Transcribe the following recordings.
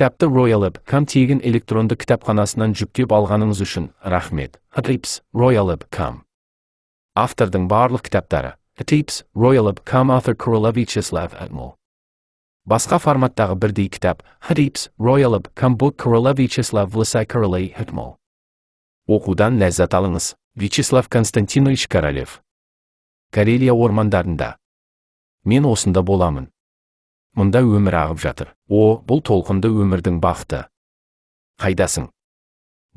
кітапты Royal Кам Тегін электронды кітапханасынан жүктеп алғаныңыз үшін рахмет. Tips Royal Кам. Автордың барлық кітаптары Tips Royal Кам автор Author Королевичеслав Басқа форматтағы бірдей кітап Tips Royal Кам Cam Book Королевичеслав Королей Атмол. Оқудан ләззат алыңыз. Вячеслав Константинович Королев. Карелия ормандарында. Мен осында боламын мұнда өмір ағып жатыр о бұл толқынды өмірдің бақыты қайдасың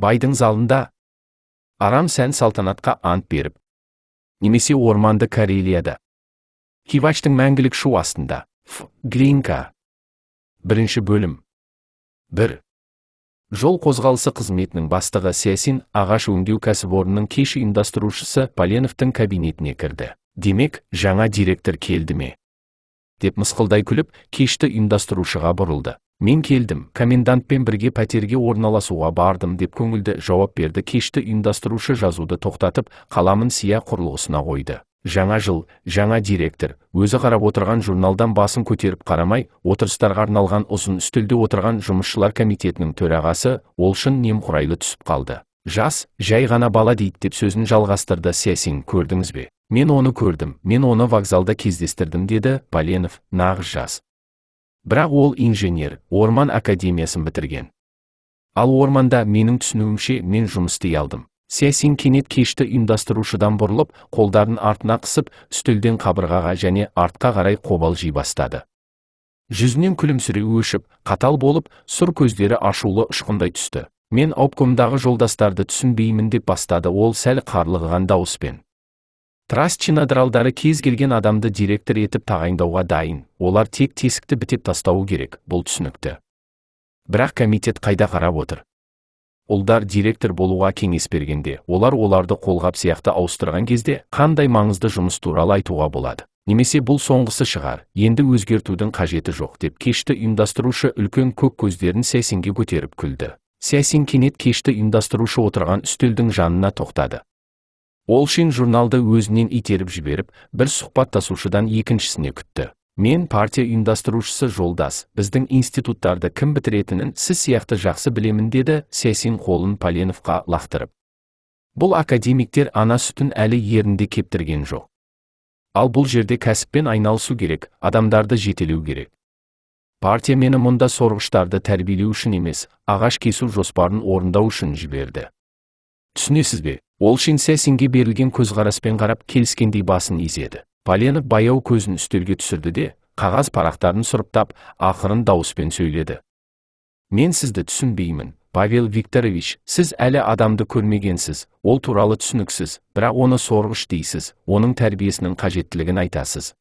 байдың залында арам сән салтанатқа ант беріп немесе орманды карелияда кивачтың мәңгілік шу астында Ф, глинка бірінші бөлім бір жол қозғалысы қызметінің бастығы сесин ағаш өңдеу кәсіпорнының кеш ұйымдастырушысы Поленовтың кабинетіне кірді демек жаңа директор келді ме деп мысқылдай күліп кешті ұйымдастырушыға бұрылды мен келдім комендантпен бірге пәтерге орналасуға бардым деп көңілді жауап берді кешті ұйымдастырушы жазуды тоқтатып қаламын сия құрылғысына қойды жаңа жыл жаңа директор өзі қарап отырған журналдан басын көтеріп қарамай отырыстарға арналған ұзын үстелде отырған жұмысшылар комитетінің төрағасы олшын немқұрайлы түсіп қалды жас жай ғана бала дейді деп сөзін жалғастырды сесин көрдіңіз бе мен оны көрдім мен оны вокзалда кездестірдім деді поленов нағыз жас бірақ ол инженер орман академиясын бітірген ал орманда менің түсінуімше мен жұмыс істей алдым сясин кенет кешті ұйымдастырушыдан бұрылып қолдарын артына қысып үстелден қабырғаға және артқа қарай қобалжи бастады жүзінен күлімсіреу өшіп қатал болып сұр көздері ашулы ұшқындай түсті мен обкомдағы жолдастарды түсінбеймін деп бастады ол сәл қарлығыған дауыспен трас-чинадралдары кез келген адамды директор етіп тағайындауға дайын олар тек тесікті бітеп тастауы керек бұл түсінікті бірақ комитет қайда қарап отыр Олдар директор болуға кеңес бергенде олар оларды қолғап сияқты ауыстырған кезде қандай маңызды жұмыс туралы айтуға болады немесе бұл соңғысы шығар енді өзгертудің қажеті жоқ деп кешті ұйымдастырушы үлкен көк көздерін сәсенге көтеріп күлді сәсен кенет кешті ұйымдастырушы отырған үстелдің жанына тоқтады ол журналды өзінен итеріп жіберіп бір сұхбаттасушыдан екіншісіне күтті мен партия ұйымдастырушысы жолдас біздің институттарды кім бітіретінін сіз сияқты жақсы білемін деді сесин қолын поленовқа лақтырып бұл академиктер ана сүтін әлі ерінде кептірген жоқ ал бұл жерде кәсіппен айналысу керек адамдарды жетелеу керек партия мені мұнда сорғыштарды тәрбиелеу үшін емес ағаш кесу жоспарын орындау үшін жіберді түсінесіз бе ол шинсясинге берілген көзқараспен қарап келіскендей басын изеді поленов баяу көзін үстелге түсірді де қағаз парақтарын сұрыптап ақырын дауыспен сөйледі мен сізді түсінбеймін павел викторович сіз әлі адамды көрмегенсіз ол туралы түсініксіз бірақ оны сорғыш дейсіз оның тәрбиесінің қажеттілігін айтасыз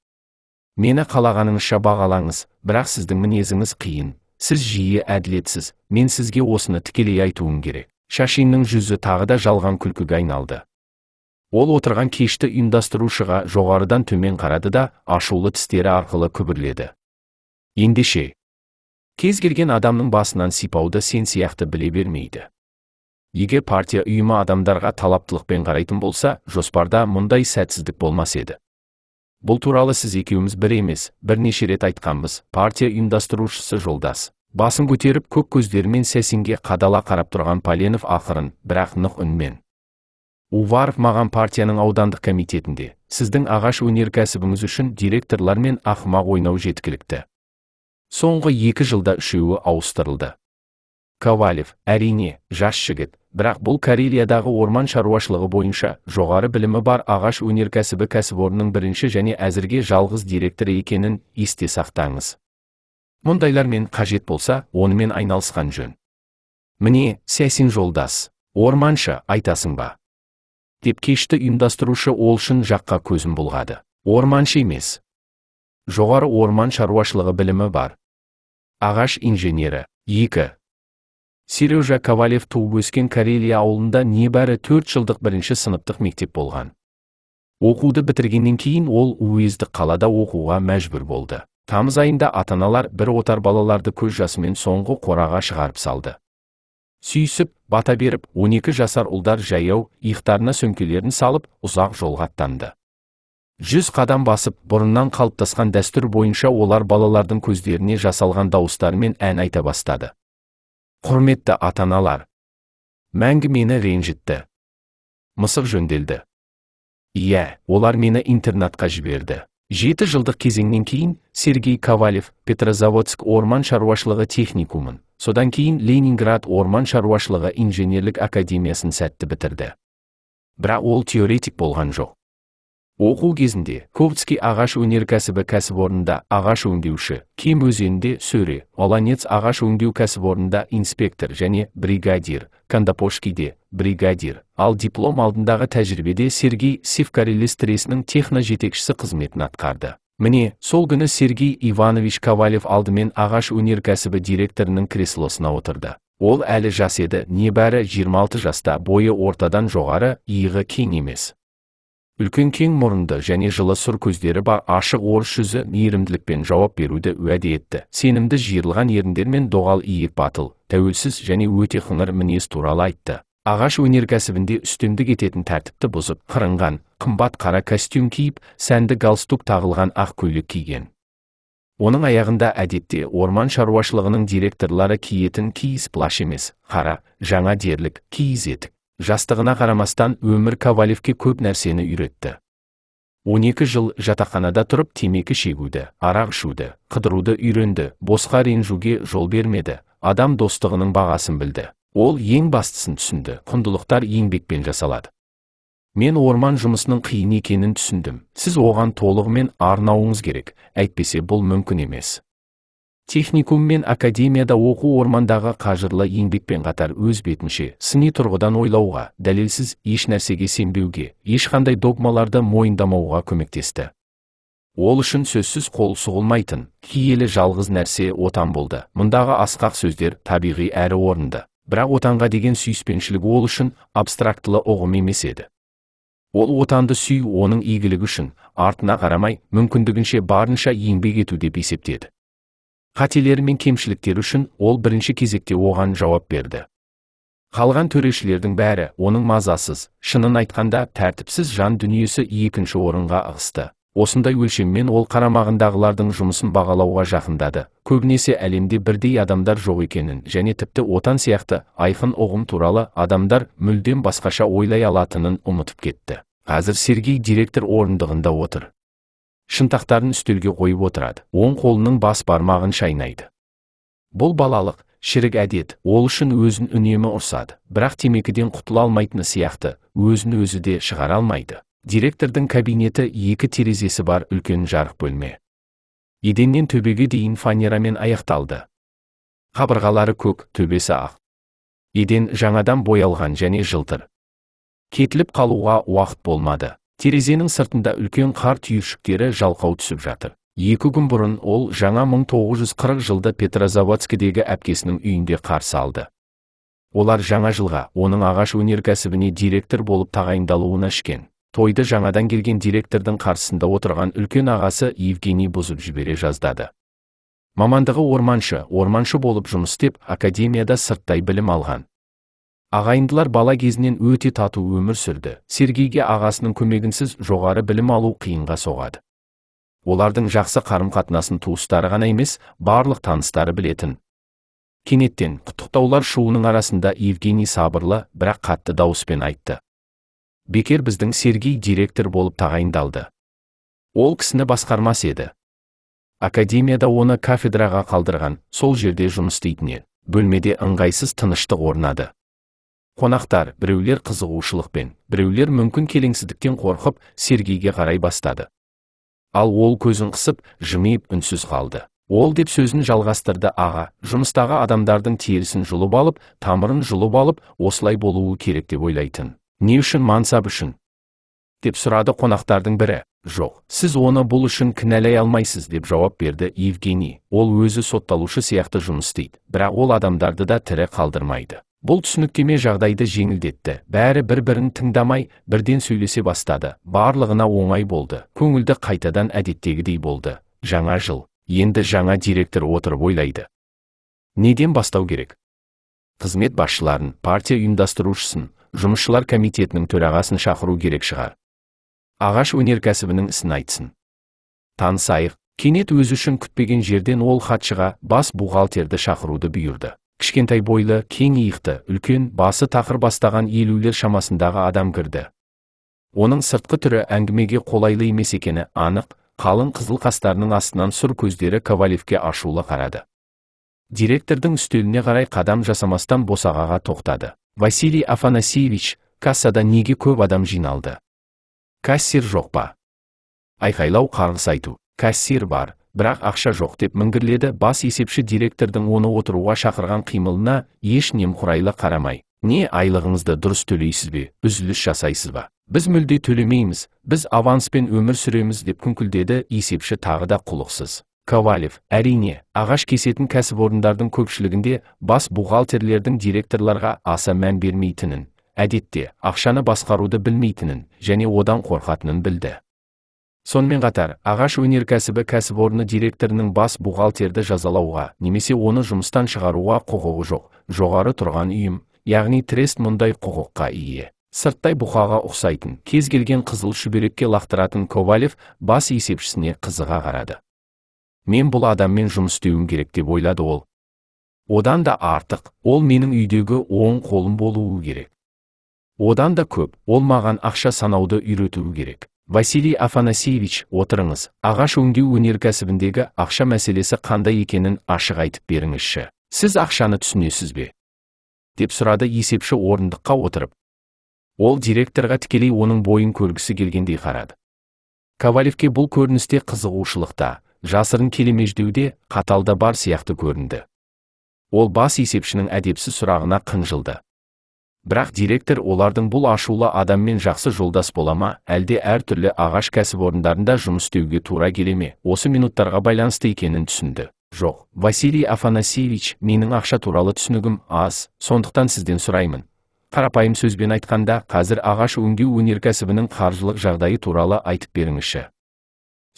мені қалағаныңызша бағалаңыз бірақ сіздің мінезіңіз қиын сіз жиі әділетсіз мен сізге осыны тікелей айтуым керек шашиннің жүзі тағы да жалған күлкіге айналды ол отырған кешті ұйымдастырушыға жоғарыдан төмен қарады да ашулы тістері арқылы күбірледі ендеше кез келген адамның басынан сипауды сен сияқты біле бермейді егер партия ұйымы адамдарға талаптылықпен қарайтын болса жоспарда мұндай сәтсіздік болмас еді бұл туралы сіз екеуміз бір емес бірнеше рет айтқанбыз партия ұйымдастырушысы жолдас басын көтеріп көк көздерімен сәсенге қадала қарап тұрған поленов ақырын бірақ нық үнмен уваров маған партияның аудандық комитетінде сіздің ағаш өнеркәсібіңіз үшін директорлармен ақымақ ойнау жеткілікті соңғы екі жылда үшеуі ауыстырылды ковалев әрине жас жігіт бірақ бұл карелиядағы орман шаруашылығы бойынша жоғары білімі бар ағаш өнеркәсібі кәсіпорнының бірінші және әзірге жалғыз директоры екенін есте сақтаңыз мен қажет болса онымен айналысқан жөн міне сәсен жолдас орманшы айтасың ба деп кешті ұйымдастырушы олшын жаққа көзім болғады. орманшы емес жоғары орман шаруашылығы білімі бар ағаш инженері екі сережа ковалев туып өскен карелия ауылында небәрі төрт жылдық бірінші сыныптық мектеп болған оқуды бітіргеннен кейін ол уездік қалада оқуға мәжбүр болды тамыз айында ата аналар бір отар балаларды көз жасымен соңғы қораға шығарып салды сүйісіп бата беріп 12 жасар ұлдар жаяу иықтарына сөмкелерін салып ұзақ жолға аттанды жүз қадам басып бұрыннан қалыптасқан дәстүр бойынша олар балалардың көздеріне жасалған дауыстарымен ән айта бастады құрметті ата аналар мәңгі мені ренжітті мысық жөнделді иә олар мені интернатқа жіберді жеті жылдық кезеңнен кейін сергей ковалев петрозаводск орман шаруашылығы техникумын содан кейін ленинград орман шаруашылығы инженерлік академиясын сәтті бітірді бірақ ол теоретик болған жоқ оқу кезінде ковцкий ағаш өнеркәсібі кәсіпорнында ағаш өңдеуші кем өзенінде сөре оланец ағаш өңдеу кәсіпорнында инспектор және бригадир кандапошкиде бригадир ал диплом алдындағы тәжірибеде сергей севкарелес тресінің техно жетекшісі қызметін атқарды міне сол күні сергей иванович ковалев алдымен ағаш өнеркәсібі директорының креслосына отырды ол әлі жас еді небәрі 26 жаста бойы ортадан жоғары иығы кең емес үлкен кең мұрынды және жылы сұр көздері бар ашық орыс жүзі мейірімділікпен жауап беруді уәде етті сенімді жиырылған еріндер мен доғал иек батыл тәуелсіз және өте қыңыр мінез туралы айтты ағаш өнеркәсібінде үстемдік ететін тәртіпті бұзып қырынған қымбат қара костюм киіп сәнді галстук тағылған ақ көйлек киген оның аяғында әдетте орман шаруашылығының директорлары киетін киіз плащ емес қара жаңа дерлік киіз етік жастығына қарамастан өмір ковалевке көп нәрсені үйретті 12 жыл жатақханада тұрып темекі шегуді арақ ішуді қыдыруды үйренді босқа ренжуге жол бермеді адам достығының бағасын білді ол ең бастысын түсінді құндылықтар еңбекпен жасалады мен орман жұмысының қиын екенін түсіндім сіз оған толығымен арнауыңыз керек әйтпесе бұл мүмкін емес техникум мен академияда оқу ормандағы қажырлы еңбекпен қатар өз бетінше сыни тұрғыдан ойлауға дәлелсіз еш нәрсеге сенбеуге ешқандай догмаларды мойындамауға көмектесті ол үшін сөзсіз қол сұғылмайтын киелі жалғыз нәрсе отан болды мұндағы асқақ сөздер табиғи әрі орынды бірақ отанға деген сүйіспеншілік ол үшін абстрактылы ұғым емес еді ол отанды сүй оның игілігі үшін артына қарамай мүмкіндігінше барынша еңбек ету деп есептеді қателері мен кемшіліктері үшін ол бірінші кезекте оған жауап берді қалған төрешілердің бәрі оның мазасыз шынын айтқанда тәртіпсіз жан дүниесі екінші орынға ығысты осындай өлшеммен ол қарамағындағылардың жұмысын бағалауға жақындады көбінесе әлемде бірдей адамдар жоқ екенін және тіпті отан сияқты айқын ұғым туралы адамдар мүлдем басқаша ойлай алатынын ұмытып кетті қазір сергей директор орындығында отыр шынтақтарын үстелге қойып отырады оң қолының бас бармағын шайнайды бұл балалық шірік әдет ол үшін өзін үнемі ұрсады бірақ темекіден құтыла алмайтыны сияқты өзін өзі де шығара алмайды директордың кабинеті екі терезесі бар үлкен жарық бөлме еденнен төбеге дейін фанерамен аяқталды қабырғалары көк төбесі ақ еден жаңадан боялған және жылтыр кетіліп қалуға уақыт болмады терезенің сыртында үлкен қар түйіршіктері жалқау түсіп жатыр екі күн бұрын ол жаңа 1940 жылда петрозаводскідегі әпкесінің үйінде қарсы алды олар жаңа жылға оның ағаш өнеркәсібіне директор болып тағайындалуына ішкен тойды жаңадан келген директордың қарсысында отырған үлкен ағасы евгений бұзып жібере жаздады мамандығы орманшы орманшы болып жұмыс істеп академияда сырттай білім алған ағайындылар бала кезінен өте тату өмір сүрді сергейге ағасының көмегінсіз жоғары білім алу қиынға соғады олардың жақсы қарым қатынасын туыстары ғана емес барлық таныстары білетін кенеттен құттықтаулар шуының арасында евгений сабырлы бірақ қатты дауыспен айтты бекер біздің сергей директор болып тағайындалды ол кісіні басқармас еді академияда оны кафедраға қалдырған сол жерде жұмыс істейтін бөлмеде ыңғайсыз тыныштық орнады қонақтар біреулер қызығушылықпен біреулер мүмкін келеңсіздіктен қорқып сергейге қарай бастады ал ол көзін қысып жымиып үнсіз қалды ол деп сөзін жалғастырды аға жұмыстағы адамдардың терісін жұлып алып тамырын жұлып алып осылай болуы керек деп ойлайтын не үшін мансап үшін деп сұрады қонақтардың бірі жоқ сіз оны бұл үшін кінәлай алмайсыз деп жауап берді евгений ол өзі сотталушы сияқты жұмыс істейді бірақ ол адамдарды да тірі қалдырмайды бұл түсініктеме жағдайды жеңілдетті бәрі бір бірін тыңдамай бірден сөйлесе бастады барлығына оңай болды көңілді қайтадан әдеттегідей болды жаңа жыл енді жаңа директор отырып ойлайды неден бастау керек қызмет басшыларын партия ұйымдастырушысын жұмысшылар комитетінің төрағасын шақыру керек шығар ағаш өнеркәсібінің ісін айтсын танысайық кенет өзі үшін күтпеген жерден ол хатшыға бас бухгалтерді шақыруды бұйырды кішкентай бойлы кең иықты үлкен басы тақыр бастаған елулер шамасындағы адам кірді оның сыртқы түрі әңгімеге қолайлы емес екені анық қалың қызыл қастарының астынан сұр көздері ковалевке ашулы қарады директордың үстеліне қарай қадам жасамастан босағаға тоқтады василий афанасьевич кассада неге көп адам жиналды кассир жоқ па айқайлау қарғыс айту кассир бар бірақ ақша жоқ деп міңгірледі бас есепші директордың оны отыруға шақырған қимылына еш немқұрайлы қарамай не айлығыңызды дұрыс төлейсіз бе үзіліс жасайсыз ба біз мүлде төлемейміз біз аванспен өмір сүреміз деп күңкілдеді есепші тағы да құлықсыз ковалев әрине ағаш кесетін кәсіпорындардың көпшілігінде бас бухгалтерлердің директорларға аса мән бермейтінін әдетте ақшаны басқаруды білмейтінін және одан қорқатынын білді сонымен қатар ағаш өнеркәсібі кәсіпорны директорының бас бухгалтерді жазалауға немесе оны жұмыстан шығаруға құқығы жоқ жоғары тұрған үйім, яғни трест мұндай құқыққа ие сырттай бұқаға ұқсайтын кез келген қызыл шүберекке лақтыратын ковалев бас есепшісіне қызыға қарады мен бұл адаммен жұмыс істеуім керек деп ойлады ол одан да артық ол менің үйдегі оң қолым болуы керек одан да көп ол маған ақша санауды үйретуі керек василий афанасьевич отырыңыз ағаш өңдеу өнеркәсібіндегі ақша мәселесі қандай екенін ашық айтып беріңізші сіз ақшаны түсінесіз бе деп сұрады есепші орындыққа отырып ол директорға тікелей оның бойын көргісі келгендей қарады ковалевке бұл көріністе қызығушылықта жасырын келемеждеуде қаталда бар сияқты көрінді ол бас есепшінің әдепсіз сұрағына қынжылды бірақ директор олардың бұл ашулы адаммен жақсы жолдас бола ма әлде түрлі ағаш кәсіпорындарында жұмыс істеуге тура келе ме осы минуттарға байланысты екенін түсінді жоқ василий афанасьевич менің ақша туралы түсінігім аз сондықтан сізден сұраймын қарапайым сөзбен айтқанда қазір ағаш өңдеу өнеркәсібінің қаржылық жағдайы туралы айтып беріңізші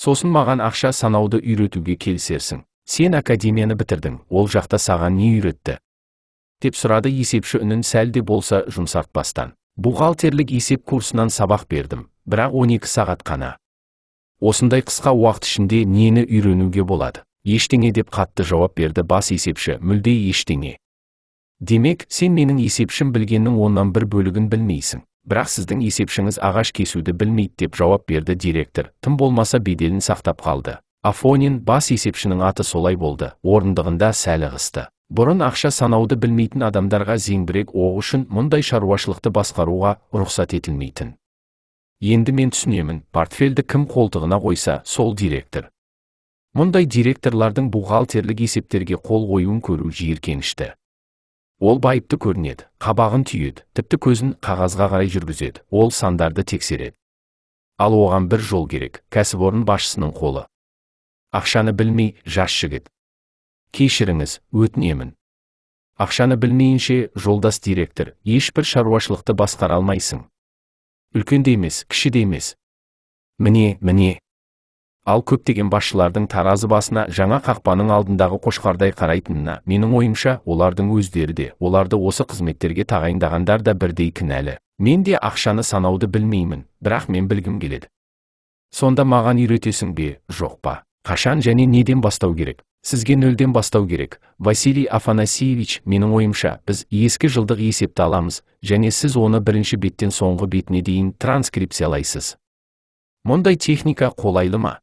сосын маған ақша санауды үйретуге келісерсің сен академияны бітірдің ол жақта саған не үйретті деп сұрады есепші үнін сәлде болса жұмсартпастан бухгалтерлік есеп курсынан сабақ бердім бірақ 12 сағат қана осындай қысқа уақыт ішінде нені үйренуге болады ештеңе деп қатты жауап берді бас есепші мүлде ештеңе демек сен менің есепшім білгеннің оннан бір бөлігін білмейсің бірақ сіздің есепшіңіз ағаш кесуді білмейді деп жауап берді директор тым болмаса беделін сақтап қалды афонин бас есепшінің аты солай болды орындығында сәл ығысты бұрын ақша санауды білмейтін адамдарға зеңбірек оғы үшін мұндай шаруашылықты басқаруға рұқсат етілмейтін енді мен түсінемін портфельді кім қолтығына қойса сол директор мұндай директорлардың бухгалтерлік есептерге қол қоюын көру жиіркенішті ол байыпты көрінеді қабағын түйеді тіпті көзін қағазға қарай жүргізеді ол сандарды тексереді ал оған бір жол керек кәсіпорын басшысының қолы ақшаны білмей жас жігіт кешіріңіз өтінемін ақшаны білмейінше жолдас директор ешбір шаруашылықты басқара алмайсың үлкен де емес кіші де емес міне міне ал көптеген басшылардың таразы басына жаңа қақпаның алдындағы қошқардай қарайтынына менің ойымша олардың өздері де оларды осы қызметтерге тағайындағандар да бірдей кінәлі мен де ақшаны санауды білмеймін бірақ мен білгім келеді сонда маған үйретесің бе жоқ па қашан және неден бастау керек сізге нөлден бастау керек василий афанасьевич менің ойымша біз ескі жылдық есепті аламыз және сіз оны бірінші беттен соңғы бетіне дейін транскрипциялайсыз мұндай техника қолайлы ма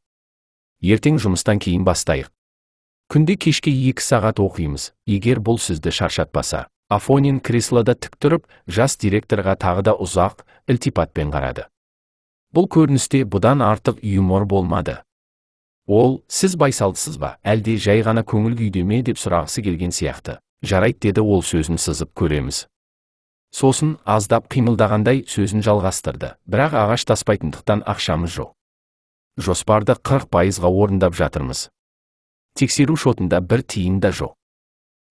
ертең жұмыстан кейін бастайық күнде кешке екі сағат оқимыз егер бұл сізді шаршатпаса афонин креслада тік тұрып жас директорға тағы да ұзақ ілтипатпен қарады бұл көріністе бұдан артық юмор болмады ол сіз байсалдысыз ба әлде жай ғана көңіл күйде ме деп сұрағысы келген сияқты жарайды деді ол сөзін сызып көреміз сосын аздап қимылдағандай сөзін жалғастырды бірақ ағаш таспайтындықтан ақшамыз жоқ жоспарды 40 пайызға орындап жатырмыз тексеру шотында бір тиын да жоқ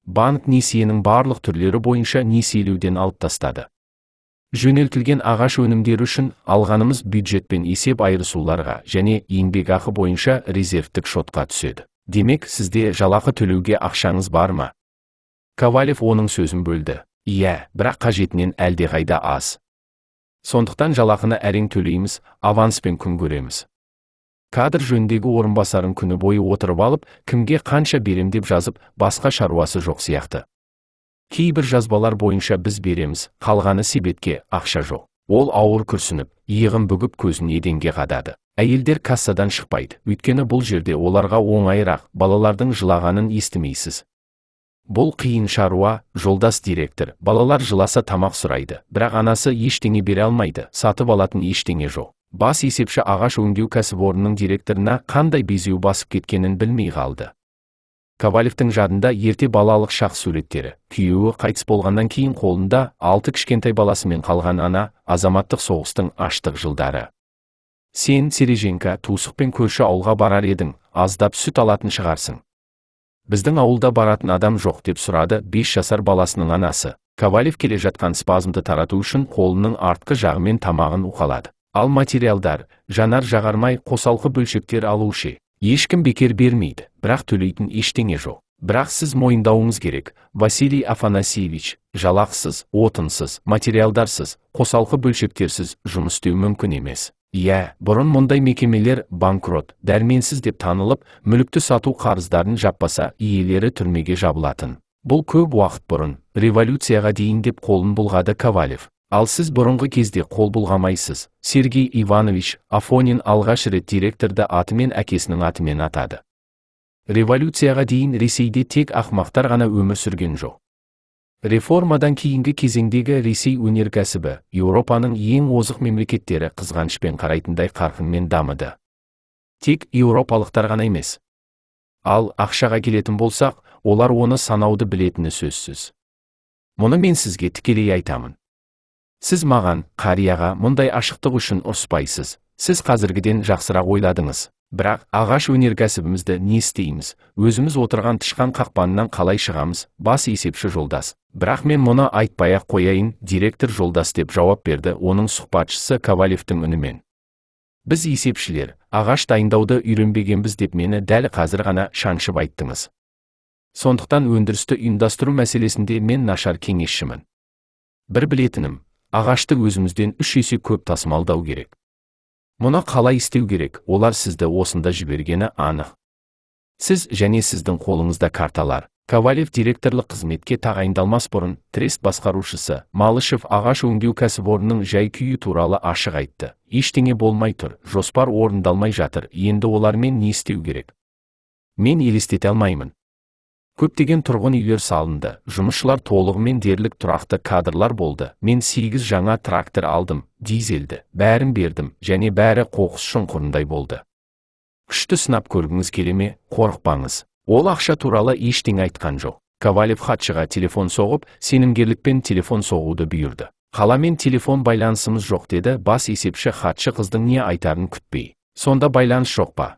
банк несиенің барлық түрлері бойынша несиелеуден алып тастады жөнелтілген ағаш өнімдері үшін алғанымыз бюджетпен есеп айырысуларға және еңбекақы бойынша резервтік шотқа түседі демек сізде жалақы төлеуге ақшаңыз бар ма ковалев оның сөзін бөлді иә бірақ қажетінен әлдеқайда аз сондықтан жалақыны әрең төлейміз аванспен күн көреміз кадр жөндегі орынбасарын күні бойы отырып алып кімге қанша берем деп жазып басқа шаруасы жоқ сияқты кейбір жазбалар бойынша біз береміз қалғаны себетке ақша жоқ ол ауыр күрсініп иығын бүгіп көзін еденге қадады әйелдер кассадан шықпайды өйткені бұл жерде оларға оңайырақ балалардың жылағанын естімейсіз бұл қиын шаруа жолдас директор балалар жыласа тамақ сұрайды бірақ анасы ештеңе бере алмайды сатып алатын ештеңе жоқ бас есепші ағаш өңдеу кәсіпорнының директорына қандай безеу басып кеткенін білмей қалды ковалевтің жадында ерте балалық шақ суреттері күйеуі қайтыс болғаннан кейін қолында алты кішкентай баласымен қалған ана азаматтық соғыстың аштық жылдары сен сереженка тусықпен көрші ауылға барар едің аздап сүт алатын шығарсың біздің ауылда баратын адам жоқ деп сұрады бес жасар баласының анасы ковалев келе жатқан спазмды тарату үшін қолының артқы жағымен тамағын уқалады ал материалдар жанар жағармай қосалқы бөлшектер алушы ешкім бекер бермейді бірақ төлейтін ештеңе жоқ бірақ сіз мойындауыңыз керек василий афанасьевич жалақсыз отынсыз материалдарсыз қосалқы бөлшектерсіз жұмыс істеу мүмкін емес иә бұрын мұндай мекемелер банкрот дәрменсіз деп танылып мүлікті сату қарыздарын жаппаса иелері түрмеге жабылатын бұл көп уақыт бұрын революцияға дейін деп қолын бұлғады ковалев ал сіз бұрынғы кезде қол бұлғамайсыз сергей иванович афонин алғаш рет директорды атымен әкесінің атымен атады революцияға дейін ресейде тек ақмақтар ғана өмір сүрген жоқ реформадан кейінгі кезеңдегі ресей өнеркәсібі еуропаның ең озық мемлекеттері қызғанышпен қарайтындай қарқынмен дамыды тек еуропалықтар ғана емес ал ақшаға келетін болсақ олар оны санауды білетіні сөзсіз мұны мен сізге тікелей айтамын сіз маған қарияға мұндай ашықтық үшін ұрыспайсыз сіз қазіргіден жақсырақ ойладыңыз бірақ ағаш өнеркәсібімізді не істейміз өзіміз отырған тышқан қақпанынан қалай шығамыз бас есепші жолдас бірақ мен мұны айтпай ақ қояйын директор жолдас деп жауап берді оның сұхбатшысы ковалевтің үнімен біз есепшілер ағаш дайындауды үйренбегенбіз деп мені дәл қазір ғана шаншып айттыңыз сондықтан өндірісті ұйымдастыру мәселесінде мен нашар кеңесшімін бір білетінім ағашты өзімізден үш есе көп тасымалдау керек мұны қалай істеу керек олар сізді осында жібергені анық сіз және сіздің қолыңызда карталар ковалев директорлық қызметке тағайындалмас бұрын трест басқарушысы малышев ағаш өңдеу кәсіпорнының жай күйі туралы ашық айтты ештеңе болмай тұр жоспар орындалмай жатыр енді олармен не істеу керек мен елестете алмаймын көптеген тұрғын үйлер салынды жұмысшылар толығымен дерлік тұрақты кадрлар болды мен сегіз жаңа трактор алдым дизельді бәрін бердім және бәрі қоқыс шұңқырындай болды күшті сынап көргіңіз келе ме қорықпаңыз ол ақша туралы ештеңе айтқан жоқ ковалев хатшыға телефон соғып сенімгерлікпен телефон соғуды бұйырды қаламен телефон байланысымыз жоқ деді бас есепші хатшы қыздың не айтарын күтпей сонда байланыс жоқ па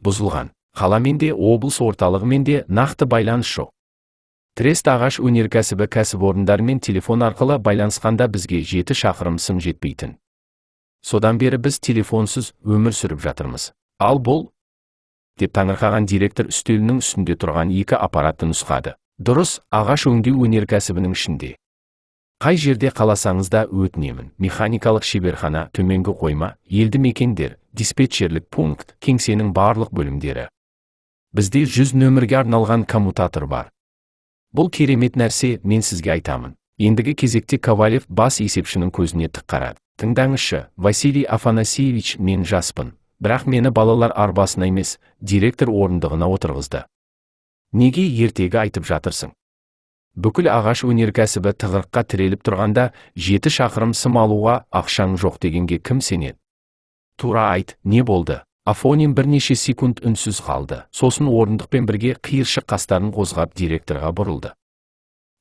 бұзылған қаламен де облыс орталығымен де нақты байланыс жоқ трест ағаш өнеркәсібі мен телефон арқылы байланысқанда бізге жеті шақырым жетпейтін содан бері біз телефонсыз өмір сүріп жатырмыз ал бол, деп таңырқаған директор үстелінің үстінде тұрған екі аппаратты нұсқады дұрыс ағаш өңдеу өнеркәсібінің ішінде қай жерде қаласаңыз да өтінемін механикалық шеберхана төменгі қойма елді мекендер диспетчерлік пункт кеңсенің барлық бөлімдері бізде жүз нөмірге арналған коммутатор бар бұл керемет нәрсе мен сізге айтамын ендігі кезекте ковалев бас есепшінің көзіне тік қарады тыңдаңызшы василий афанасьевич мен жаспын бірақ мені балалар арбасына емес директор орындығына отырғызды неге ертегі айтып жатырсың бүкіл ағаш өнеркәсібі тығырыққа тіреліп тұрғанда жеті шақырым сым алуға ақшаң жоқ дегенге кім сенеді тура айт не болды афонин бірнеше секунд үнсіз қалды сосын орындықпен бірге қиыршық қастарын қозғап директорға бұрылды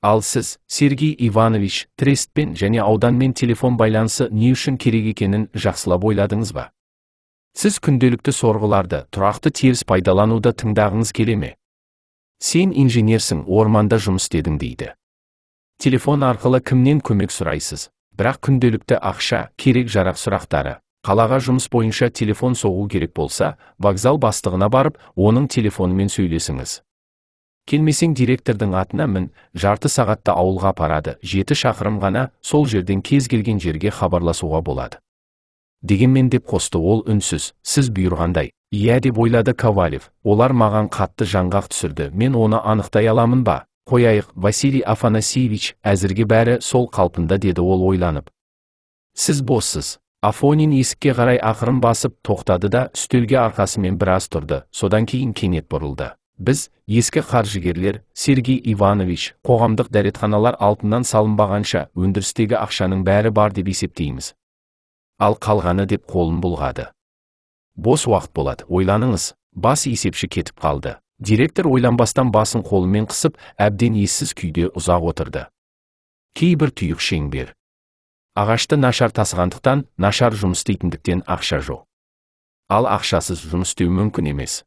ал сіз сергей иванович трестпен және ауданмен телефон байланысы не үшін керек екенін жақсылап ойладыңыз ба сіз күнделікті сорғыларды тұрақты теріс пайдалануды тыңдағыңыз келе ме сен инженерсің орманда жұмыс істедің дейді телефон арқылы кімнен көмек сұрайсыз бірақ күнделікті ақша керек жарақ сұрақтары қалаға жұмыс бойынша телефон соғу керек болса вокзал бастығына барып оның телефонымен сөйлесіңіз келмесең директордың атына мін жарты сағатта ауылға апарады жеті шақырым ғана сол жерден кез келген жерге хабарласуға болады дегенмен деп қосты ол үнсіз сіз бұйырғандай иә деп ойлады ковалев олар маған қатты жаңғақ түсірді мен оны анықтай аламын ба қояйық василий афанасьевич әзірге бәрі сол қалпында деді ол ойланып сіз боссыз афонин есікке қарай ақырын басып тоқтады да үстелге арқасымен біраз тұрды содан кейін кенет бұрылды біз ескі қаржыгерлер сергей иванович қоғамдық дәретханалар алтыннан салынбағанша өндірістегі ақшаның бәрі бар деп есептейміз ал қалғаны деп қолын бұлғады бос уақыт болады ойланыңыз бас есепші кетіп қалды директор ойланбастан басын қолымен қысып әбден ессіз күйде ұзақ отырды кейбір тұйық шеңбер ағашты нашар тасығандықтан нашар жұмыс істейтіндіктен ақша жоқ ал ақшасыз жұмыс істеу мүмкін емес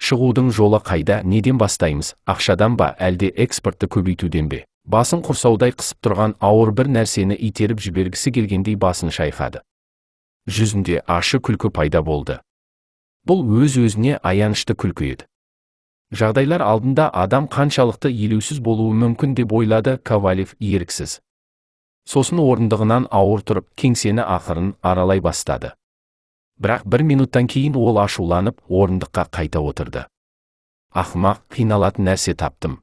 шығудың жолы қайда неден бастаймыз ақшадан ба әлде экспортты көбейтуден бе басын құрсаудай қысып тұрған ауыр бір нәрсені итеріп жібергісі келгендей басын шайқады жүзінде ашы күлкі пайда болды бұл өз өзіне аянышты күлкі еді жағдайлар алдында адам қаншалықты елеусіз болуы мүмкін деп ойлады ковалев еріксіз сосын орындығынан ауыр тұрып кеңсені ақырын аралай бастады бірақ бір минуттан кейін ол ашуланып орындыққа қайта отырды ақымақ қиналатын нәрсе таптым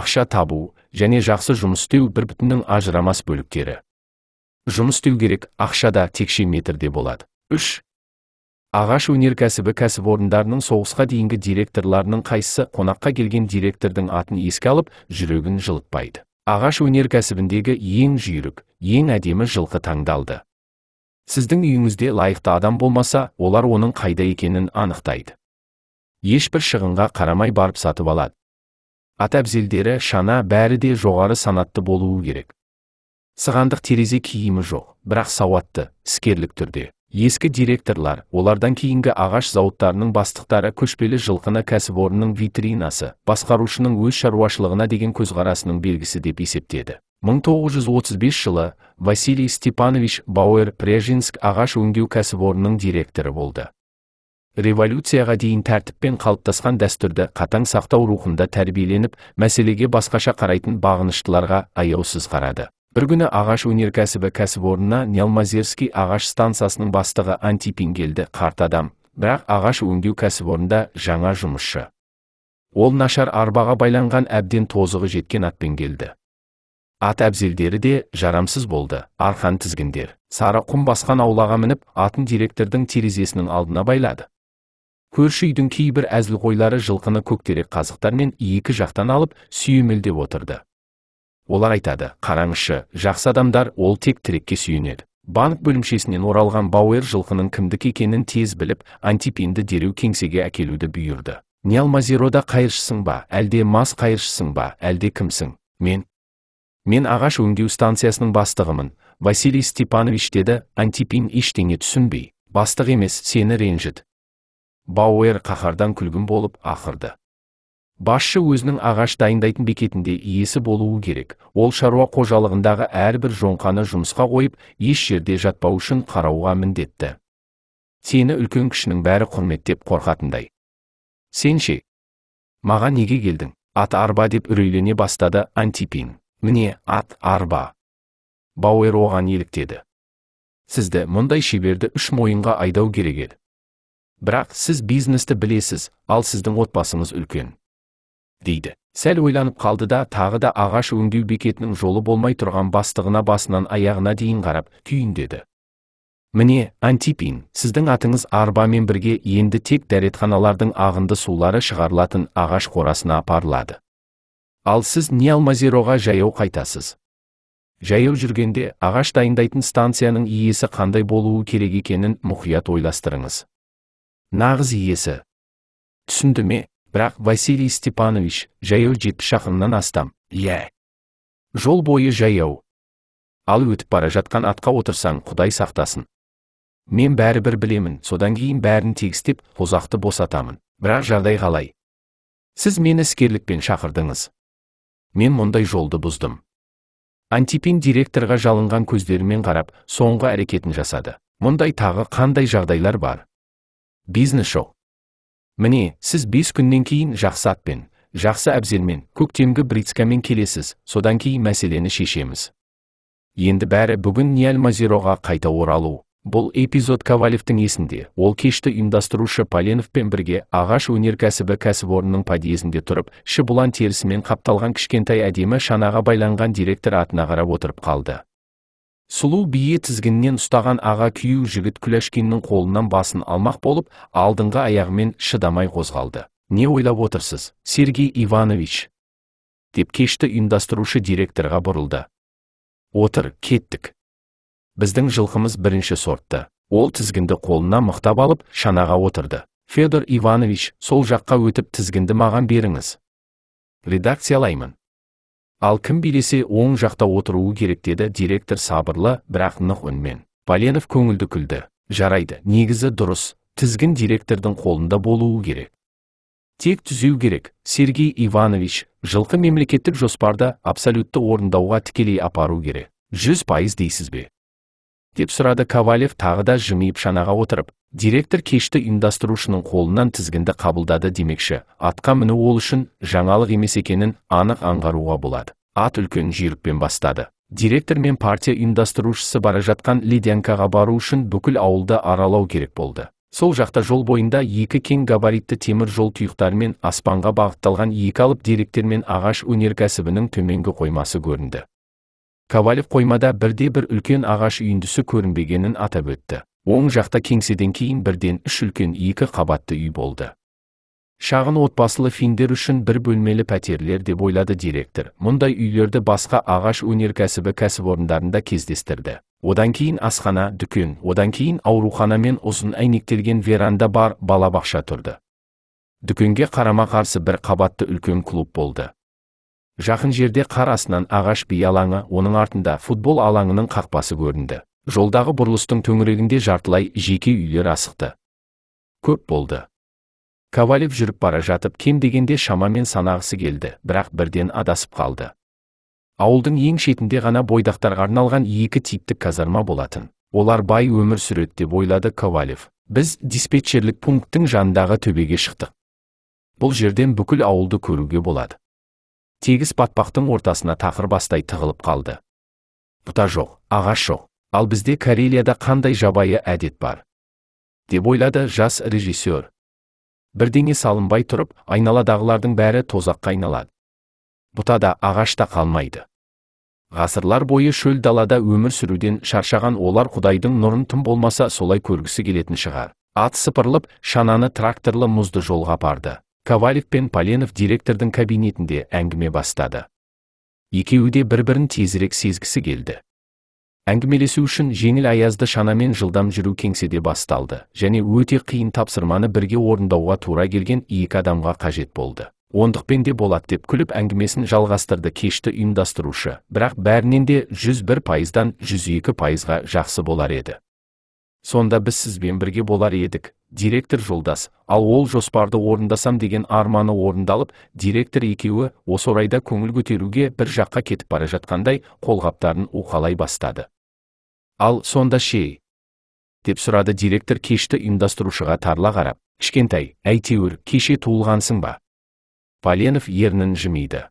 ақша табу және жақсы жұмыс істеу бір бүтіннің ажырамас бөліктері жұмыс істеу керек ақша да текше метрде болады үш ағаш өнеркәсібі кәсіпорындарының соғысқа дейінгі директорларының қайсысы қонаққа келген директордың атын еске алып жүрегін жылытпайды ағаш өнеркәсібіндегі ең жүйрік ең әдемі жылқы таңдалды сіздің үйіңізде лайықты адам болмаса олар оның қайда екенін анықтайды ешбір шығынға қарамай барып сатып алады ат шана бәрі де жоғары санатты болуы керек сығандық терезе киімі жоқ бірақ сауатты іскерлік түрде ескі директорлар олардан кейінгі ағаш зауыттарының бастықтары көшпелі жылқыны кәсіпорынның витринасы басқарушының өз шаруашылығына деген көзқарасының белгісі деп есептеді 1935 жылы василий степанович бауэр прежинск ағаш өңдеу кәсіпорнының директоры болды революцияға дейін тәртіппен қалыптасқан дәстүрді қатаң сақтау рухында тәрбиеленіп мәселеге басқаша қарайтын бағыныштыларға аяусыз қарады бір күні ағаш өнеркәсібі кәсіпорнына нелмазерский ағаш стансасының бастығы антипин келді қарт адам бірақ ағаш өңдеу кәсіпорнында жаңа жұмысшы ол нашар арбаға байланған әбден тозығы жеткен атпен келді ат әбзелдері де жарамсыз болды арқан тізгіндер сары құм басқан аулаға мініп атын директордың терезесінің алдына байлады көрші үйдің кейбір әзілқойлары жылқыны көктерек қазықтармен екі жақтан алып сүйемелдеп отырды олар айтады қараңызшы жақсы адамдар ол тек тірекке сүйенеді банк бөлімшесінен оралған бауэр жылқының кімдік екенін тез біліп антипинді дереу кеңсеге әкелуді бұйырды не алмазирода қайыршысың ба әлде мас қайыршысың ба әлде кімсің мен мен ағаш өңдеу станциясының бастығымын василий степанович деді антипин ештеңе түсінбей бастық емес сені ренжіт бауэр қаһардан күлгін болып ақырды басшы өзінің ағаш дайындайтын бекетінде иесі болуы керек ол шаруа қожалығындағы әрбір жоңқаны жұмысқа қойып еш жерде жатпау үшін қарауға міндетті сені үлкен кішінің бәрі құрметтеп қорқатындай сен ше маған неге келдің ат арба деп үрейлене бастады антипин міне ат арба бауэр оған еліктеді сізді мұндай шеберді үш мойынға айдау керек еді бірақ сіз бизнесті білесіз ал сіздің отбасыңыз үлкен дейді сәл ойланып қалды да тағы да ағаш өңдеу бекетінің жолы болмай тұрған бастығына басынан аяғына дейін қарап күйін деді. міне антипин сіздің атыңыз арбамен бірге енді тек дәретханалардың ағынды сулары шығарылатын ағаш қорасына апарылады ал сіз не алмазероға жаяу қайтасыз жаяу жүргенде ағаш дайындайтын станцияның иесі қандай болуы керек екенін мұқият ойластырыңыз нағыз иесі түсінді ме бірақ василий степанович жаяу жетпіс шақырымнан астам иә жол бойы жаяу ал өтіп бара жатқан атқа отырсаң құдай сақтасын мен бәрібір білемін содан кейін бәрін тегістеп қозақты босатамын бірақ жағдай қалай сіз мені іскерлікпен шақырдыңыз мен мұндай жолды бұздым антипин директорға жалынған көздерімен қарап соңғы әрекетін жасады мұндай тағы қандай жағдайлар бар бизнес жоқ міне сіз бес күннен кейін жақсы атпен жақсы әбзелмен көктемгі Бритскамен келесіз содан кейін мәселені шешеміз енді бәрі бүгін ниал мазироға қайта оралу бұл эпизод ковалевтің есінде ол кешті ұйымдастырушы поленовпен бірге ағаш өнеркәсібі кәсіпорнының подъезінде тұрып бұлан терісімен қапталған кішкентай әдемі шанаға байланған директор атына қарап отырып қалды сұлу бие тізгіннен ұстаған аға күйеу жігіт күләшкеннің қолынан басын алмақ болып алдыңғы аяғымен шыдамай қозғалды не ойлап отырсыз сергей иванович деп кешті ұйымдастырушы директорға бұрылды отыр кеттік біздің жылқымыз бірінші сортты ол тізгінді қолына мықтап алып шанаға отырды федор иванович сол жаққа өтіп тізгінді маған беріңіз редакциялаймын ал кім билесе оң жақта отыруы керек деді директор сабырлы бірақ нық үнмен поленов көңілді күлді жарайды негізі дұрыс тізгін директордың қолында болуы керек тек түзеу керек сергей иванович жылқы мемлекеттік жоспарда абсолютті орындауға тікелей апару керек жүз пайыз дейсіз бе деп сұрады Кавалев тағы да жымиып шанаға отырып директор кешті ұйымдастырушының қолынан тізгінді қабылдады демекші атқа міну ол үшін жаңалық емес екенін анық аңғаруға болады ат үлкен жүйрікпен бастады директор мен партия ұйымдастырушысы бара жатқан Лиденкаға бару үшін бүкіл ауылды аралау керек болды сол жақта жол бойында екі кең габаритті темір жол тұйықтары мен аспанға бағытталған екі алып деректер мен ағаш өнеркәсібінің төменгі қоймасы көрінді ковалев қоймада бірде бір үлкен ағаш үйіндісі көрінбегенін атап өтті оң жақта кеңседен кейін бірден үш үлкен екі қабатты үй болды шағын отбасылы финдер үшін бір бөлмелі пәтерлер деп ойлады директор мұндай үйлерді басқа ағаш өнеркәсібі кәсіпорындарында кездестірді одан кейін асхана дүкен одан кейін аурухана мен ұзын әйнектелген веранда бар балабақша тұрды дүкенге қарама қарсы бір қабатты үлкен клуб болды жақын жерде қар ағаш би оның артында футбол алаңының қақпасы көрінді жолдағы бұрылыстың төңірегінде жартылай жеке үйлер асықты көп болды ковалев жүріп бара жатып кем дегенде шамамен санағысы келді бірақ бірден адасып қалды ауылдың ең шетінде ғана бойдақтарға арналған екі типтік казарма болатын олар бай өмір сүреді деп ойлады ковалев біз диспетчерлік пункттің жандағы төбеге шықтық бұл жерден бүкіл ауылды көруге болады тегіс батпақтың ортасына тақыр бастай тығылып қалды бұта жоқ ағаш жоқ ал бізде карелияда қандай жабайы әдет бар деп ойлады жас режиссер бірдеңе салынбай тұрып айналадағылардың бәрі тозаққа айналады бұта да ағаш та қалмайды ғасырлар бойы шөл далада өмір сүруден шаршаған олар құдайдың нұрын тым болмаса солай көргісі келетін шығар ат сыпырылып шананы тракторлы мұзды жолға апарды ковалев пен поленов директордың кабинетінде әңгіме бастады екеуі де бір бірін тезірек сезгісі келді әңгімелесу үшін жеңіл аязды шанамен жылдам жүру кеңседе басталды және өте қиын тапсырманы бірге орындауға тура келген екі адамға қажет болды ондықпен де болады деп күліп әңгімесін жалғастырды кешті ұйымдастырушы бірақ бәрінен де 101 пайыздан 102 пайызға жақсы болар еді сонда біз сізбен бірге болар едік директор жолдас ал ол жоспарды орындасам деген арманы орындалып директор екеуі осы орайда көңіл көтеруге бір жаққа кетіп бара жатқандай қолғаптарын уқалай бастады ал сонда ше деп сұрады директор кешті ұйымдастырушыға тарла қарап кішкентай әйтеуір кеше туылғансың ба Паленов ернін жымиды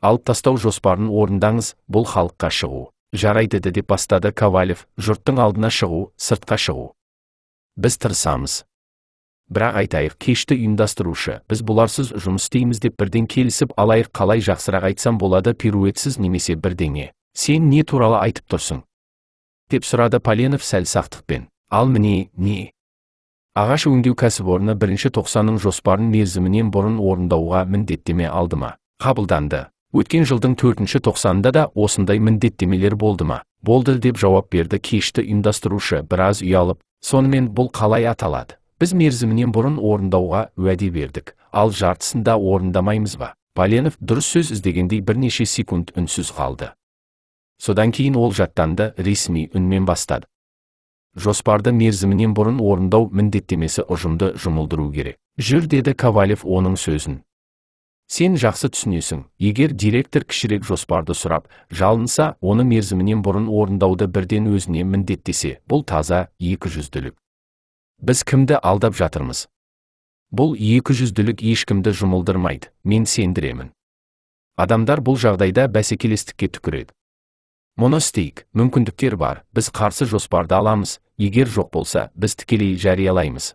алып тастау жоспарын орындаңыз бұл халыққа шығу жарайды деп бастады ковалев жұрттың алдына шығу сыртқа шығу біз тырысамыз бірақ айтайық кешті ұйымдастырушы біз бұларсыз жұмыс істейміз деп бірден келісіп алайық қалай жақсырақ айтсам болады пируэтсіз немесе бірдеңе сен не туралы айтып тұрсың деп сұрады поленов сәл сақтықпен ал міне не ағаш өңдеу кәсіпорны бірінші тоқсанның жоспарын мерзімінен бұрын орындауға міндеттеме алды ма қабылданды өткен жылдың төртінші тоқсанында да осындай міндеттемелер болды ма болды деп жауап берді кешті ұйымдастырушы біраз ұялып сонымен бұл қалай аталады біз мерзімінен бұрын орындауға уәде бердік ал жартысында орындамаймыз ба поленов дұрыс сөз іздегендей бірнеше секунд үнсіз қалды содан кейін ол жаттанды ресми үнмен бастады жоспарды мерзімінен бұрын орындау міндеттемесі ұжымды жұмылдыру керек жүр деді ковалев оның сөзін сен жақсы түсінесің егер директор кішірек жоспарды сұрап жалынса оны мерзімінен бұрын орындауды бірден өзіне міндеттесе бұл таза екі жүзділік біз кімді алдап жатырмыз бұл екі жүзділік ешкімді жұмылдырмайды мен сендіремін адамдар бұл жағдайда бәсекелестікке түкіреді мұны мүмкіндіктер бар біз қарсы жоспарды аламыз егер жоқ болса біз тікелей жариялаймыз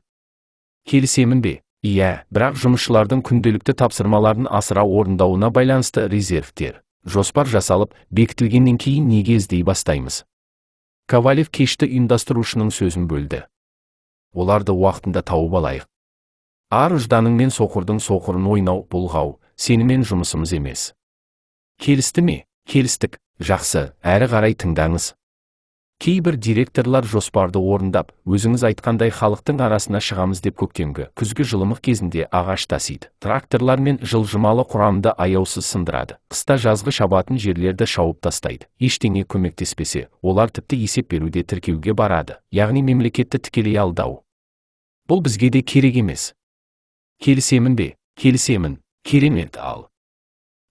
келісемін бе иә бірақ жұмысшылардың күнделікті тапсырмаларын асыра орындауына байланысты резервтер жоспар жасалып бекітілгеннен кейін неге іздей бастаймыз ковалев кешті ұйымдастырушының сөзін бөлді оларды уақытында тауып алайық ар мен соқырдың соқырын ойнау бұлғау сенімен жұмысымыз емес келісті ме келістік жақсы әрі қарай тыңдаңыз кейбір директорлар жоспарды орындап өзіңіз айтқандай халықтың арасына шығамыз деп көктемгі күзгі жылымық кезінде ағаш тасиды тракторлар мен жылжымалы құрамды аяусыз сындырады қыста жазғы шабатын жерлерді шауып тастайды ештеңе көмектеспесе олар тіпті есеп беруде тіркеуге барады яғни мемлекетті тікелей алдау бұл бізге де керек емес келісемін бе келісемін керемет ал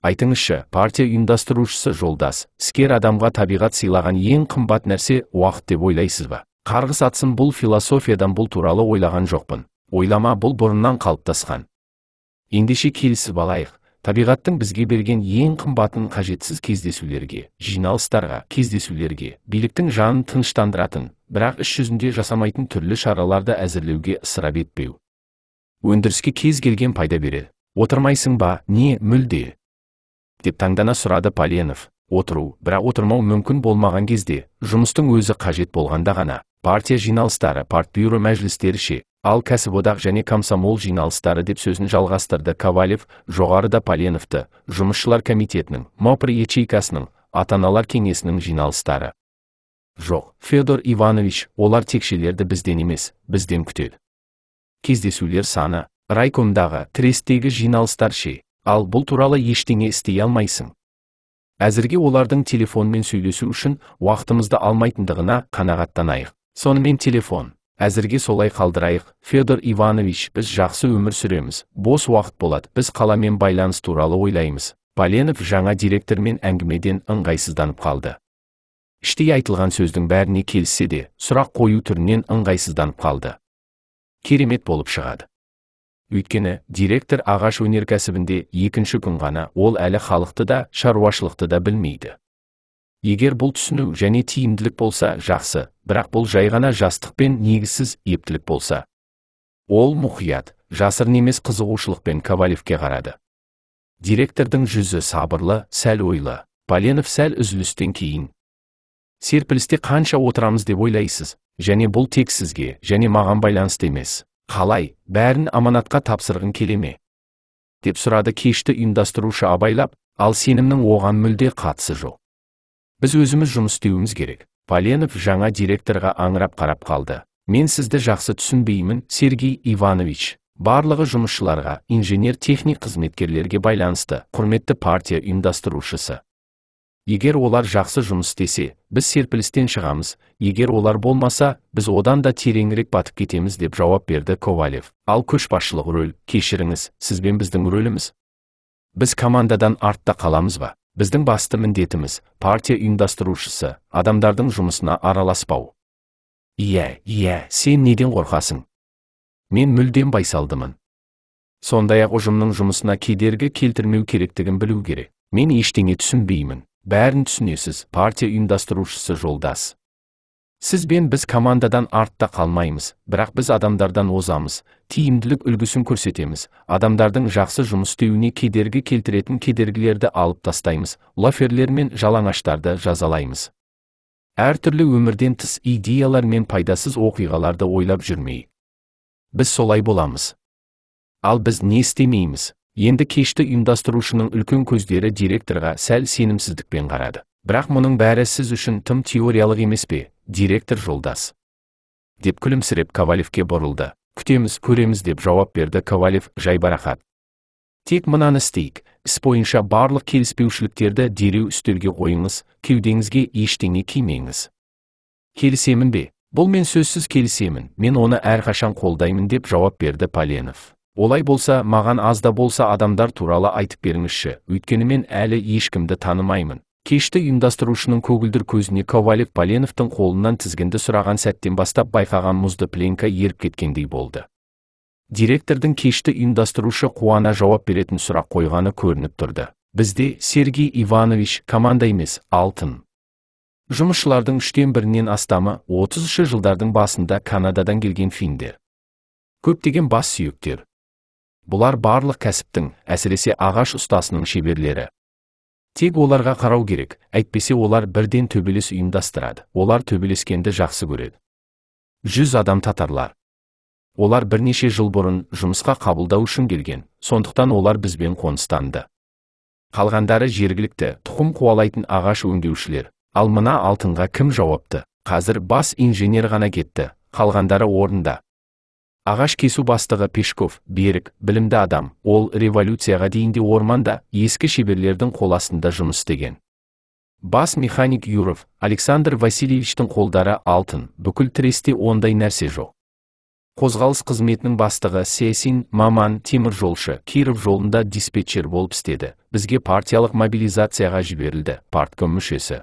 айтыңызшы партия ұйымдастырушысы жолдас іскер адамға табиғат сыйлаған ең қымбат нәрсе уақыт деп ойлайсыз ба қарғыс атсын бұл философиядан бұл туралы ойлаған жоқпын ойлама бұл бұрыннан қалыптасқан ендеше келісіп алайық табиғаттың бізге берген ең қымбатын қажетсіз кездесулерге жиналыстарға кездесулерге биліктің жанын тыныштандыратын бірақ іс жүзінде жасамайтын түрлі шараларды әзірлеуге ысырап етпеу өндіріске кез келген пайда береді отырмайсың ба не мүлде деп таңдана сұрады Поленов. Отыру, бірақ отырмау мүмкін болмаған кезде, жұмыстың өзі қажет болғанда ғана, партия жиналыстары, партбюро мәжілістері ше, ал кәсіподақ және комсомол жиналыстары деп сөзін жалғастырды Ковалев, жоғарыда Поленовты, жұмысшылар комитетінің, МОПР ячейкасының, ата-аналар кеңесінің жиналыстары. Жоқ, Федор Иванович, олар текшелерді бізден емес, бізден күтеді. Кездесулер саны, райкомдағы, трестегі жиналыстар ше, ал бұл туралы ештеңе істей алмайсың әзірге олардың телефонмен сөйлесу үшін уақытымызды алмайтындығына қанағаттанайық сонымен телефон әзірге солай қалдырайық федор иванович біз жақсы өмір сүреміз бос уақыт болады біз қаламен байланыс туралы ойлаймыз поленов жаңа директормен әңгімеден ыңғайсызданып қалды іштей айтылған сөздің бәріне келіссе де сұрақ қою түрінен ыңғайсызданып қалды керемет болып шығады Өйткені, директор ағаш өнеркәсібінде екінші күн ғана ол әлі халықты да, шаруашылықты да білмейді. Егер бұл түсіну және тиімділік болса жақсы, бірақ бұл жай ғана жастық пен негізсіз ептілік болса. Ол мұқият, жасырын емес қызығушылықпен Ковалевке қарады. Директордың жүзі сабырлы, сәл ойлы. Поленов сәл үзілістен кейін. Серпілісте қанша отырамыз деп ойлайсыз, және бұл тек сізге, және маған байланысты емес қалай бәрін аманатқа тапсырғың келе деп сұрады кешті ұйымдастырушы абайлап ал сенімнің оған мүлде қатысы жоқ біз өзіміз жұмыс істеуіміз керек поленов жаңа директорға аңырап қарап қалды мен сізді жақсы түсінбеймін сергей иванович барлығы жұмысшыларға инженер техник қызметкерлерге байланысты құрметті партия ұйымдастырушысы егер олар жақсы жұмыс істесе біз серпілістен шығамыз егер олар болмаса біз одан да тереңірек батып кетеміз деп жауап берді ковалев ал көшбасшылық рөл кешіріңіз сізбен біздің рөліміз біз командадан артта қаламыз ба біздің басты міндетіміз партия ұйымдастырушысы адамдардың жұмысына араласпау иә иә сен неден қорқасың мен мүлдем байсалдымын сондай ақ ұжымның жұмысына кедергі келтірмеу керектігін білу керек мен ештеңе түсінбеймін бәрін түсінесіз партия ұйымдастырушысы жолдас сіз бен біз командадан артта қалмаймыз бірақ біз адамдардан озамыз тиімділік үлгісін көрсетеміз адамдардың жақсы жұмыс істеуіне кедергі келтіретін кедергілерді алып тастаймыз лаферлер мен жалаңаштарды жазалаймыз әртүрлі өмірден тыс идеялар мен пайдасыз оқиғаларды ойлап жүрмей біз солай боламыз ал біз не істемейміз енді кешті ұйымдастырушының үлкен көздері директорға сәл сенімсіздікпен қарады бірақ мұның бәрі сіз үшін тым теориялық емес пе директор жолдас деп күлімсіреп ковалевке бұрылды күтеміз көреміз деп жауап берді ковалев жайбарақат тек мынаны істейік іс бойынша барлық келіспеушіліктерді дереу үстелге қойыңыз кеудеңізге ештеңе кимеңіз келісемін бе бұл мен сөзсіз келісемін мен оны әрқашан қолдаймын деп жауап берді поленов олай болса маған азда болса адамдар туралы айтып беріңізші өйткені мен әлі ешкімді танымаймын кешті ұйымдастырушының көгілдір көзіне ковалев поленовтың қолынан тізгінді сұраған сәттен бастап байқаған мұзды пленка еріп кеткендей болды директордың кешті ұйымдастырушы қуана жауап беретін сұрақ қойғаны көрініп тұрды бізде сергей иванович команда емес алтын жұмысшылардың үштен бірінен астамы 30 жылдардың басында канададан келген финдер көптеген бас сүйектер бұлар барлық кәсіптің әсіресе ағаш ұстасының шеберлері тек оларға қарау керек әйтпесе олар бірден төбелес ұйымдастырады олар төбелескенді жақсы көреді жүз адам татарлар олар бірнеше жыл бұрын жұмысқа қабылдау үшін келген сондықтан олар бізбен қоныстанды қалғандары жергілікті тұқым қуалайтын ағаш өңдеушілер ал мына алтынға кім жауапты қазір бас инженер ғана кетті қалғандары орында ағаш кесу бастығы пешков берік білімді адам ол революцияға дейінде орманда ескі шеберлердің қоласында жұмыс істеген бас механик юров александр васильевичтің қолдары алтын бүкіл тіресте ондай нәрсе жоқ қозғалыс қызметінің бастығы сесин маман теміржолшы киров жолында диспетчер болып істеді бізге партиялық мобилизацияға жіберілді партком мүшесі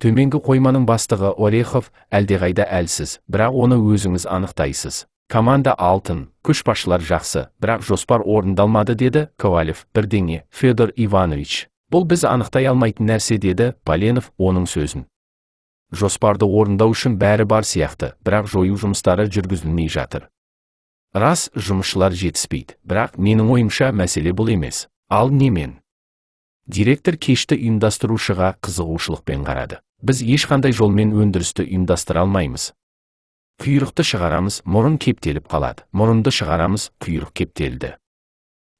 төменгі қойманың бастығы орехов әлдеқайда әлсіз бірақ оны өзіңіз анықтайсыз команда алтын көшбасшылар жақсы бірақ жоспар орындалмады деді ковалев бірдеңе федор иванович бұл біз анықтай алмайтын нәрсе деді поленов оның сөзін жоспарды орындау үшін бәрі бар сияқты бірақ жою жұмыстары жүргізілмей жатыр рас жұмысшылар жетіспейді бірақ менің ойымша мәселе бұл емес ал немен директор кешті ұйымдастырушыға қызығушылықпен қарады біз ешқандай жолмен өндірісті ұйымдастыра алмаймыз құйрықты шығарамыз мұрын кептеліп қалады мұрынды шығарамыз құйрық кептелді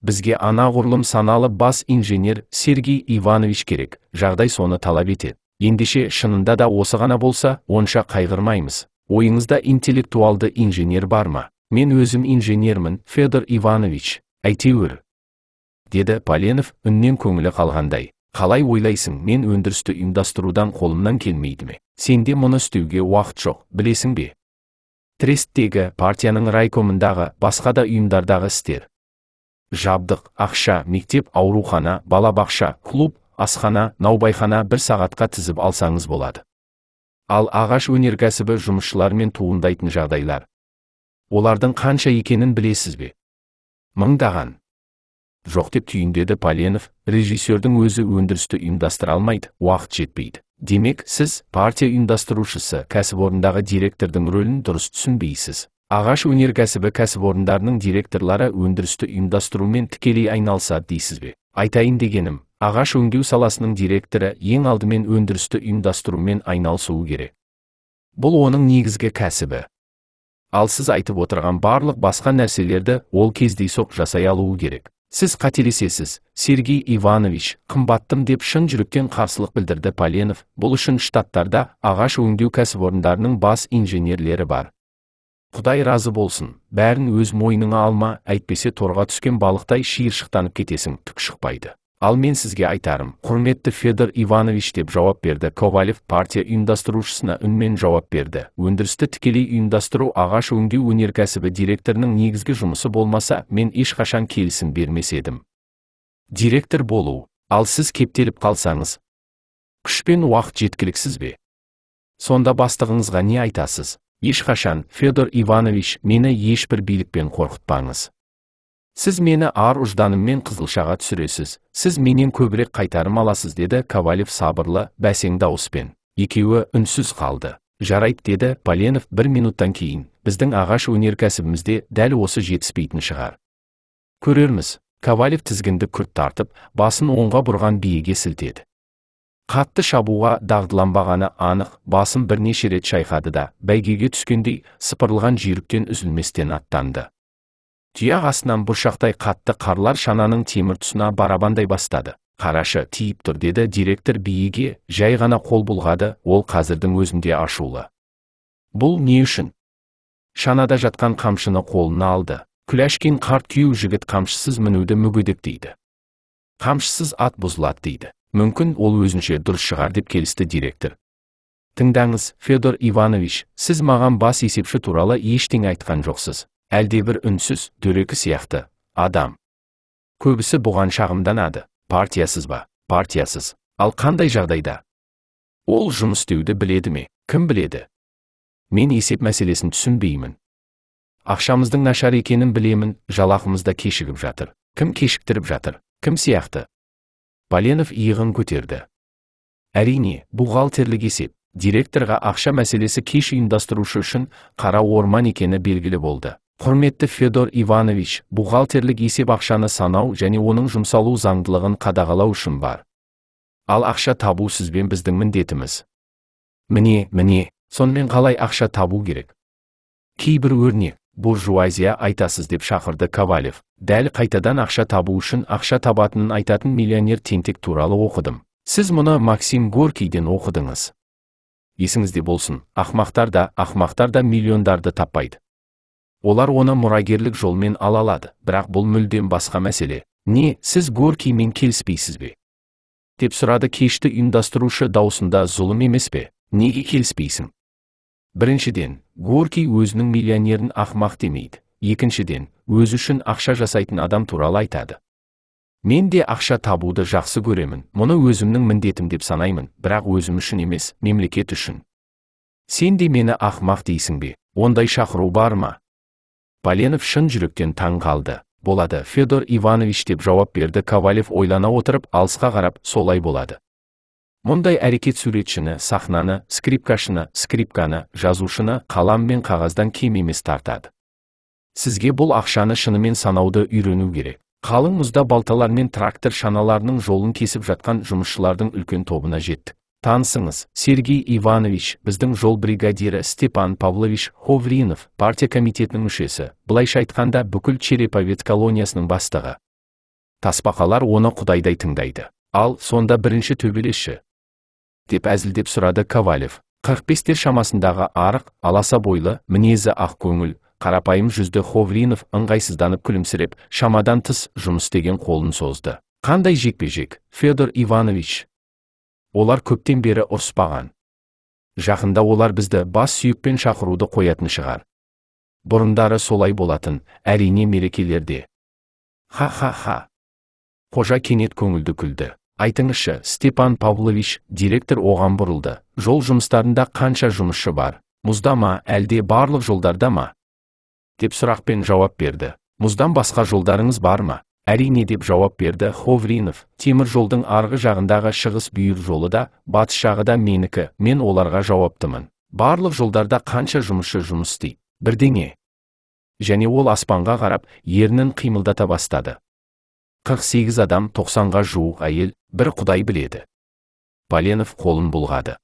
бізге анағұрлым саналы бас инженер сергей иванович керек жағдай соны талап етеді ендеше шынында да осы ғана болса онша қайғырмаймыз ойыңызда интеллектуалды инженер бар ма мен өзім инженермін федор иванович әйтеуір деді поленов үннен көңілі қалғандай қалай ойлайсың мен өндірісті ұйымдастырудан қолымнан келмейді ме сенде мұны істеуге уақыт жоқ білесің бе тресттегі партияның райкомындағы басқа да ұйымдардағы істер жабдық ақша мектеп аурухана балабақша клуб асхана наубайхана бір сағатқа тізіп алсаңыз болады ал ағаш өнеркәсібі жұмысшылармен туындайтын жағдайлар олардың қанша екенін білесіз бе мыңдаған жоқ деп түйіндеді паленов режиссердің өзі өндірісті ұйымдастыра алмайды уақыт жетпейді демек сіз партия ұйымдастырушысы кәсіпорындағы директордың рөлін дұрыс түсінбейсіз ағаш өнеркәсібі кәсіпорындарының директорлары өндірісті ұйымдастырумен тікелей айналысады дейсіз бе айтайын дегенім ағаш өңдеу саласының директоры ең алдымен өндірісті ұйымдастырумен айналысуы керек бұл оның негізгі кәсібі ал сіз айтып отырған барлық басқа нәрселерді ол кездейсоқ жасай алуы керек сіз қателесесіз сергей иванович қымбаттым деп шын жүректен қарсылық білдірді поленов бұл үшін штаттарда ағаш өңдеу кәсіпорындарының бас инженерлері бар құдай разы болсын бәрін өз мойныңа алма әйтпесе торға түскен балықтай шиыршықтанып кетесің түк шықпайды ал мен сізге айтарым құрметті федор иванович деп жауап берді ковалев партия ұйымдастырушысына үнмен жауап берді өндірісті тікелей ұйымдастыру ағаш өңдеу өнеркәсібі директорының негізгі жұмысы болмаса мен ешқашан келісім бермес едім директор болу ал сіз кептеліп қалсаңыз күшпен уақыт жеткіліксіз бе сонда бастығыңызға не айтасыз ешқашан федор иванович мені ешбір билікпен қорқытпаңыз сіз мені ар ұжданыммен қызылшаға түсіресіз сіз менен көбірек қайтарым аласыз деді ковалев сабырлы бәсең дауыспен екеуі үнсіз қалды жарайды деді поленов бір минуттан кейін біздің ағаш өнеркәсібімізде дәл осы жетіспейтін шығар көрерміз ковалев тізгінді күрт тартып басын оңға бұрған биеге сілтеді қатты шабуға дағдыланбағаны анық басын бірнеше рет шайқады да бәйгеге түскендей сыпырылған жүйріктен үзілместен аттанды тұяқ астынан бұршақтай қатты қарлар шананың темір тұсына барабандай бастады қарашы тиіп тұр деді директор биеге жай ғана қол бұлғады ол қазірдің өзінде ашулы бұл не үшін шанада жатқан қамшыны қолына алды күләшкин қарт күйеу жігіт қамшысыз мінуді мүгедек дейді қамшысыз ат бұзылады дейді мүмкін ол өзінше дұрыс шығар деп келісті директор тыңдаңыз федор иванович сіз маған бас есепші туралы ештеңе айтқан жоқсыз әлдебір үнсіз дөрекі сияқты адам көбісі бұған шағымданады партиясыз ба партиясыз ал қандай жағдайда ол жұмыс істеуді біледі ме кім біледі мен есеп мәселесін түсінбеймін ақшамыздың нашар екенін білемін жалақымыз да кешігіп жатыр кім кешіктіріп жатыр кім сияқты Баленов иығын көтерді әрине бухгалтерлік есеп директорға ақша мәселесі кеш ұйымдастырушы үшін қара орман екені белгілі болды құрметті федор иванович бухгалтерлік есеп ақшаны санау және оның жұмсалу заңдылығын қадағалау үшін бар ал ақша табу сізбен біздің міндетіміз міне міне сонымен қалай ақша табу керек кейбір өрнек буржуазия айтасыз деп шақырды ковалев дәл қайтадан ақша табу үшін ақша табатынын айтатын миллионер тентек туралы оқыдым сіз мұны максим горкийден оқыдыңыз есіңізде болсын ақмақтар да ақмақтар да миллиондарды таппайды олар оны мұрагерлік жолмен ала алады бірақ бұл мүлдем басқа мәселе не сіз горкиймен келіспейсіз бе деп сұрады кешті ұйымдастырушы даусында зұлым емес пе неге келіспейсің біріншіден Горки өзінің миллионерін ақмақ демейді екіншіден өзі үшін ақша жасайтын адам туралы айтады мен де ақша табуды жақсы көремін мұны өзімнің міндетім деп санаймын бірақ өзім үшін емес мемлекет үшін сен де мені ақмақ дейсің бе ондай шақыру бар ма Баленов шын жүректен таң қалды. Болады, Федор Иванович деп жауап берді Ковалев ойлана отырып алысқа қарап солай болады. Мұндай әрекет суретшіні, сахнаны, скрипкашыны, скрипканы, жазушыны қалам мен қағаздан кем тартады. Сізге бұл ақшаны шынымен санауды үйрену керек. Қалың мұзда балталар мен трактор шаналарының жолын кесіп жатқан жұмысшылардың үлкен тобына жеттік танысыңыз сергей иванович біздің жол бригадирі степан павлович ховринов партия комитетінің мүшесі былайша айтқанда бүкіл череповец колониясының бастығы Таспақалар оны құдайдай тыңдайды ал сонда бірінші төбелесші деп әзілдеп сұрады ковалев 45-тер шамасындағы арық аласа бойлы мінезі ақ көңіл, қарапайым жүзді ховринов ыңғайсызданып күлімсіреп шамадан тыс жұмыс деген қолын созды қандай жекпе жек федор иванович олар көптен бері ұрыспаған жақында олар бізді бас сүйекпен шақыруды қоятын шығар бұрындары солай болатын әрине мерекелерде ха ха ха қожа кенет көңілді күлді айтыңызшы степан павлович директор оған бұрылды жол жұмыстарында қанша жұмысшы бар мұзда ма әлде барлық жолдарда ма деп сұрақпен жауап берді мұздан басқа жолдарыңыз бар ма әрине деп жауап берді ховринов темір жолдың арғы жағындағы шығыс бүйір жолы да батыс жағы да менікі мен оларға жауаптымын барлық жолдарда қанша жұмысшы жұмыс істейді бірдеңе және ол аспанға қарап ернін қимылдата бастады 48 адам 90-ға жуық әйел бір құдай біледі поленов қолын бұлғады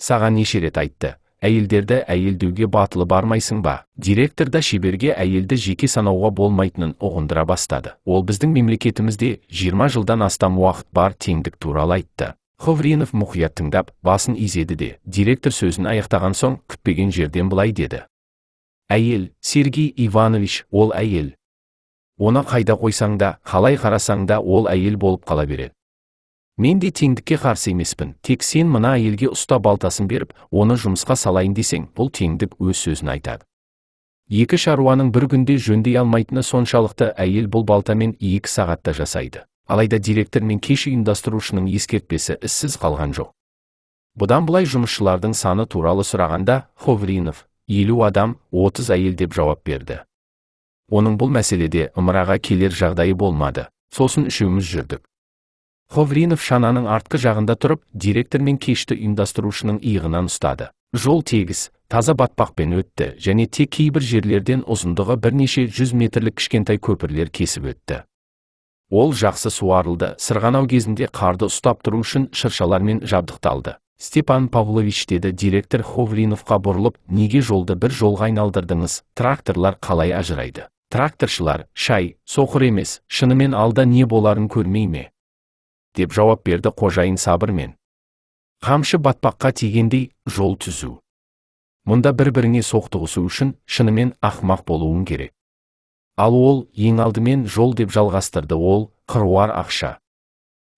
саған неше рет айтты әйелдерді әйелдеуге батылы бармайсың ба директор да шеберге әйелді жеке санауға болмайтынын ұғындыра бастады ол біздің мемлекетімізде 20 жылдан астам уақыт бар теңдік туралы айтты ховринов мұқият тыңдап басын изеді де директор сөзін аяқтаған соң күтпеген жерден былай деді әйел сергей иванович ол әйел оны қайда қойсаң да қалай қарасаң да ол әйел болып қала береді мен де теңдікке қарсы емеспін тек сен мына әйелге ұста балтасын беріп оны жұмысқа салайын десең бұл теңдік өз сөзін айтады екі шаруаның бір күнде жөндей алмайтыны соншалықты әйел бұл балтамен екі сағатта жасайды алайда директор мен кеш ұйымдастырушының ескертпесі іссіз қалған жоқ бұдан былай жұмысшылардың саны туралы сұрағанда ховринов елу адам отыз әйел деп жауап берді оның бұл мәселеде ымыраға келер жағдайы болмады сосын үшеуміз жүрдік ховринов шананың артқы жағында тұрып директор мен кешті ұйымдастырушының иығынан ұстады жол тегіс таза батпақпен өтті және тек кейбір жерлерден ұзындығы бірнеше жүз метрлік кішкентай көпірлер кесіп өтті ол жақсы суарылды сырғанау кезінде қарды ұстап тұру үшін шыршалармен жабдықталды степан павлович деді директор ховриновқа бұрылып неге жолды бір жолға айналдырдыңыз тракторлар қалай ажырайды тракторшылар шай соқыр емес шынымен алда не боларын көрмей деп жауап берді қожайын сабырмен қамшы батпаққа тигендей жол түзу мұнда бір біріңе соқтығысу үшін шынымен ақмақ болуың керек ал ол ең алдымен жол деп жалғастырды ол қыруар ақша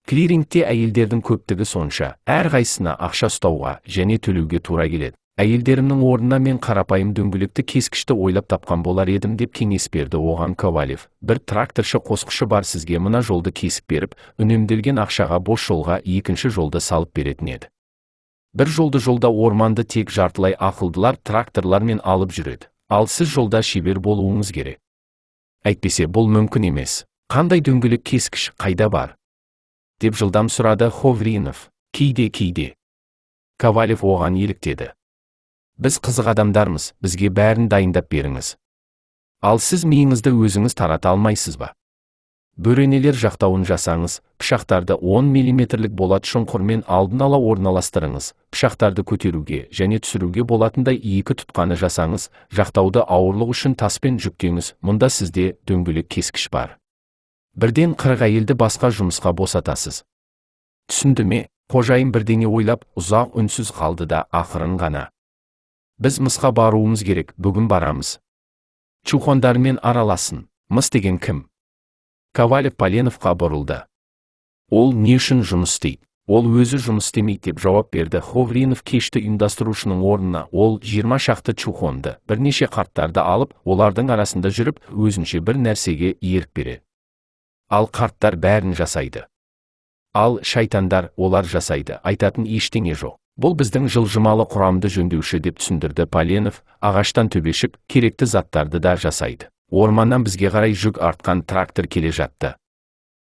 клирингте әйелдердің көптігі сонша әрқайсысына ақша ұстауға және төлеуге тура келеді әйелдерімнің орнына мен қарапайым дөңгелекті кескішті ойлап тапқан болар едім деп кеңес берді оған ковалев бір тракторшы қосқышы бар сізге мына жолды кесіп беріп үнемделген ақшаға бос жолға екінші жолды салып беретін еді бір жолды жолда орманды тек жартылай ақылдылар тракторлармен алып жүреді ал сіз жолда шебер болуыңыз керек әйтпесе бұл мүмкін емес қандай дөңгелек кескіш қайда бар деп жылдам сұрады ховринов кейде кейде ковалев оған еліктеді біз қызық адамдармыз бізге бәрін дайындап беріңіз ал сіз миыңызды өзіңіз тарата алмайсыз ба бөренелер жақтауын жасаңыз пышақтарды 10 миллиметрлік болат шұңқырмен алдын ала орналастырыңыз пышақтарды көтеруге және түсіруге болатындай екі тұтқаны жасаңыз жақтауды ауырлық үшін таспен жүктеңіз мұнда сізде дөңгелек кескіш бар бірден қырық әйелді басқа жұмысқа босатасыз түсінді ме қожайын бірдеңе ойлап ұзақ үнсіз қалды да ақырын ғана біз мысқа баруымыз керек бүгін барамыз чухондармен араласын мыс деген кім ковалев поленовқа бұрылды ол не үшін жұмыс істейді ол өзі жұмыс істемейді деп жауап берді ховринов кешті ұйымдастырушының орнына ол жиырма шақты чухонды бірнеше қарттарды алып олардың арасында жүріп өзінше бір нәрсеге ерік бере ал қарттар бәрін жасайды ал шайтандар олар жасайды айтатын ештеңе жоқ бұл біздің жылжымалы құрамды жөндеуші деп түсіндірді поленов ағаштан төбешік керекті заттарды да жасайды орманнан бізге қарай жүк артқан трактор келе жатты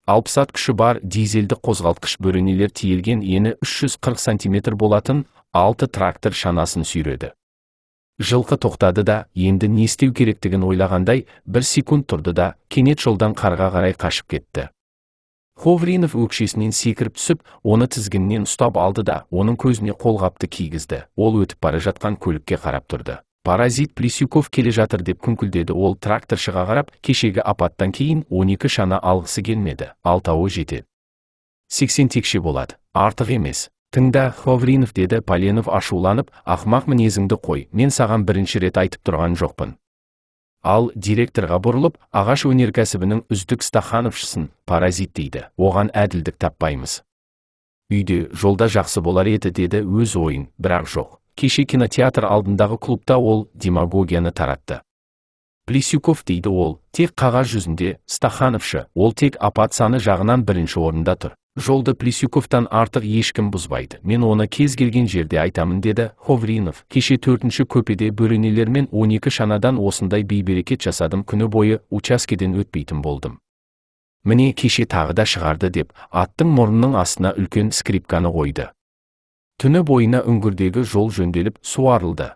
алпыс күші бар дизельді қозғалтқыш бөренелер тиелген ені 340 сантиметр болатын алты трактор шанасын сүйреді жылқы тоқтады да енді не істеу керектігін ойлағандай бір секунд тұрды да кенет жолдан қарға қарай қашып кетті ховринов өкшесінен секіріп түсіп оны тізгіннен ұстап алды да оның көзіне қолғапты кигізді ол өтіп бара жатқан көлікке қарап тұрды паразит Плисюков келе жатыр деп күңкілдеді ол тракторшыға қарап кешегі апаттан кейін 12 шана алғысы келмеді алтауы жете. сексен текше болады артық емес тыңда ховринов деді поленов ашуланып ақмақ мінезіңді қой мен саған бірінші рет айтып тұрған жоқпын ал директорға бұрылып ағаш өнеркәсібінің үздік стахановшысын паразит дейді оған әділдік таппаймыз үйде жолда жақсы болар еді деді өз ойын бірақ жоқ кеше кинотеатр алдындағы клубта ол демагогияны таратты плесюков дейді ол тек қағаз жүзінде стахановшы ол тек апат жағынан бірінші орында тұр Жолды плесюковтан артық ешкім бұзбайды мен оны кез келген жерде айтамын деді ховринов кеше төртінші көпеде бөренелермен 12 шанадан осындай бейберекет жасадым күні бойы учаскеден өтпейтін болдым міне кеше тағы да шығарды деп аттың мұрнының астына үлкен скрипканы қойды түні бойына үңгірдегі жол жөнделіп суарылды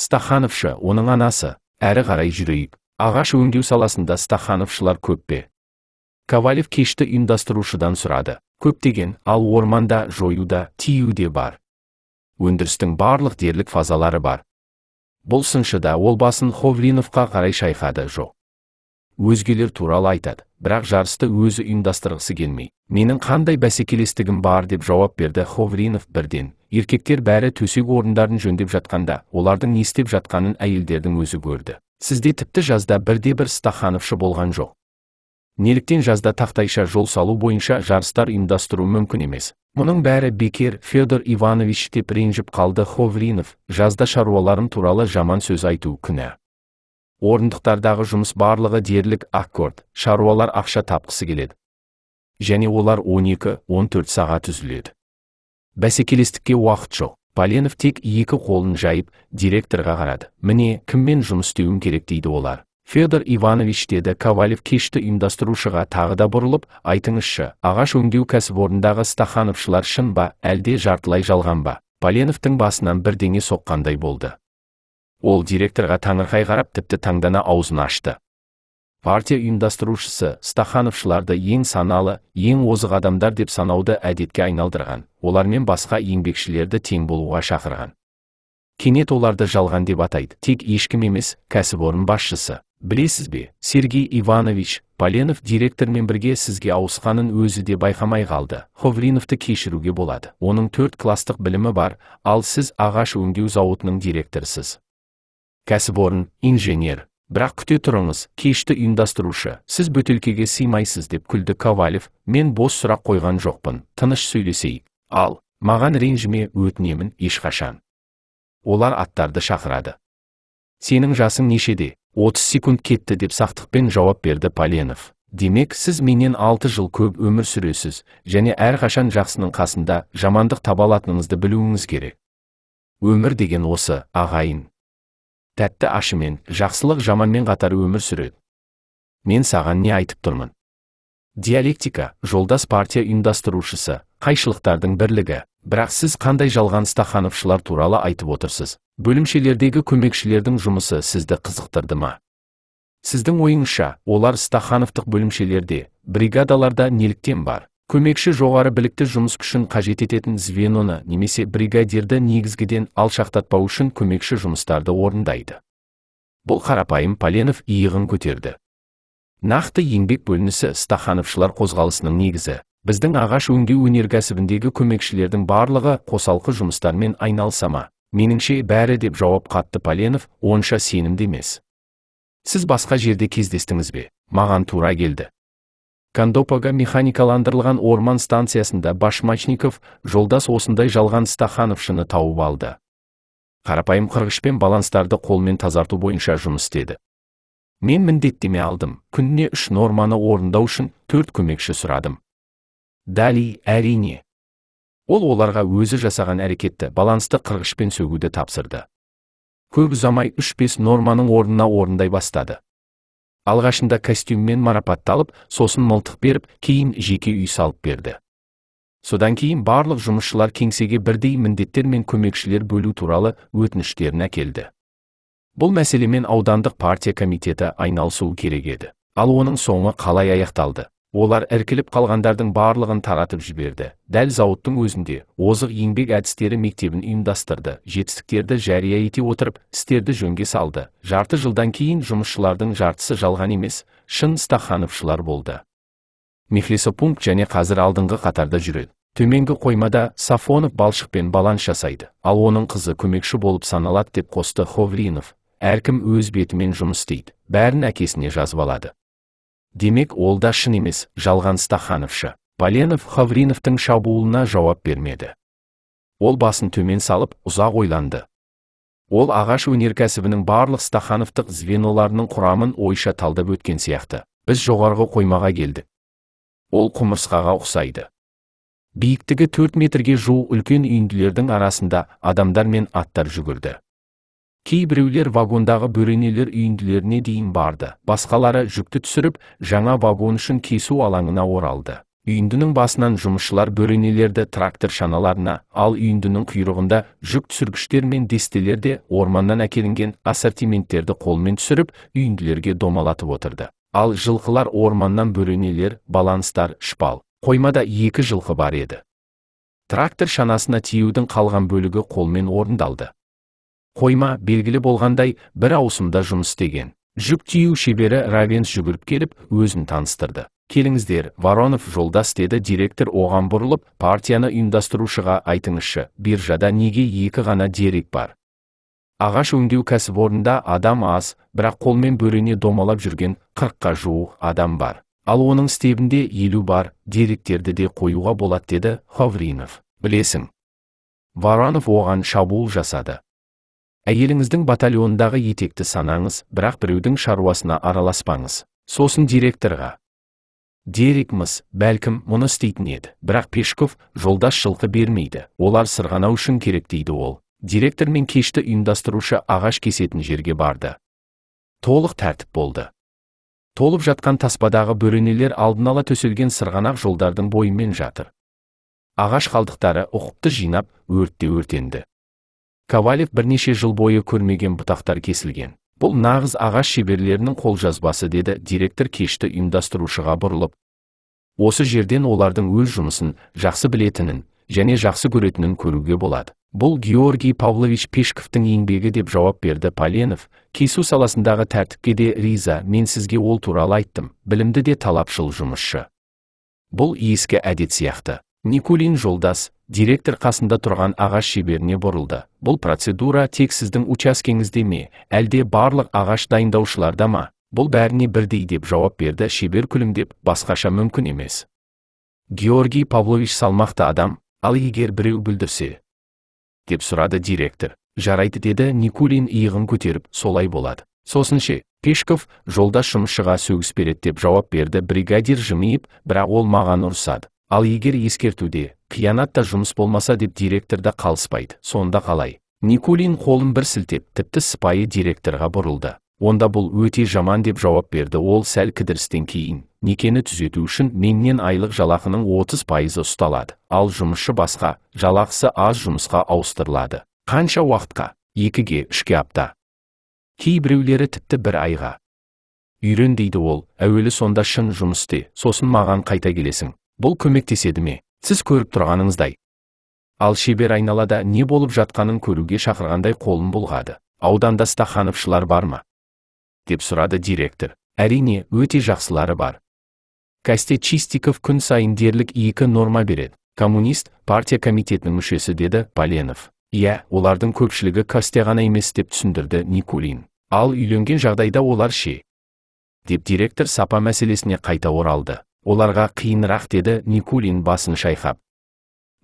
стахановшы оның анасы әрі қарай жүрейік ағаш өңдеу саласында стахановшылар көп пе ковалев кешті ұйымдастырушыдан сұрады көптеген ал орманда жоюда тиюде бар өндірістің барлық дерлік фазалары бар бұл сыншыда ол басын ховлиновқа қарай шайқады жоқ өзгелер туралы айтады бірақ жарысты өзі ұйымдастырғысы келмей менің қандай бәсекелестігім бар деп жауап берді ховлинов бірден еркектер бәрі төсек орындарын жөндеп жатқанда олардың не істеп жатқанын әйелдердің өзі көрді сізде тіпті жазда бірде бір стахановшы болған жоқ неліктен жазда тақтайша жол салу бойынша жарыстар ұйымдастыру мүмкін емес мұның бәрі бекер федор иванович деп ренжіп қалды ховринов жазда шаруаларым туралы жаман сөз айту күнә орындықтардағы жұмыс барлығы дерлік аккорд шаруалар ақша тапқысы келеді және олар 12-14 сағат үзіледі бәсекелестікке уақыт жоқ поленов тек екі қолын жайып директорға қарады міне кіммен жұмыс істеуім керек дейді олар федор иванович деді ковалев кешті ұйымдастырушыға тағы да бұрылып айтыңызшы ағаш өңдеу кәсіпорнындағы стахановшылар шын ба әлде жартылай жалған ба поленовтың басынан бірдеңе соққандай болды ол директорға таңырқай қарап тіпті таңдана аузын ашты партия ұйымдастырушысы стахановшыларды ең саналы ең озық адамдар деп санауды әдетке айналдырған олармен басқа еңбекшілерді тең болуға шақырған кенет оларды жалған деп атайды тек ешкім емес кәсіпорын басшысы білесіз бе сергей иванович поленов директормен бірге сізге ауысқанын өзі де байқамай қалды ховриновты кешіруге болады оның төрт кластық білімі бар ал сіз ағаш өңдеу зауытының директорсыз кәсіпорын инженер бірақ күте тұрыңыз кешті ұйымдастырушы сіз бөтелкеге сыймайсыз деп күлді ковалев мен бос сұрақ қойған жоқпын тыныш сөйлесей ал маған ренжіме өтінемін ешқашан олар аттарды шақырады сенің жасың нешеде 30 секунд кетті деп сақтықпен жауап берді поленов демек сіз менен алты жыл көп өмір сүресіз және әрқашан жақсының қасында жамандық таба алатыныңызды білуіңіз керек өмір деген осы ағайын тәтті ашымен жақсылық жаманмен қатар өмір сүреді мен саған не айтып тұрмын диалектика жолдас партия ұйымдастырушысы қайшылықтардың бірлігі бірақ сіз қандай жалған стахановшылар туралы айтып отырсыз бөлімшелердегі көмекшілердің жұмысы сізді қызықтырды ма сіздің ойыңызша олар стахановтық бөлімшелерде бригадаларда неліктен бар көмекші жоғары білікті жұмыс күшін қажет ететін звеноны немесе бригадирді негізгіден алшақтатпау үшін көмекші жұмыстарды орындайды бұл қарапайым поленов иығын көтерді нақты еңбек бөлінісі стахановшылар қозғалысының негізі біздің ағаш өңдеу өнеркәсібіндегі көмекшілердің барлығы қосалқы жұмыстармен айналыса ма меніңше бәрі деп жауап қатты паленов онша сенімді емес сіз басқа жерде кездестіңіз бе маған тура келді кандопога механикаландырылған орман станциясында башмачников жолдас осындай жалған стахановшыны тауып алды қарапайым қырғышпен баланстарды қолмен тазарту бойынша жұмыс істеді мен міндеттеме алдым күніне үш норманы орындау үшін төрт көмекші сұрадым дали әрине ол оларға өзі жасаған әрекетті балансты қырғышпен сөгуді тапсырды көп ұзамай үш бес норманың орнына орындай бастады алғашында костюммен марапатталып сосын мылтық беріп кейін жеке үй салып берді содан кейін барлық жұмысшылар кеңсеге бірдей міндеттер мен көмекшілер бөлу туралы өтініштерін әкелді бұл мәселемен аудандық партия комитеті айналысуы керек еді ал оның соңы қалай аяқталды олар іркіліп қалғандардың барлығын таратып жіберді дәл зауыттың өзінде озық еңбек әдістері мектебін ұйымдастырды жетістіктерді жария ете отырып істерді жөнге салды жарты жылдан кейін жұмысшылардың жартысы жалған емес шын стахановшылар болды мехлесопункт және қазір алдыңғы қатарда жүреді төменгі қоймада сафонов балшықпен баланс жасайды ал оның қызы көмекші болып саналады деп қосты ховринов әркім өз бетімен жұмыс істейді бәрін әкесіне жазып алады демек ол да шын емес жалған стахановшы поленов хавриновтың шабуылына жауап бермеді ол басын төмен салып ұзақ ойланды ол ағаш өнеркәсібінің барлық стахановтық звеноларының құрамын ойша талдап өткен сияқты біз жоғарғы қоймаға келдік ол құмырсқаға ұқсайды биіктігі төрт метрге жуық үлкен үйінділердің арасында адамдар мен аттар жүгірді кейбіреулер вагондағы бөренелер үйінділеріне дейін барды басқалары жүкті түсіріп жаңа вагон үшін кесу алаңына оралды үйіндінің басынан жұмысшылар бөренелерді трактор шаналарына ал үйіндінің құйрығында жүк түсіргіштер мен дестелер де орманнан әкелінген ассортименттерді қолмен түсіріп үйінділерге домалатып отырды ал жылқылар орманнан бөренелер баланстар шпал қоймада екі жылқы бар еді трактор шанасына тиеудің қалған бөлігі қолмен орындалды қойма белгілі болғандай бір ауысымда жұмыс істеген жүк тиеу шебері равенс жүгіріп келіп өзін таныстырды келіңіздер воронов жолдас деді директор оған бұрылып партияны ұйымдастырушыға айтыңызшы биржада неге екі ғана дерек бар ағаш өңдеу кәсіпорнында адам аз бірақ қолмен бөрене домалап жүрген қырыққа жуық адам бар ал оның стебінде елу бар деректерді де қоюға болады деді ховринов білесің воронов оған шабуыл жасады әйеліңіздің батальондағы етекті санаңыз бірақ біреудің шаруасына араласпаңыз сосын директорға дерекміз бәлкім мұны істейтін еді бірақ пешков жолдас жылқы бермейді олар сырғанау үшін керек дейді ол директор мен кешті ұйымдастырушы ағаш кесетін жерге барды толық тәртіп болды толып жатқан таспадағы бөренелер алдын ала төселген сырғанақ жолдардың бойымен жатыр ағаш қалдықтары ұқыпты жинап өртте өртенді ковалев бірнеше жыл бойы көрмеген бұтақтар кесілген бұл нағыз ағаш шеберлерінің жазбасы» деді директор кешті ұйымдастырушыға бұрылып осы жерден олардың өз жұмысын жақсы білетінін және жақсы көретінін көруге болады бұл георгий павлович Пешковтың еңбегі деп жауап берді Паленов, кесу саласындағы тәртіпке де риза мен сізге ол туралы айттым білімді де талапшыл жұмысшы бұл ескі әдет сияқты никулин жолдас директор қасында тұрған ағаш шеберіне бұрылды бұл процедура тек сіздің учаскеңізде ме әлде барлық ағаш дайындаушыларда ма бұл бәріне бірдей деп жауап берді шебер күлімдеп басқаша мүмкін емес георгий павлович салмақты адам ал егер біреу бүлдірсе деп сұрады директор жарайды деді никулин иығын көтеріп солай болады сосын ше пешков жолда жұмысшыға сөгіс береді деп жауап берді бригадир жымиып бірақ ол маған ұрсады ал егер ескертуде қиянат жұмыс болмаса деп директор да қалыспайды сонда қалай Николин қолын бір сілтеп тіпті сыпайы директорға бұрылды онда бұл өте жаман деп жауап берді ол сәл кідірістен кейін некені түзету үшін меннен айлық жалақының 30 пайызы ұсталады ал жұмысшы басқа жалақысы аз жұмысқа ауыстырылады қанша уақытқа екіге үшке апта кейбіреулері тіпті бір айға үйрен дейді ол әуелі сонда шын жұмыс істе сосын маған қайта келесің бұл көмектеседі ме сіз көріп тұрғаныңыздай ал шебер айналада не болып жатқанын көруге шақырғандай қолын болғады. ауданда стахановшылар бар ма деп сұрады директор әрине өте жақсылары бар кәсте чистиков күн сайын дерлік екі норма береді коммунист партия комитетінің мүшесі деді поленов иә олардың көпшілігі касте ғана емес деп түсіндірді никулин ал үйленген жағдайда олар ше деп директор сапа мәселесіне қайта оралды оларға қиынырақ деді никулин басын шайқап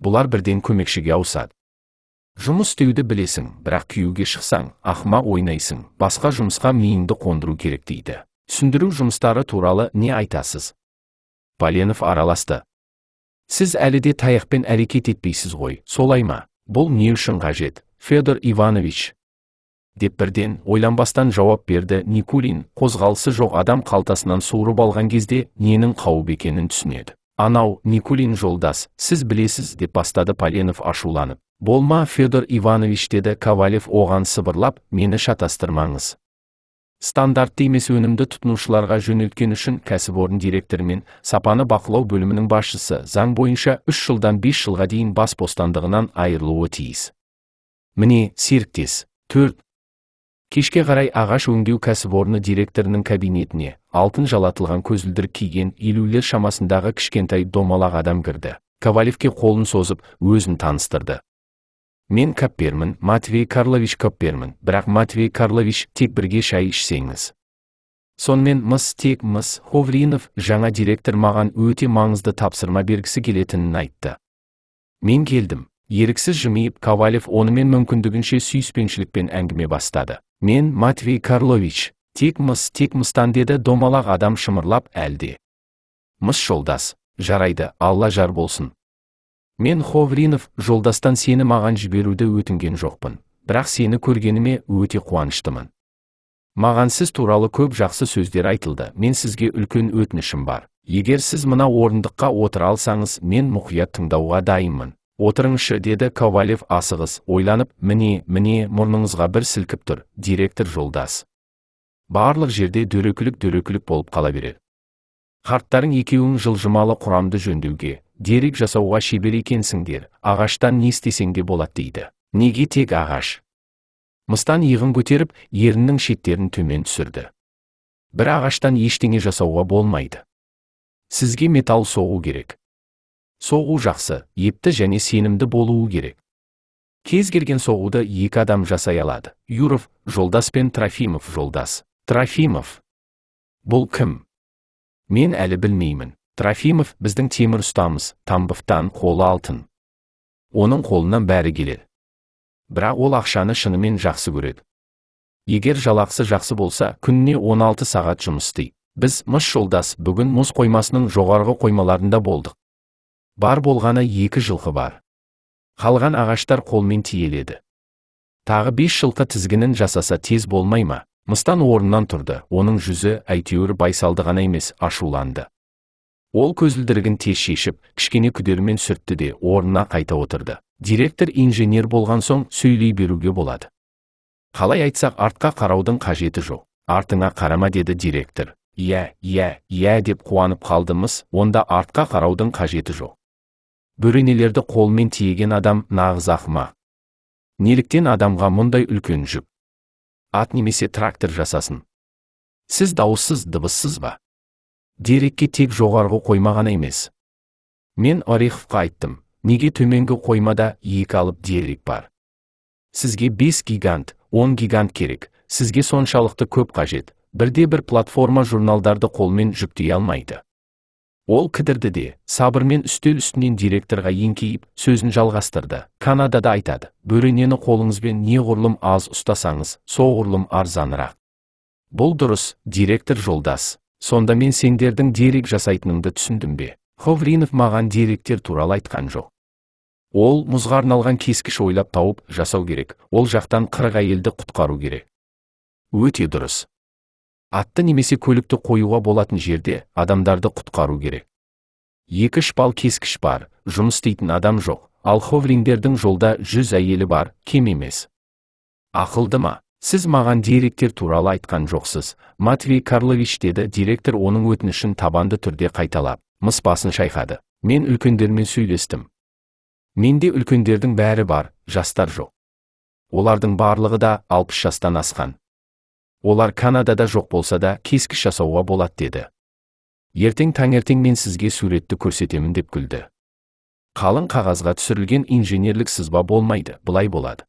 бұлар бірден көмекшіге ауысады жұмыс істеуді білесің бірақ күйеуге шықсаң ақма ойнайсың басқа жұмысқа миыңды қондыру керек дейді түсіндіру жұмыстары туралы не айтасыз поленов араласты сіз әлі де таяқпен әрекет етпейсіз ғой солай ма бұл не үшін қажет федор иванович деп бірден ойланбастан жауап берді никулин қозғалысы жоқ адам қалтасынан суырып алған кезде ненің қауіп екенін түсінеді анау никулин жолдас сіз білесіз деп бастады поленов ашуланып болма федор иванович деді ковалев оған сыбырлап мені шатастырмаңыз стандартты емес өнімді тұтынушыларға жөнелткен үшін кәсіпорын директоры мен сапаны бақылау бөлімінің басшысы заң бойынша үш жылдан бес жылға дейін бас бостандығынан айырылуы тиіс міне серіктес төрт кешке қарай ағаш өңдеу кәсіпорны директорының кабинетіне алтын жалатылған көзілдірік киген елулер шамасындағы кішкентай домалақ адам кірді ковалевке қолын созып өзін таныстырды мен каппермін матвей карлович каппермін бірақ матвей карлович тек бірге шай ішсеңіз сонымен мыс тек мыс ховринов жаңа директор маған өте маңызды тапсырма бергісі келетінін айтты мен келдім еріксіз жымиып ковалев онымен мүмкіндігінше сүйіспеншілікпен әңгіме бастады мен матвей карлович тек мыс тек мыстан деді домалақ адам шымырлап әлде мыс жолдас жарайды алла жар болсын мен ховринов жолдастан сені маған жіберуді өтінген жоқпын бірақ сені көргеніме өте қуаныштымын маған сіз туралы көп жақсы сөздер айтылды мен сізге үлкен өтінішім бар егер сіз мына орындыққа отыра алсаңыз мен мұқият тыңдауға дайынмын отырыңызшы деді ковалев асығыс ойланып міне міне мұрныңызға бір сілкіп тұр директор жолдас барлық жерде дөрекілік дөрекілік болып қала берер қарттарың екеуің жылжымалы құрамды жөндеуге дерек жасауға шебер екенсіңдер ағаштан не істесең де болады дейді неге тек ағаш мыстан иығын көтеріп ерінің шеттерін төмен түсірді бір ағаштан ештеңе жасауға болмайды сізге металл соғу керек соғу жақсы епті және сенімді болуы керек Кезгерген келген соғуды екі адам жасай алады юров жолдас пен трофимов жолдас трофимов бұл кім мен әлі білмеймін трофимов біздің темір ұстамыз тамбовтан қолы алтын оның қолынан бәрі келеді бірақ ол ақшаны шынымен жақсы көреді егер жалақсы жақсы болса күніне 16 сағат жұмыс істейді біз мыс жолдас бүгін мұз қоймасының жоғарғы қоймаларында болдық бар болғаны екі жылқы бар қалған ағаштар қолмен тиеледі тағы бес жылқы тізгінін жасаса тез болмай ма мыстан орнынан тұрды оның жүзі әйтеуір байсалды ғана емес ашуланды ол көзілдірігін тез шешіп кішкене күдермен сүртті де орнына қайта отырды директор инженер болған соң сөйлей беруге болады қалай айтсақ артқа қараудың қажеті жоқ артыңа қарама деді директор иә иә иә деп қуанып қалдымыз онда артқа қараудың қажеті жоқ бөренелерді қолмен тиеген адам нағыз ақыма неліктен адамға мұндай үлкен жүк ат немесе трактор жасасын сіз дауыссыз дыбыссыз ба дерекке тек жоғарғы қойма ғана емес мен ореховқа айттым неге төменгі қоймада екі алып дерек бар сізге 5 гигант 10 гигант керек сізге соншалықты көп қажет бірде бір платформа журналдарды қолмен жүктей алмайды ол кідірді де сабырмен үстел үстінен директорға еңкейіп сөзін жалғастырды канадада айтады бөренені қолыңызбен неғұрлым аз ұстасаңыз соғұрлым арзанырақ бұл дұрыс директор жолдас сонда мен сендердің дерек жасайтыныңды түсіндім бе ховринов маған деректер туралы айтқан жоқ ол мұзға арналған кескіш ойлап тауып жасау керек ол жақтан қырық әйелді құтқару керек өте дұрыс атты немесе көлікті қоюға болатын жерде адамдарды құтқару керек екі шпал кескіш бар жұмыс істейтін адам жоқ ал ховриндердің жолда жүз әйелі бар кем емес ақылды ма сіз маған директор туралы айтқан жоқсыз матвей карлович деді директор оның өтінішін табанды түрде қайталап мыс басын шайқады мен үлкендермен сөйлестім менде үлкендердің бәрі бар жастар жоқ олардың барлығы да алпыс жастан асқан олар канадада жоқ болса да кескіш жасауға болады деді ертең таңертең мен сізге суретті көрсетемін деп күлді қалың қағазға түсірілген инженерлік сызба болмайды былай болады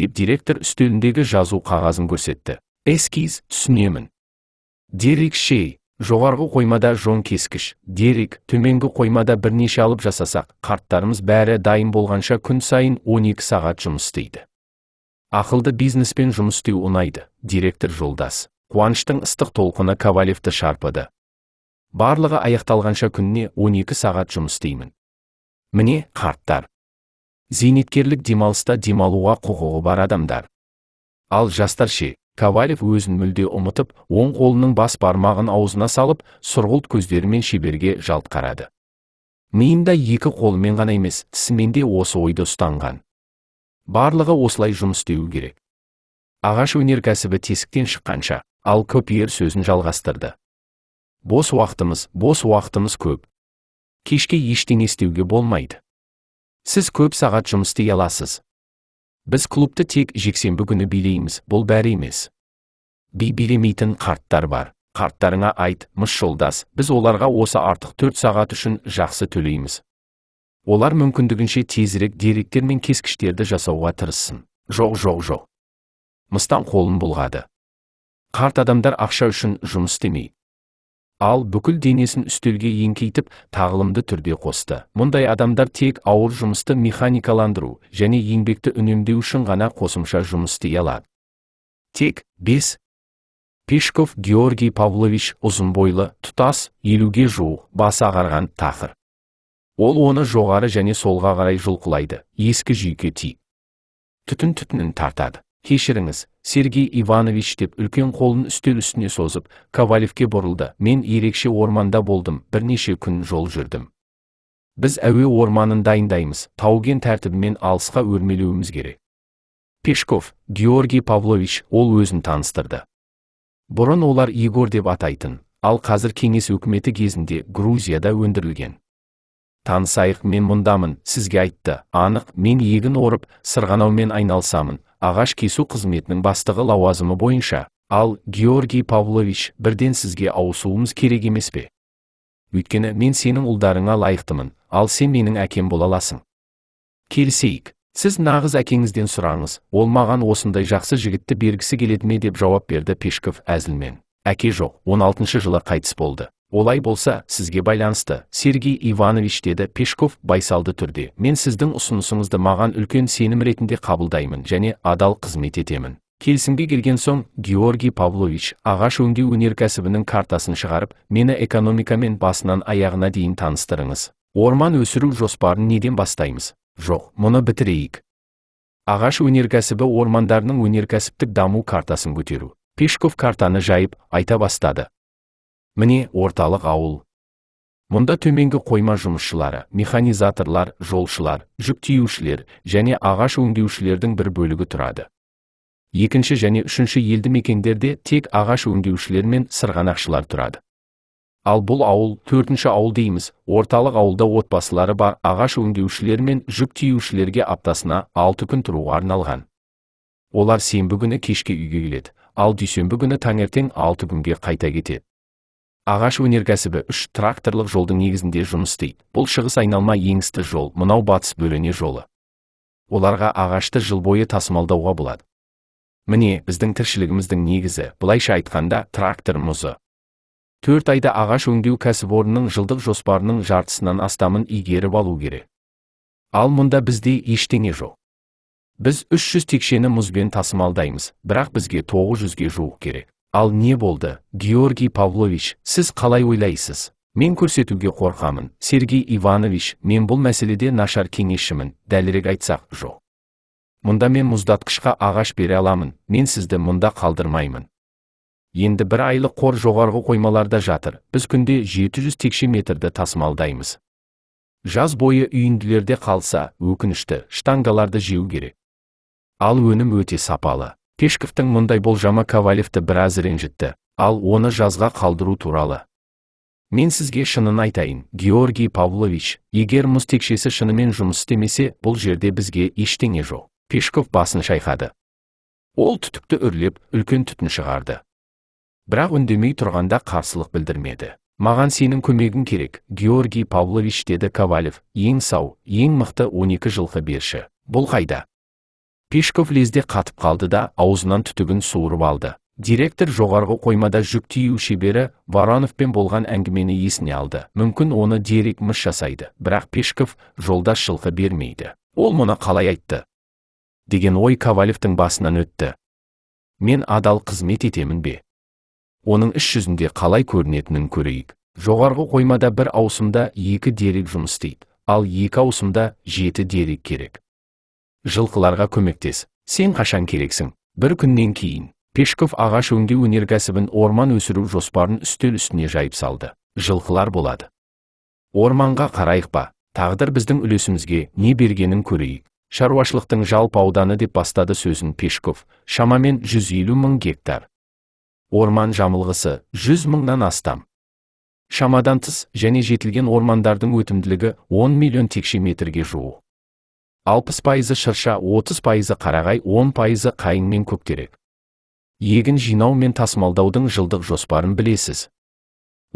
деп директор үстеліндегі жазу қағазын көрсетті эскиз түсінемін Дерек шей, жоғарғы қоймада жон кескіш дерек төменгі қоймада бірнеше алып жасасақ қарттарымыз бәрі дайын болғанша күн сайын 12 сағат жұмыс істейді ақылды бизнеспен жұмыс істеу ұнайды директор жолдас қуаныштың ыстық толқыны ковалевті шарпыды барлығы аяқталғанша күніне 12 сағат жұмыс істеймін міне қарттар зейнеткерлік демалыста демалуға құқығы бар адамдар ал жастар ше ковалев өзін мүлде ұмытып оң қолының бас бармағын аузына салып сұрғылт көздерімен шеберге жалт қарады миында екі қолымен ғана емес тісімен де осы ойды ұстанған барлығы осылай жұмыс істеу керек ағаш өнеркәсібі тесіктен шыққанша ал ер сөзін жалғастырды бос уақытымыз бос уақытымыз көп кешке ештеңе істеуге болмайды сіз көп сағат жұмыс істей аласыз біз клубты тек жексенбі күні билейміз бұл бәрі емес би билемейтін қарттар бар қарттарыңа айт мыс жолдас біз оларға осы артық төрт сағат үшін жақсы төлейміз олар мүмкіндігінше тезірек деректер мен кескіштерді жасауға тырыссын жоқ жоқ жоқ мыстан қолын бұлғады қарт адамдар ақша үшін жұмыс істемей ал бүкіл денесін үстелге еңкейтіп тағылымды түрде қосты мұндай адамдар тек ауыр жұмысты механикаландыру және еңбекті үнемдеу үшін ғана қосымша жұмыс істей алады тек бес. пешков георгий павлович ұзын бойлы тұтас елуге жуық басы ағарған тақыр ол оны жоғары және солға қарай жұлқылайды ескі жүйке ти. түтін түтінін тартады кешіріңіз сергей иванович деп үлкен қолын үстел үстіне созып ковалевке бұрылды мен ерекше орманда болдым бірнеше күн жол жүрдім біз әуе орманын дайындаймыз тауген тәртібімен алысқа өрмелеуіміз керек пешков георгий павлович ол өзін таныстырды бұрын олар егор деп атайтын ал қазір кеңес өкіметі кезінде грузияда өндірілген танысайық мен мұндамын сізге айтты анық мен егін орып сырғанаумен айналсамын ағаш кесу қызметінің бастығы лауазымы бойынша ал георгий павлович бірден сізге ауысуымыз керек емес пе өйткені мен сенің ұлдарыңа лайықтымын ал сен менің әкем бола аласың келісейік сіз нағыз әкеңізден сұраңыз ол маған осындай жақсы жігітті бергісі келеді ме деп жауап берді пешков әзілмен әке жоқ 16 жылы қайтыс болды олай болса сізге байланысты сергей иванович деді пешков байсалды түрде мен сіздің ұсынысыңызды маған үлкен сенім ретінде қабылдаймын және адал қызмет етемін келісімге келген соң георгий павлович ағаш өңдеу өнеркәсібінің картасын шығарып мені экономикамен басынан аяғына дейін таныстырыңыз орман өсіру жоспарын неден бастаймыз жоқ мұны бітірейік ағаш өнеркәсібі ормандарының өнеркәсіптік даму картасын көтеру пешков картаны жайып айта бастады міне орталық ауыл мұнда төменгі қойма жұмысшылары механизаторлар жолшылар жүк және ағаш өңдеушілердің бір бөлігі тұрады екінші және үшінші елді мекендерде тек ағаш өңдеушілер мен сырғанақшылар тұрады ал бұл ауыл төртінші ауыл дейміз орталық ауылда отбасылары бар ағаш өңдеушілер мен жүк аптасына алты күн тұруға арналған олар сенбі күні кешке үйге келеді ал дүйсенбі күні таңертең алты күнге қайта кетеді ағаш өнеркәсібі үш тракторлық жолдың негізінде жұмыс істейді бұл шығыс айналма еңісті жол мынау батыс бөлене жолы оларға ағашты жыл бойы тасымалдауға болады міне біздің тіршілігіміздің негізі былайша айтқанда трактор мұзы төрт айда ағаш өңдеу кәсіпорнының жылдық жоспарының жартысынан астамын игеріп алу керек ал мұнда бізде ештеңе жоқ біз 300 текшені мұзбен тасымалдаймыз бірақ бізге 900-ге жуық керек ал не болды георгий павлович сіз қалай ойлайсыз мен көрсетуге қорқамын сергей иванович мен бұл мәселеде нашар кеңесшімін дәлірек айтсақ жоқ мұнда мен мұздатқышқа ағаш бере аламын мен сізді мұнда қалдырмаймын енді бір айлық қор жоғарғы қоймаларда жатыр біз күнде 700 текше метрді тасымалдаймыз жаз бойы үйінділерде қалса өкінішті штангаларды жеу керек ал өнім өте сапалы пешковтың мұндай болжамы Кавалевті біраз ренжітті ал оны жазға қалдыру туралы мен сізге шынын айтайын георгий павлович егер мұз текшесі шынымен жұмыс істемесе бұл жерде бізге ештеңе жоқ пешков басын шайқады ол түтікті үрлеп үлкен түтін шығарды бірақ үндемей тұрғанда қарсылық білдірмеді маған сенің көмегің керек георгий павлович деді ковалев ең сау ең мықты 12 жылқы берші бұл қайда пешков лезде қатып қалды да аузынан түтігін суырып алды директор жоғарғы қоймада жүк тию шебері варановпен болған әңгімені есіне алды мүмкін оны дерек мыс жасайды бірақ пешков жолда шылқы бермейді ол мұны қалай айтты деген ой ковалевтің басынан өтті мен адал қызмет етемін бе оның іс жүзінде қалай көрінетінін көрейік жоғарғы қоймада бір ауысымда екі дерек жұмыс істейді ал екі ауысымда жеті дерек керек жылқыларға көмектес сен қашан керексің бір күннен кейін пешков ағаш өңдеу өнеркәсібін орман өсіру жоспарын үстел үстіне жайып салды жылқылар болады орманға қарайық па тағдыр біздің үлесімізге не бергенін көрейік шаруашылықтың жалпы ауданы деп бастады сөзін пешков шамамен 150 мың гектар орман жамылғысы 100 мыңнан астам шамадан тыс және жетілген ормандардың өтімділігі 10 миллион текше метрге жуық алпыс пайызы шырша отыз пайызы қарағай он пайызы қайың мен көктерек егін жинау мен тасымалдаудың жылдық жоспарын білесіз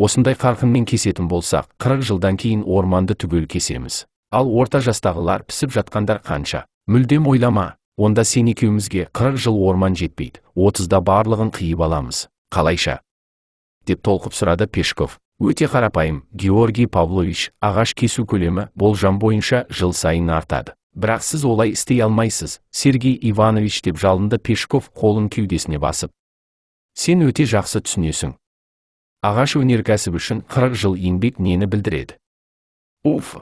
осындай қарқынмен кесетін болсақ қырық жылдан кейін орманды түгел кесеміз ал орта жастағылар пісіп жатқандар қанша мүлдем ойлама онда сен екеумізге қырық жыл орман жетпейді отызда барлығын қиып аламыз қалайша деп толқып сұрады пешков өте қарапайым георгий павлович ағаш кесу көлемі болжам бойынша жыл сайын артады бірақ сіз олай істей алмайсыз сергей иванович деп жалынды пешков қолын кеудесіне басып сен өте жақсы түсінесің ағаш өнеркәсібі үшін қырық жыл еңбек нені білдіреді уф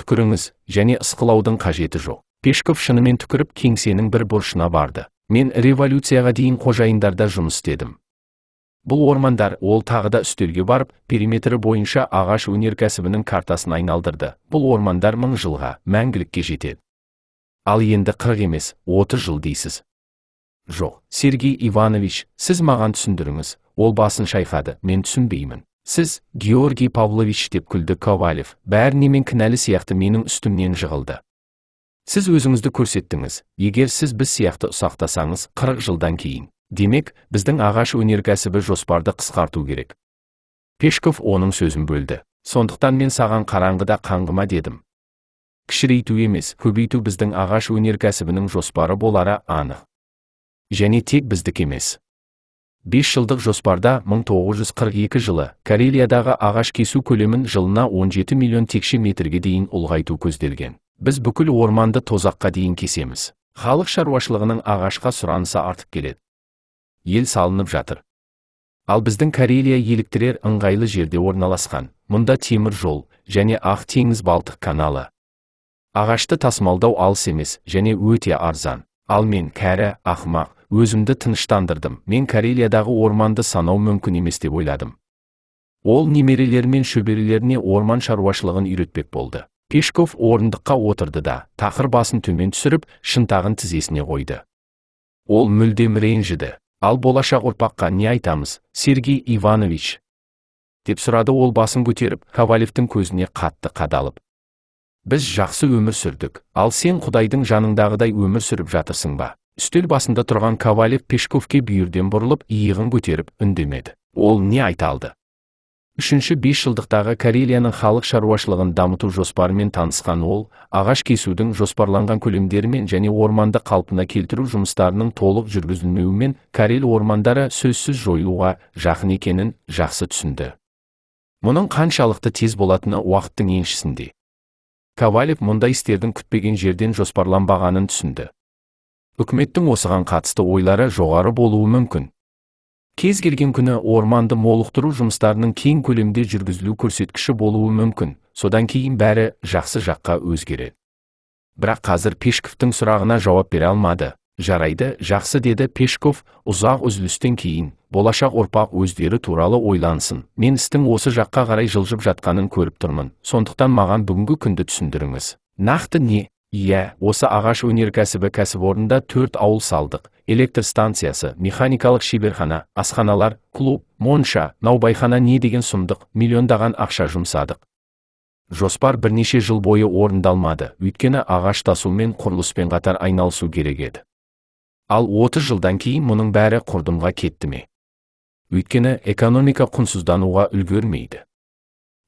түкіріңіз және ысқылаудың қажеті жоқ пешков шынымен түкіріп кеңсенің бір бұрышына барды мен революцияға дейін қожайындарда жұмыс істедім бұл ормандар ол тағыда да үстелге барып периметрі бойынша ағаш өнеркәсібінің картасын айналдырды бұл ормандар мың жылға мәңгілікке жетеді ал енді қырық емес отыз жыл дейсіз жоқ сергей иванович сіз маған түсіндіріңіз ол басын шайқады мен түсінбеймін сіз георгий павлович деп күлді ковалев бәр немен кінәлі сияқты менің үстімнен жығылды сіз өзіңізді көрсеттіңіз егер сіз біз сияқты ұсақтасаңыз қырық жылдан кейін демек біздің ағаш өнеркәсібі жоспарды қысқарту керек пешков оның сөзін бөлді сондықтан мен саған қараңғыда қаңғыма дедім кішірейту емес көбейту біздің ағаш өнеркәсібінің жоспары болары анық және тек біздік емес бес жылдық жоспарда 1942 жылы карелиядағы ағаш кесу көлемін жылына 17 миллион текше метрге дейін ұлғайту көзделген біз бүкіл орманды тозаққа дейін кесеміз халық шаруашылығының ағашқа сұранысы артып келеді ел салынып жатыр ал біздің карелия еліктірер ыңғайлы жерде орналасқан мұнда темір жол және ақ теңіз балтық каналы ағашты тасмалдау алыс емес және өте арзан ал мен кәрі ақмақ, өзімді тыныштандырдым мен карелиядағы орманды санау мүмкін емес деп ойладым ол немерелері мен шөберелеріне орман шаруашылығын үйретпек болды пешков орындыққа отырды да тақыр басын төмен түсіріп шынтағын тізесіне қойды ол мүлдем ренжіді ал болашақ ұрпаққа не айтамыз сергей иванович деп сұрады ол басын көтеріп ковалевтің көзіне қатты қадалып біз жақсы өмір сүрдік ал сен құдайдың жаныңдағыдай өмір сүріп жатырсың ба үстел басында тұрған ковалев пешковке бүйірден бұрылып иығын көтеріп үндемеді ол не айта алды үшінші жылдықтағы карелияның халық шаруашылығын дамыту жоспарымен танысқан ол ағаш кесудің жоспарланған көлемдерімен және орманды қалпына келтіру жұмыстарының толық жүргізілмеуімен карел ормандары сөзсіз жойылуға жақын екенін жақсы түсінді мұның қаншалықты тез болатыны уақыттың еншісінде ковалев мұндай істердің күтпеген жерден жоспарланбағанын түсінді үкіметтің осыған қатысты ойлары жоғары болуы мүмкін кез келген күні орманды молықтыру жұмыстарының кең көлемде жүргізілу көрсеткіші болуы мүмкін содан кейін бәрі жақсы жаққа өзгереді бірақ қазір Пешковтың сұрағына жауап бере алмады жарайды жақсы деді пешков ұзақ үзілістен кейін болашақ орпақ өздері туралы ойлансын мен істің осы жаққа қарай жылжып жатқанын көріп тұрмын сондықтан маған бүгінгі күнді түсіндіріңіз нақты не иә осы ағаш өнеркәсібі кәсіпорнында төрт ауыл салдық электр станциясы механикалық шеберхана асханалар клуб монша наубайхана не деген сұмдық миллиондаған ақша жұмсадық жоспар бірнеше жыл бойы орындалмады өйткені ағаш тасумен құрылыспен қатар айналысу керек еді ал 30 жылдан кейін мұның бәрі құрдымға кетті ме өйткені экономика құнсыздануға үлгермейді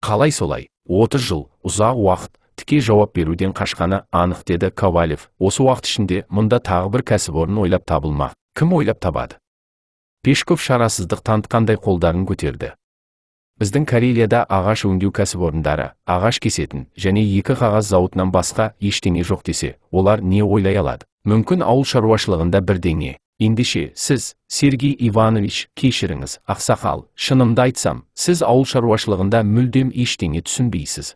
қалай солай 30 жыл ұзақ уақыт тіке жауап беруден қашқаны анық деді ковалев осы уақыт ішінде мұнда тағы бір кәсіпорын ойлап табылма. кім ойлап табады пешков шарасыздық танытқандай қолдарын көтерді біздің карелияда ағаш өңдеу кәсіпорындары ағаш кесетін және екі қағаз зауытынан басқа ештеңе жоқ десе олар не ойлай алады мүмкін ауыл шаруашылығында бірдеңе ендеше сіз сергей иванович кешіріңіз ақсақал шынымды айтсам сіз ауыл шаруашылығында мүлдем ештеңе түсінбейсіз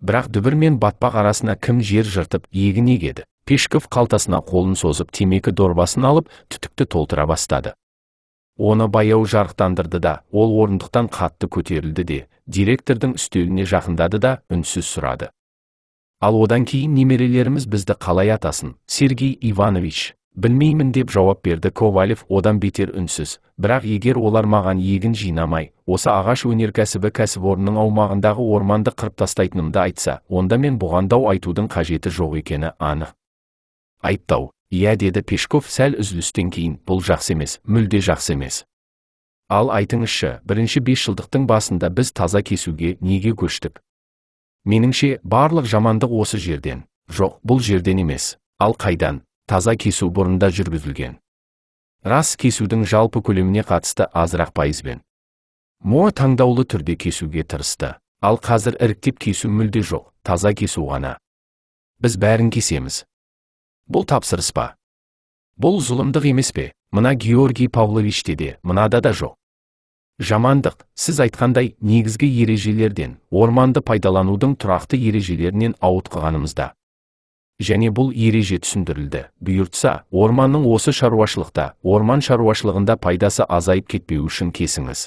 бірақ дүбір мен батпақ арасына кім жер жыртып егін егеді пешков қалтасына қолын созып темекі дорбасын алып түтікті толтыра бастады оны баяу жарықтандырды да ол орындықтан қатты көтерілді де директордың үстеліне жақындады да үнсіз сұрады ал одан кейін немерелеріміз бізді қалай атасын сергей иванович білмеймін деп жауап берді ковалев одан бетер үнсіз бірақ егер олар маған егін жинамай осы ағаш өнеркәсібі кәсіпорнының аумағындағы орманды қырып тастайтынымды айтса онда мен бұған дау айтудың қажеті жоқ екені анық Айттау, иә деді пешков сәл үзілістен кейін бұл жақсы емес мүлде жақсы емес ал айтыңызшы бірінші жылдықтың басында біз таза кесуге неге көштік меніңше барлық жамандық осы жерден жоқ бұл жерден емес ал қайдан таза кесу бұрында жүргізілген рас кесудің жалпы көлеміне қатысты азырақ пайызбен мо таңдаулы түрде кесуге тырысты ал қазір іріктеп кесу мүлде жоқ таза кесу ғана біз бәрін кесеміз бұл тапсырыс па бұл зұлымдық емес пе мына георгий павловичте де мынада да жоқ жамандық сіз айтқандай негізгі ережелерден орманды пайдаланудың тұрақты ережелерінен ауытқығанымызда және бұл ереже түсіндірілді бұйыртса орманның осы шаруашылықта орман шаруашылығында пайдасы азайып кетпе үшін кесіңіз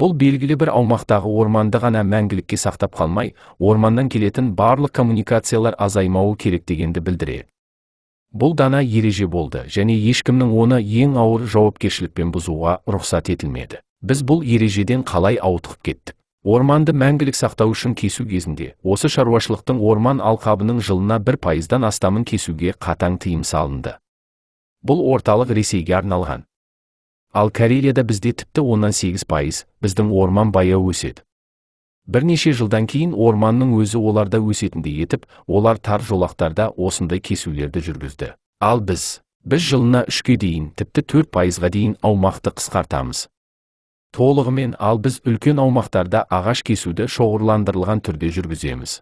бұл белгілі бір аумақтағы орманды ғана мәңгілікке сақтап қалмай орманнан келетін барлық коммуникациялар азаймауы керек дегенді білдіреді бұл дана ереже болды және ешкімнің оны ең ауыр жауапкершілікпен бұзуға рұқсат етілмеді біз бұл ережеден қалай ауытқып кеттік орманды мәңгілік сақтау үшін кесу кезінде осы шаруашылықтың орман алқабының жылына бір пайыздан астамын кесуге қатаң тыйым салынды бұл орталық ресейге арналған ал карелияда бізде тіпті оннан пайыз біздің орман баяу өседі бірнеше жылдан кейін орманның өзі оларда өсетінде етіп олар тар жолақтарда осындай кесулерді жүргізді ал біз біз жылына үшке дейін тіпті 4 пайызға дейін аумақты қысқартамыз толығымен ал біз үлкен аумақтарда ағаш кесуді шоғырландырылған түрде жүргіземіз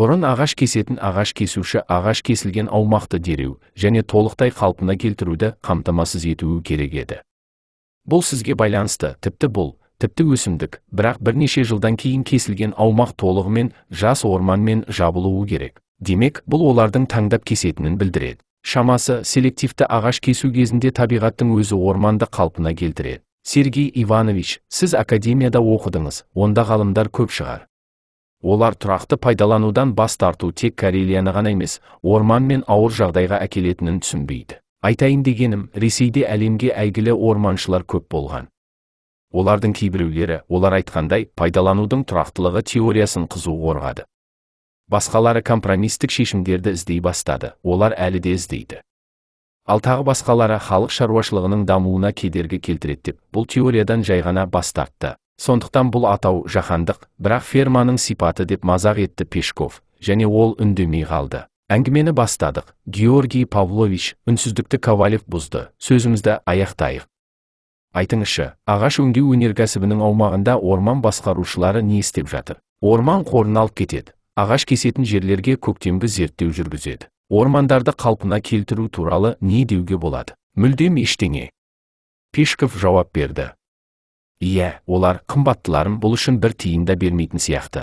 бұрын ағаш кесетін ағаш кесуші ағаш кесілген аумақты дереу және толықтай қалпына келтіруді қамтамасыз етуі керек еді бұл сізге байланысты тіпті бұл тіпті өсімдік бірақ бірнеше жылдан кейін кесілген аумақ толығымен жас орманмен жабылуы керек демек бұл олардың таңдап кесетінін білдіреді шамасы селективті ағаш кесу кезінде табиғаттың өзі орманды қалпына келтіреді сергей иванович сіз академияда оқыдыңыз онда ғалымдар көп шығар олар тұрақты пайдаланудан бас тарту тек карелияны ғана емес орман мен ауыр жағдайға әкелетінін түсінбейді айтайын дегенім ресейде әлемге әйгілі орманшылар көп болған олардың кейбіреулері олар айтқандай пайдаланудың тұрақтылығы теориясын қызу орғады. басқалары компромистік шешімдерді іздей бастады олар әлі де іздейді ал тағы басқалары халық шаруашылығының дамуына кедергі келтіреді деп бұл теориядан жай ғана бас тартты сондықтан бұл атау жаһандық бірақ ферманың сипаты деп мазақ етті пешков және ол үндемей қалды әңгімені бастадық георгий павлович үнсіздікті ковалев бұзды сөзімізді аяқтайық айтыңызшы ағаш өңдеу өнеркәсібінің аумағында орман басқарушылары не істеп жатыр орман қорын алып кетеді ағаш кесетін жерлерге көктемгі зерттеу жүргізеді ормандарды қалпына келтіру туралы не деуге болады мүлдем ештеңе пешков жауап берді иә олар қымбаттыларым бұл үшін бір тиын да бермейтін сияқты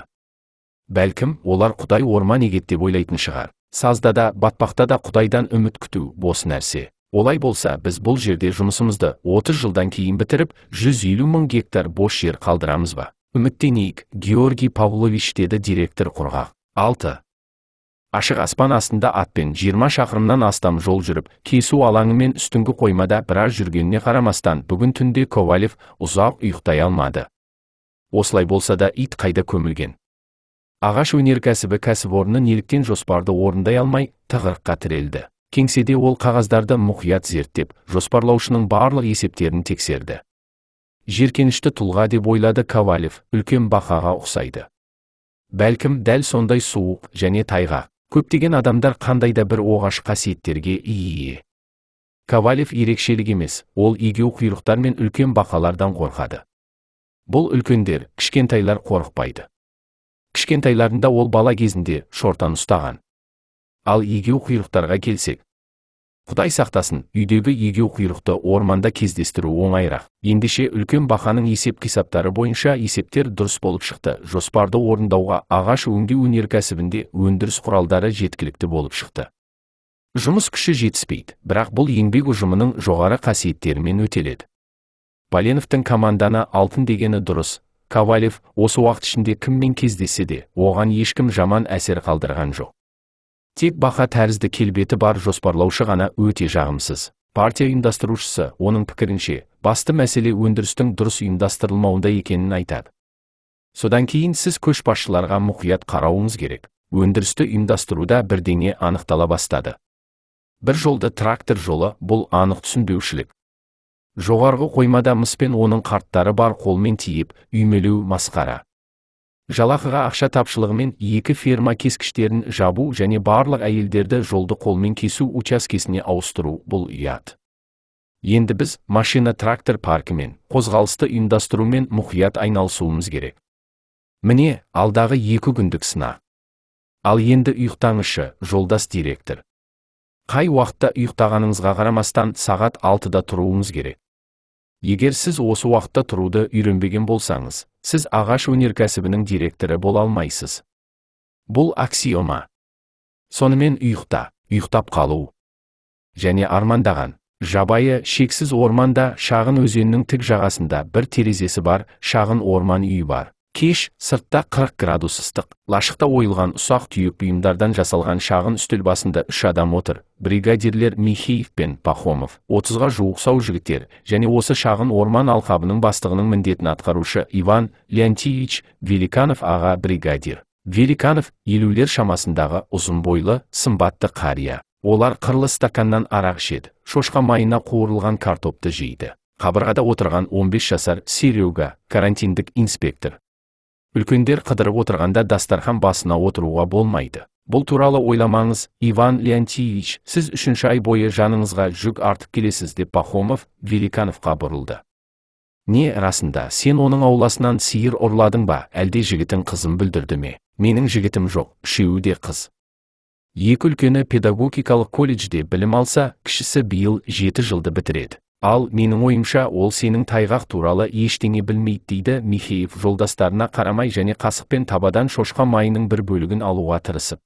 бәлкім олар құдай орман егет деп ойлайтын шығар сазда да батпақта да құдайдан үміт күту бос нәрсе олай болса біз бұл жерде жұмысымызды 30 жылдан кейін бітіріп 150 мың гектар бос жер қалдырамыз ба үміттенейік георгий павлович деді директор құрғақ 6 ашық аспан астында атпен 20 шақырымнан астам жол жүріп кесу алаңы мен үстіңгі қоймада біраз жүргеніне қарамастан бүгін түнде ковалев ұзақ ұйықтай алмады осылай болса да ит қайда көмілген ағаш өнеркәсібі кәсіпорны неліктен жоспарды орындай алмай тығырыққа тірелді кеңседе ол қағаздарды мұқият зерттеп жоспарлаушының барлық есептерін тексерді жеркенішті тұлға деп ойлады ковалев үлкен бақаға ұқсайды бәлкім дәл сондай суық және тайғақ көптеген адамдар қандай да бір оғаш қасиеттерге ие кавалев ерекшелік емес ол егеу құйрықтар мен үлкен бақалардан қорқады бұл үлкендер кішкентайлар қорықпайды кішкентайларында ол бала кезінде шортан ұстаған ал егеу құйрықтарға келсек құдай сақтасын үйдегі егеу құйрықты орманда кездестіру оңайырақ ендеше үлкен бақаның есеп қисаптары бойынша есептер дұрыс болып шықты жоспарды орындауға ағаш өңдеу өнеркәсібінде өндіріс құралдары жеткілікті болып шықты жұмыс күші жетіспейді бірақ бұл еңбек ұжымының жоғары қасиеттерімен өтеледі Баленовтың команданы алтын дегені дұрыс ковалев осы уақыт ішінде кіммен кездессе де оған ешкім жаман әсер қалдырған жоқ тек баха тәрізді келбеті бар жоспарлаушы ғана өте жағымсыз партия ұйымдастырушысы оның пікірінше басты мәселе өндірістің дұрыс ұйымдастырылмауында екенін айтады содан кейін сіз көшбасшыларға мұқият қарауыңыз керек өндірісті ұйымдастыруда бірдеңе анықтала бастады бір жолды трактор жолы бұл анық түсінбеушілік жоғарғы қоймада мыс оның қарттары бар қолмен тиіп үймелеу масқара жалақыға ақша тапшылығымен екі ферма кескіштерін жабу және барлық әйелдерді жолды қолмен кесу учаскесіне ауыстыру бұл ұят енді біз машина трактор паркімен қозғалысты ұйымдастырумен мұқият айналысуымыз керек міне алдағы екі күндік сына ал енді ұйықтаңызшы жолдас директор қай уақытта ұйықтағаныңызға қарамастан сағат алтыда тұруыңыз керек егер сіз осы уақытта тұруды үйренбеген болсаңыз сіз ағаш өнеркәсібінің директоры бола алмайсыз бұл аксиома сонымен ұйықта ұйықтап қалу және армандаған жабайы шексіз орманда шағын өзеннің тік жағасында бір терезесі бар шағын орман үйі бар Кеш сыртта 40 градус ыстық. Лашықта ойылған ұсақ түйек бұйымдардан жасалған шағын үстел басында үш адам отыр. Бригадирлер Михеев пен Пахомов, 30-ға жуық сау жігіттер, және осы шағын орман алқабының бастығының міндетін атқарушы Иван Леонтьевич Великанов аға бригадир. Великанов елулер шамасындағы ұзын бойлы, сымбатты қария. Олар қырлы стаканнан арақ ішеді, шошқа майына қуырылған картопты жейді. Қабырғада отырған 15 жасар Серега, карантиндік инспектор, үлкендер қыдырып отырғанда дастархан басына отыруға болмайды бұл туралы ойламаңыз иван леонтьевич сіз үшінші ай бойы жаныңызға жүк артып келесіз деп пахомов великановқа бұрылды не расында сен оның ауласынан сиыр ұрладың ба әлде жігітің қызын бүлдірді ме менің жігітім жоқ үшеуі де қыз екі үлкені педагогикалық колледжде білім алса кішісі биыл жеті жылды бітіреді ал менің ойымша ол сенің тайғақ туралы ештеңе білмейді дейді михеев жолдастарына қарамай және қасықпен табадан шошқа майының бір бөлігін алуға тырысып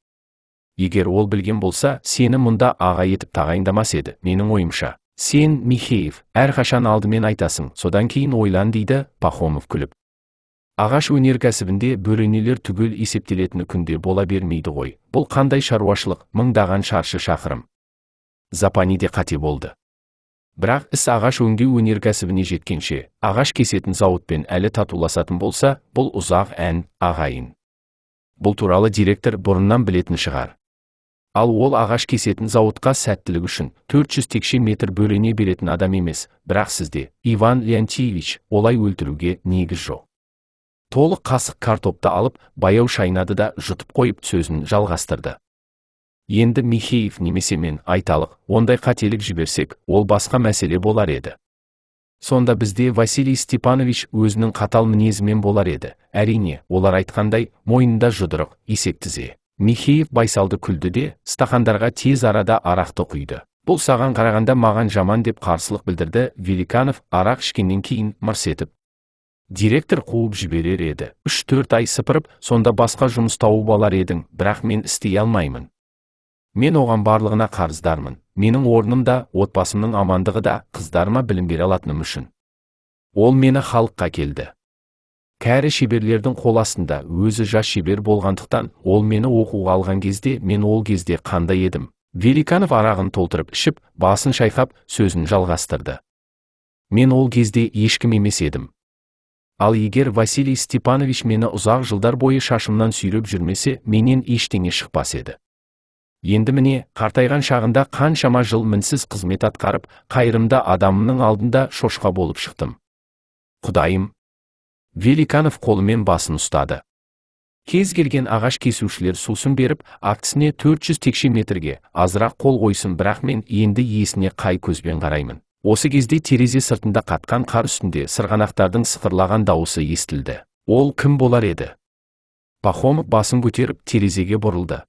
егер ол білген болса сені мұнда аға етіп тағайындамас еді менің ойымша сен михеев әрқашан алдымен айтасың содан кейін ойлан дейді пахомов күліп ағаш өнеркәсібінде бөренелер түгел есептелетін күнде бола бермейді ғой бұл қандай шаруашылық мыңдаған шаршы шақырым запаниде қате болды бірақ іс ағаш өңдеу өнеркәсібіне жеткенше ағаш кесетін зауытпен әлі татуласатын болса бұл ұзақ ән ағайын бұл туралы директор бұрыннан білетін шығар ал ол ағаш кесетін зауытқа сәттілік үшін 400 текше метр бөлене беретін адам емес бірақ сізде иван леонтьевич олай өлтіруге негіз жоқ толық қасық картопты алып баяу шайнады да жұтып қойып сөзін жалғастырды енді михеев немесе мен айталық ондай қателік жіберсек ол басқа мәселе болар еді сонда бізде василий степанович өзінің қатал мінезімен болар еді әрине олар айтқандай мойнында жұдырық есек тізе михеев байсалды күлді де стақандарға тез арада арақты құйды бұл саған қарағанда маған жаман деп қарсылық білдірді великанов арақ ішкеннен кейін мырс етіп директор қуып жіберер еді үш төрт ай сыпырып сонда басқа жұмыс тауып алар едің бірақ мен істей алмаймын мен оған барлығына қарыздармын менің орным да отбасымның амандығы да қыздарыма білім бере алатыным үшін ол мені халыққа келді кәрі шеберлердің қоласында өзі жас шебер болғандықтан ол мені оқуға алған кезде мен ол кезде қандай едім великанов арағын толтырып ішіп басын шайқап сөзін жалғастырды мен ол кезде ешкім емес едім ал егер василий степанович мені ұзақ жылдар бойы шашымнан сүйреп жүрмесе менен ештеңе шықпас еді енді міне қартайған шағында қаншама жыл мінсіз қызмет атқарып қайырымды адамның алдында шошқа болып шықтым құдайым великанов қолымен басын ұстады кез келген ағаш кесушілер сусын беріп актісіне 400 текше метрге азырақ қол қойсын бірақ мен енді есіне қай көзбен қараймын осы кезде терезе сыртында қатқан қар үстінде сырғанақтардың сықырлаған дауысы естілді ол кім болар еді пахомов басын көтеріп терезеге бұрылды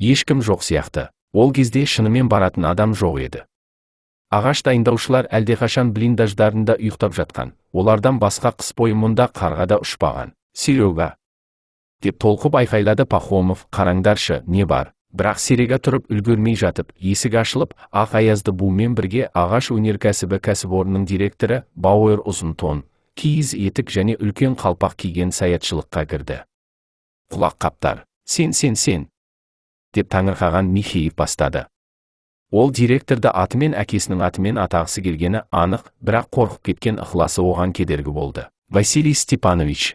ешкім жоқ сияқты ол кезде шынымен баратын адам жоқ еді ағаш дайындаушылар әлдеқашан блиндаждарында ұйықтап жатқан олардан басқа қыс бойы мұнда қарға да ұшпаған серега деп толқып айқайлады пахомов қараңдаршы не бар бірақ серега тұрып үлгермей жатып есік ашылып ақ аязды бумен бірге ағаш өнеркәсібі кәсіпорнының директоры бауэр ұзын тон киіз етік және үлкен қалпақ киген саятшылыққа кірді құлақ қаптар сен сен сен деп таңырқаған михеев бастады ол директорды атымен әкесінің атымен атағысы келгені анық бірақ қорқып кеткен ықыласы оған кедергі болды василий степанович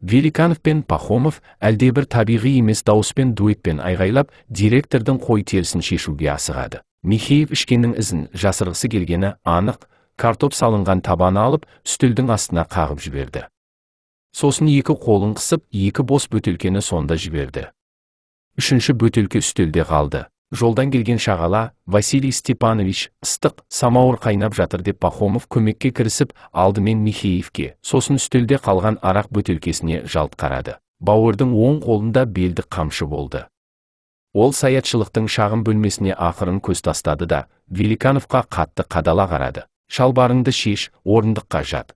великанов пен пахомов әлдебір табиғи емес дауыспен дуэтпен айғайлап директордың қой терісін шешуге асығады михеев ішкеннің ізін жасырғысы келгені анық картоп салынған табаны алып үстелдің астына қағып жіберді сосын екі қолын қысып екі бос бөтелкені сонда жіберді үшінші бөтелке үстелде қалды жолдан келген шағала василий степанович ыстық самауыр қайнап жатыр деп пахомов көмекке кірісіп алдымен михеевке сосын үстелде қалған арақ бөтелкесіне жалт қарады бауырдың оң қолында белді қамшы болды ол саятшылықтың шағын бөлмесіне ақырын көз тастады да великановқа қатты қадала қарады шалбарыңды шеш орындыққа жат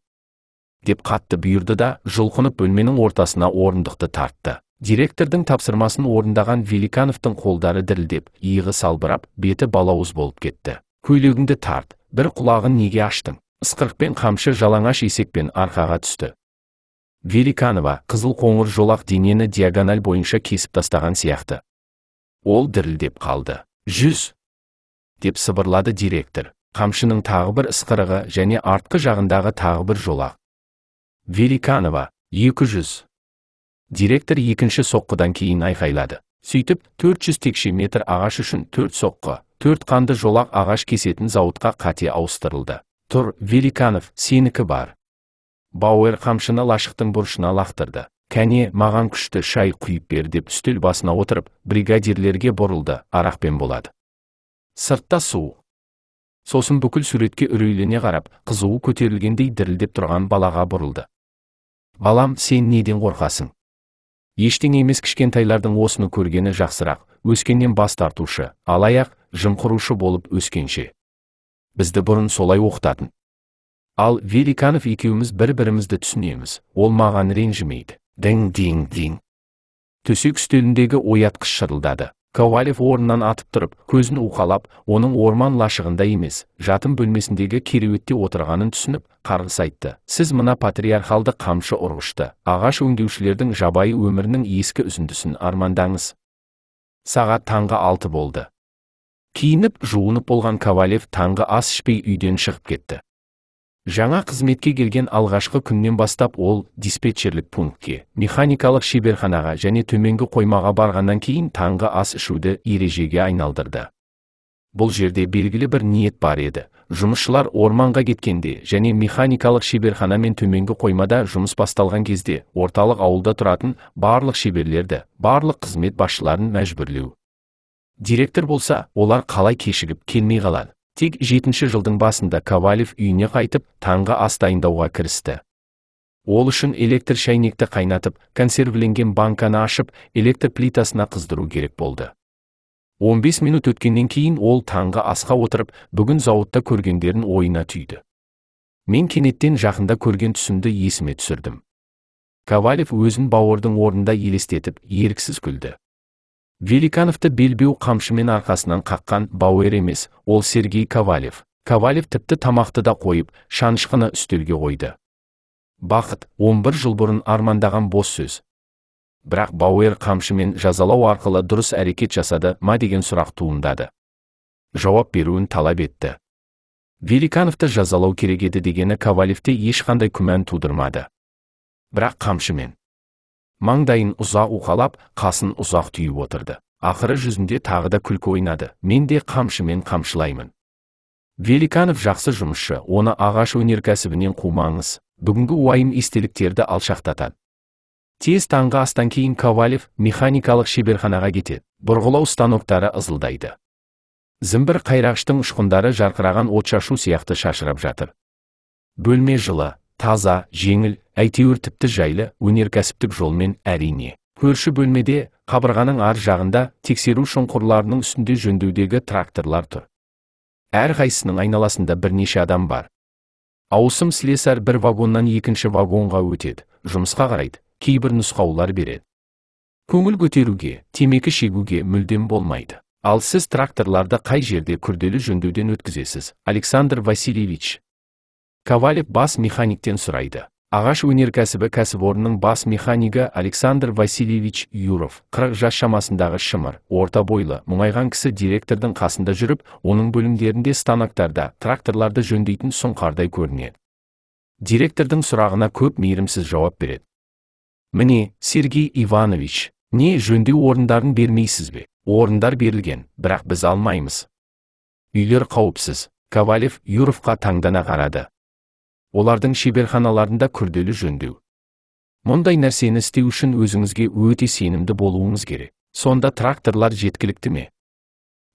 деп қатты бұйырды да жұлқынып бөлменің ортасына орындықты тартты директордың тапсырмасын орындаған великановтың қолдары дірілдеп иығы салбырап беті балауыз болып кетті көйлегіңді тарт бір құлағын неге аштың ысқырықпен қамшы жалаңаш есекпен арқаға түсті великанова қызыл қоңыр жолақ денені диагональ бойынша кесіп тастаған сияқты ол дірілдеп қалды жүз деп сыбырлады директор қамшының тағы бір ысқырығы және артқы жағындағы тағы бір жолақ великанова екі жүз директор екінші соққыдан кейін айқайлады сөйтіп 400 текше метр ағаш үшін төрт соққы төрт қанды жолақ ағаш кесетін зауытқа қате ауыстырылды тұр великанов сенікі бар бауэр қамшыны лашықтың бұрышына лақтырды кәне маған күшті шай құйып бер деп үстел басына отырып бригадирлерге бұрылды арақпен болады сыртта су сосын бүкіл суретке үрейлене қарап қызуы көтерілгендей дірілдеп тұрған балаға бұрылды балам сен неден қорқасың ештеңе емес кішкентайлардың осыны көргені жақсырақ өскеннен бас тартушы алаяқ жымқырушы болып өскенше бізді бұрын солай оқытатын ал великанов екеуміз бір бірімізді түсінеміз ол маған ренжімейді дің динг динг төсек үстеліндегі оятқыш шырылдады ковалев орнынан атып тұрып көзін уқалап оның орман лашығында емес жатын бөлмесіндегі кереуетте отырғанын түсініп қарғыс айтты сіз мына патриархалды қамшы ұрғышты ағаш өңдеушілердің жабайы өмірінің ескі үзіндісін армандаңыз сағат таңғы алты болды киініп жуынып болған ковалев таңғы ас ішпей үйден шығып кетті жаңа қызметке келген алғашқы күннен бастап ол диспетчерлік пунктке механикалық шеберханаға және төменгі қоймаға барғаннан кейін таңғы ас ішуді ережеге айналдырды бұл жерде белгілі бір ниет бар еді жұмысшылар орманға кеткенде және механикалық шеберхана мен төменгі қоймада жұмыс басталған кезде орталық ауылда тұратын барлық шеберлерді барлық қызмет басшыларын мәжбүрлеу директор болса олар қалай кешігіп келмей қалады тек жетінші жылдың басында ковалев үйіне қайтып таңғы ас дайындауға кірісті ол үшін электр шәйнекті қайнатып консервіленген банканы ашып электр плитасына қыздыру керек болды 15 минут өткеннен кейін ол таңғы асқа отырып бүгін зауытта көргендерін ойына түйді мен кенеттен жақында көрген түсімді есіме түсірдім ковалев өзін бауырдың орнында елестетіп еріксіз күлді великановты белбеу қамшымен арқасынан қаққан бауэр емес ол сергей ковалев ковалев тіпті тамақты да қойып шанышқыны үстелге қойды бақыт 11 жыл бұрын армандаған бос сөз бірақ бауэр қамшымен жазалау арқылы дұрыс әрекет жасады ма деген сұрақ туындады жауап беруін талап етті великановты жазалау керек еді дегені ковалевте ешқандай күмән тудырмады бірақ қамшымен маңдайын ұзақ уқалап қасын ұзақ түйіп отырды ақыры жүзінде тағы да күлкі ойнады мен де қамшымен қамшылаймын великанов жақсы жұмысшы оны ағаш өнеркәсібінен қумаңыз бүгінгі уайым естеліктерді алшақтатады тез таңғы астан кейін ковалев механикалық шеберханаға кетеді бұрғылау станоктары ызылдайды зімбір қайрағыштың ұшқындары жарқыраған отшашу сияқты шашырап жатыр бөлме жылы таза жеңіл әйтеуір тіпті жайлы өнеркәсіптік жолмен әрине көрші бөлмеде қабырғаның ар жағында тексеру шұңқырларының үстінде жөндеудегі тракторлар тұр Әр әрқайсысының айналасында бірнеше адам бар ауысым слесар бір вагоннан екінші вагонға өтеді жұмысқа қарайды кейбір нұсқаулар береді көңіл көтеруге темекі шегуге мүлдем болмайды ал сіз тракторларды қай жерде күрделі жөндеуден өткізесіз александр васильевич ковалев бас механиктен сұрайды ағаш өнеркәсібі кәсіпорнының бас механигі александр васильевич юров қырық жас шамасындағы шымыр орта бойлы мұңайған кісі директордың қасында жүріп оның бөлімдерінде станоктарда тракторларды жөндейтін сұңқардай көрінеді директордың сұрағына көп мейірімсіз жауап береді міне сергей иванович не жөндеу орындарын бермейсіз бе орындар берілген бірақ біз алмаймыз үйлер қауіпсіз ковалев юровқа таңдана қарады олардың шеберханаларында күрделі жөндеу мұндай нәрсені істеу үшін өзіңізге өте сенімді болуыңыз керек сонда тракторлар жеткілікті ме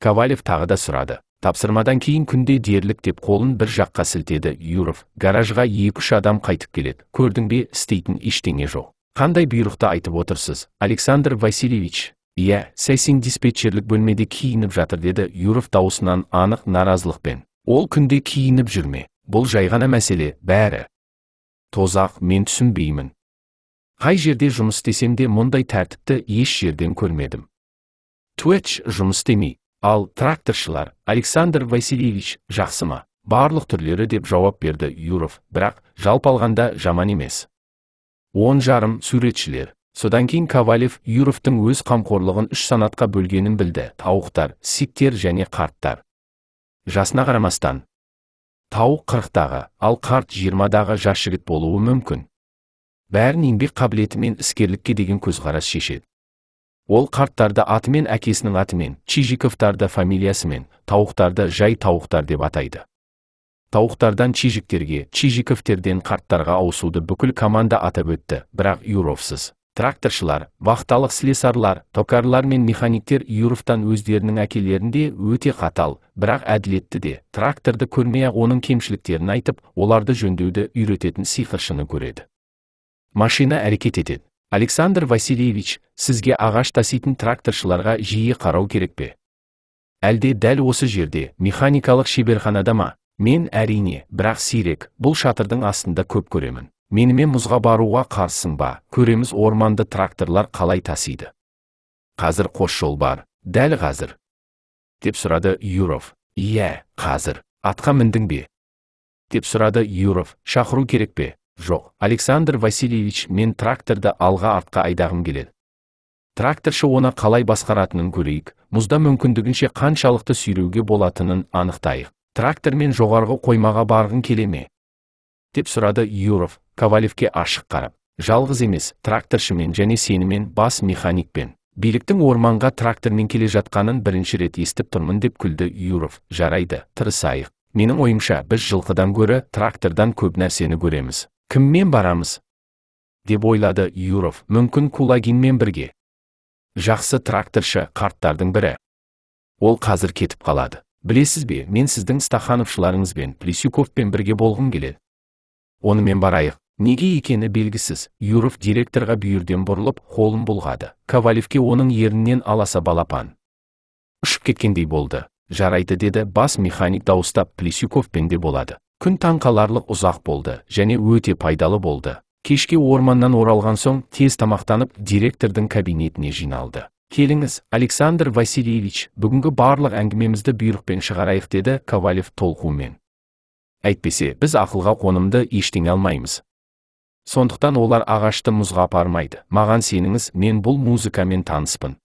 ковалев тағы да сұрады тапсырмадан кейін күнде дерлік деп қолын бір жаққа сілтеді юров гаражға екі үш адам қайтып келеді көрдің бе істейтін ештеңе жоқ қандай бұйрықты айтып отырсыз александр васильевич иә сессин диспетчерлік бөлмеде киініп жатыр деді юров даусынан анық наразылықпен ол күнде киініп жүрме бұл жай ғана мәселе бәрі тозақ мен түсінбеймін қай жерде жұмыс істесем де мұндай тәртіпті еш жерден көрмедім Twitch жұмыс істемей ал тракторшылар александр васильевич жақсы ма барлық түрлері деп жауап берді юров бірақ жалпы алғанда жаман емес он жарым суретшілер содан кейін ковалев юровтың өз қамқорлығын үш санатқа бөлгенін білді тауықтар сиктер және қарттар жасына қарамастан тау қырықтағы ал қарт жиырмадағы жас жігіт болуы мүмкін бәрін еңбек қабілеті мен іскерлікке деген көзқарас шешеді ол қарттарды атымен әкесінің атымен чижиковтарды фамилиясымен тауықтарды жай тауықтар деп атайды тауықтардан чижиктерге чижиковтерден қарттарға ауысуды бүкіл команда атап өтті бірақ юровсыз тракторшылар вахталық слесарлар токарлар мен механиктер юровтан өздерінің әкелерінде өте қатал бірақ әділетті де тракторды көрмей ақ оның кемшіліктерін айтып оларды жөндеуді үйрететін сиқыршыны көреді машина әрекет етеді александр васильевич сізге ағаш таситын тракторшыларға жиі қарау керек пе әлде дәл осы жерде механикалық шеберханада ма мен әрине бірақ сирек бұл шатырдың астында көп көремін менімен мұзға баруға қарсың ба көреміз орманды тракторлар қалай тасиды қазір қос жол бар дәл қазір деп сұрады юров иә қазір атқа міндің бе деп сұрады юров шақыру керек пе жоқ александр васильевич мен тракторды алға артқа айдағым келеді тракторшы оны қалай басқаратынын көрейік мұзда мүмкіндігінше қаншалықты сүйреуге болатынын анықтайық трактормен жоғарғы қоймаға барғың келе ме деп сұрады юров ковалевке ашық қарап жалғыз емес тракторшымен және сенімен бас механикпен биліктің орманға трактормен келе жатқанын бірінші рет естіп тұрмын деп күлді юров жарайды тырысайық менің ойымша біз жылқыдан гөрі трактордан көп нәрсені көреміз кіммен барамыз деп ойлады юров мүмкін кулагинмен бірге жақсы тракторшы қарттардың бірі ол қазір кетіп қалады білесіз бе мен сіздің стахановшыларыңызбен плесюковпен бірге болғым келеді онымен барайық неге екені белгісіз юров директорға бүйірден бұрылып қолын бұлғады ковалевке оның ерінен аласа балапан ұшып кеткендей болды жарайды деді бас механик дауыстап плесюковпен де болады күн таңқаларлық ұзақ болды және өте пайдалы болды кешке орманнан оралған соң тез тамақтанып директордың кабинетіне жиналды келіңіз александр васильевич бүгінгі барлық әңгімемізді бұйрықпен шығарайық деді ковалев толқумен әйтпесе біз ақылға қонымды ештеңе алмаймыз сондықтан олар ағашты мұзға апармайды маған сеніңіз мен бұл музыкамен таныспын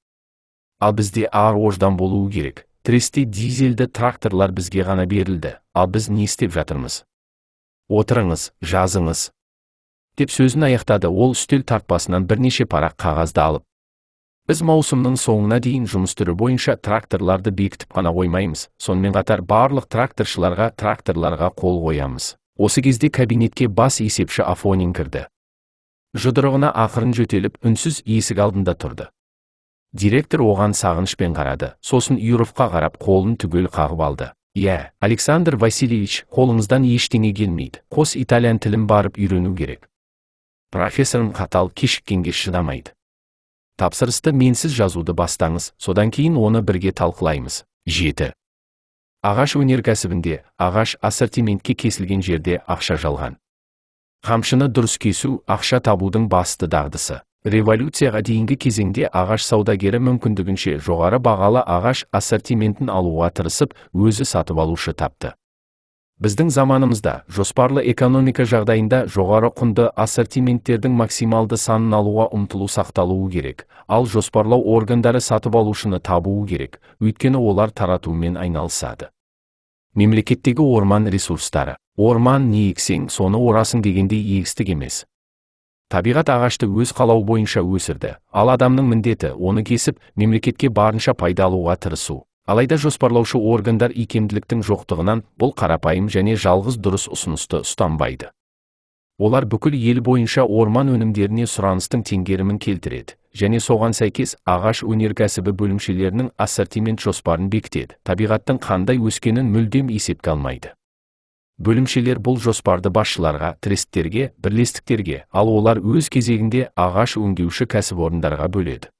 ал бізде ар ождан болуы керек Тресте дизельді тракторлар бізге ғана берілді ал біз не істеп жатырмыз отырыңыз жазыңыз деп сөзін аяқтады ол үстел тартпасынан бірнеше парақ қағазды алып біз маусымның соңына дейін жұмыс бойынша тракторларды бекітіп қана қоймаймыз сонымен қатар барлық тракторшыларға тракторларға қол қоямыз осы кезде кабинетке бас есепші афонин кірді жұдырығына ақырын жөтеліп үнсіз есік алдында тұрды директор оған сағынышпен қарады сосын юровқа қарап қолын түгел қағып алды иә александр васильевич қолыңыздан ештеңе келмейді қос итальян тілін барып үйрену керек профессорым қатал кешіккенге шыдамайды тапсырысты менсіз жазуды бастаңыз содан кейін оны бірге талқылаймыз жеті ағаш өнеркәсібінде ағаш ассортиментке кесілген жерде ақша жалған қамшыны дұрыс кесу ақша табудың басты дағдысы революцияға дейінгі кезеңде ағаш саудагері мүмкіндігінше жоғары бағалы ағаш ассортиментін алуға тырысып өзі сатып алушы тапты біздің заманымызда жоспарлы экономика жағдайында жоғары құнды ассортименттердің максималды санын алуға ұмтылу сақталуы керек ал жоспарлау органдары сатып алушыны табуы керек өйткені олар таратумен айналысады мемлекеттегі орман ресурстары орман не ексең соны орасың дегендей егістік емес табиғат ағашты өз қалауы бойынша өсірді ал адамның міндеті оны кесіп мемлекетке барынша пайда алуға тырысу алайда жоспарлаушы органдар икемділіктің жоқтығынан бұл қарапайым және жалғыз дұрыс ұсынысты ұстанбайды олар бүкіл ел бойынша орман өнімдеріне сұраныстың теңгерімін келтіреді және соған сәйкес ағаш өнеркәсібі бөлімшелерінің ассортимент жоспарын бекітеді табиғаттың қандай өскенін мүлдем есепке алмайды бөлімшелер бұл жоспарды басшыларға тресттерге бірлестіктерге ал олар өз кезегінде ағаш өңдеуші кәсіпорындарға бөледі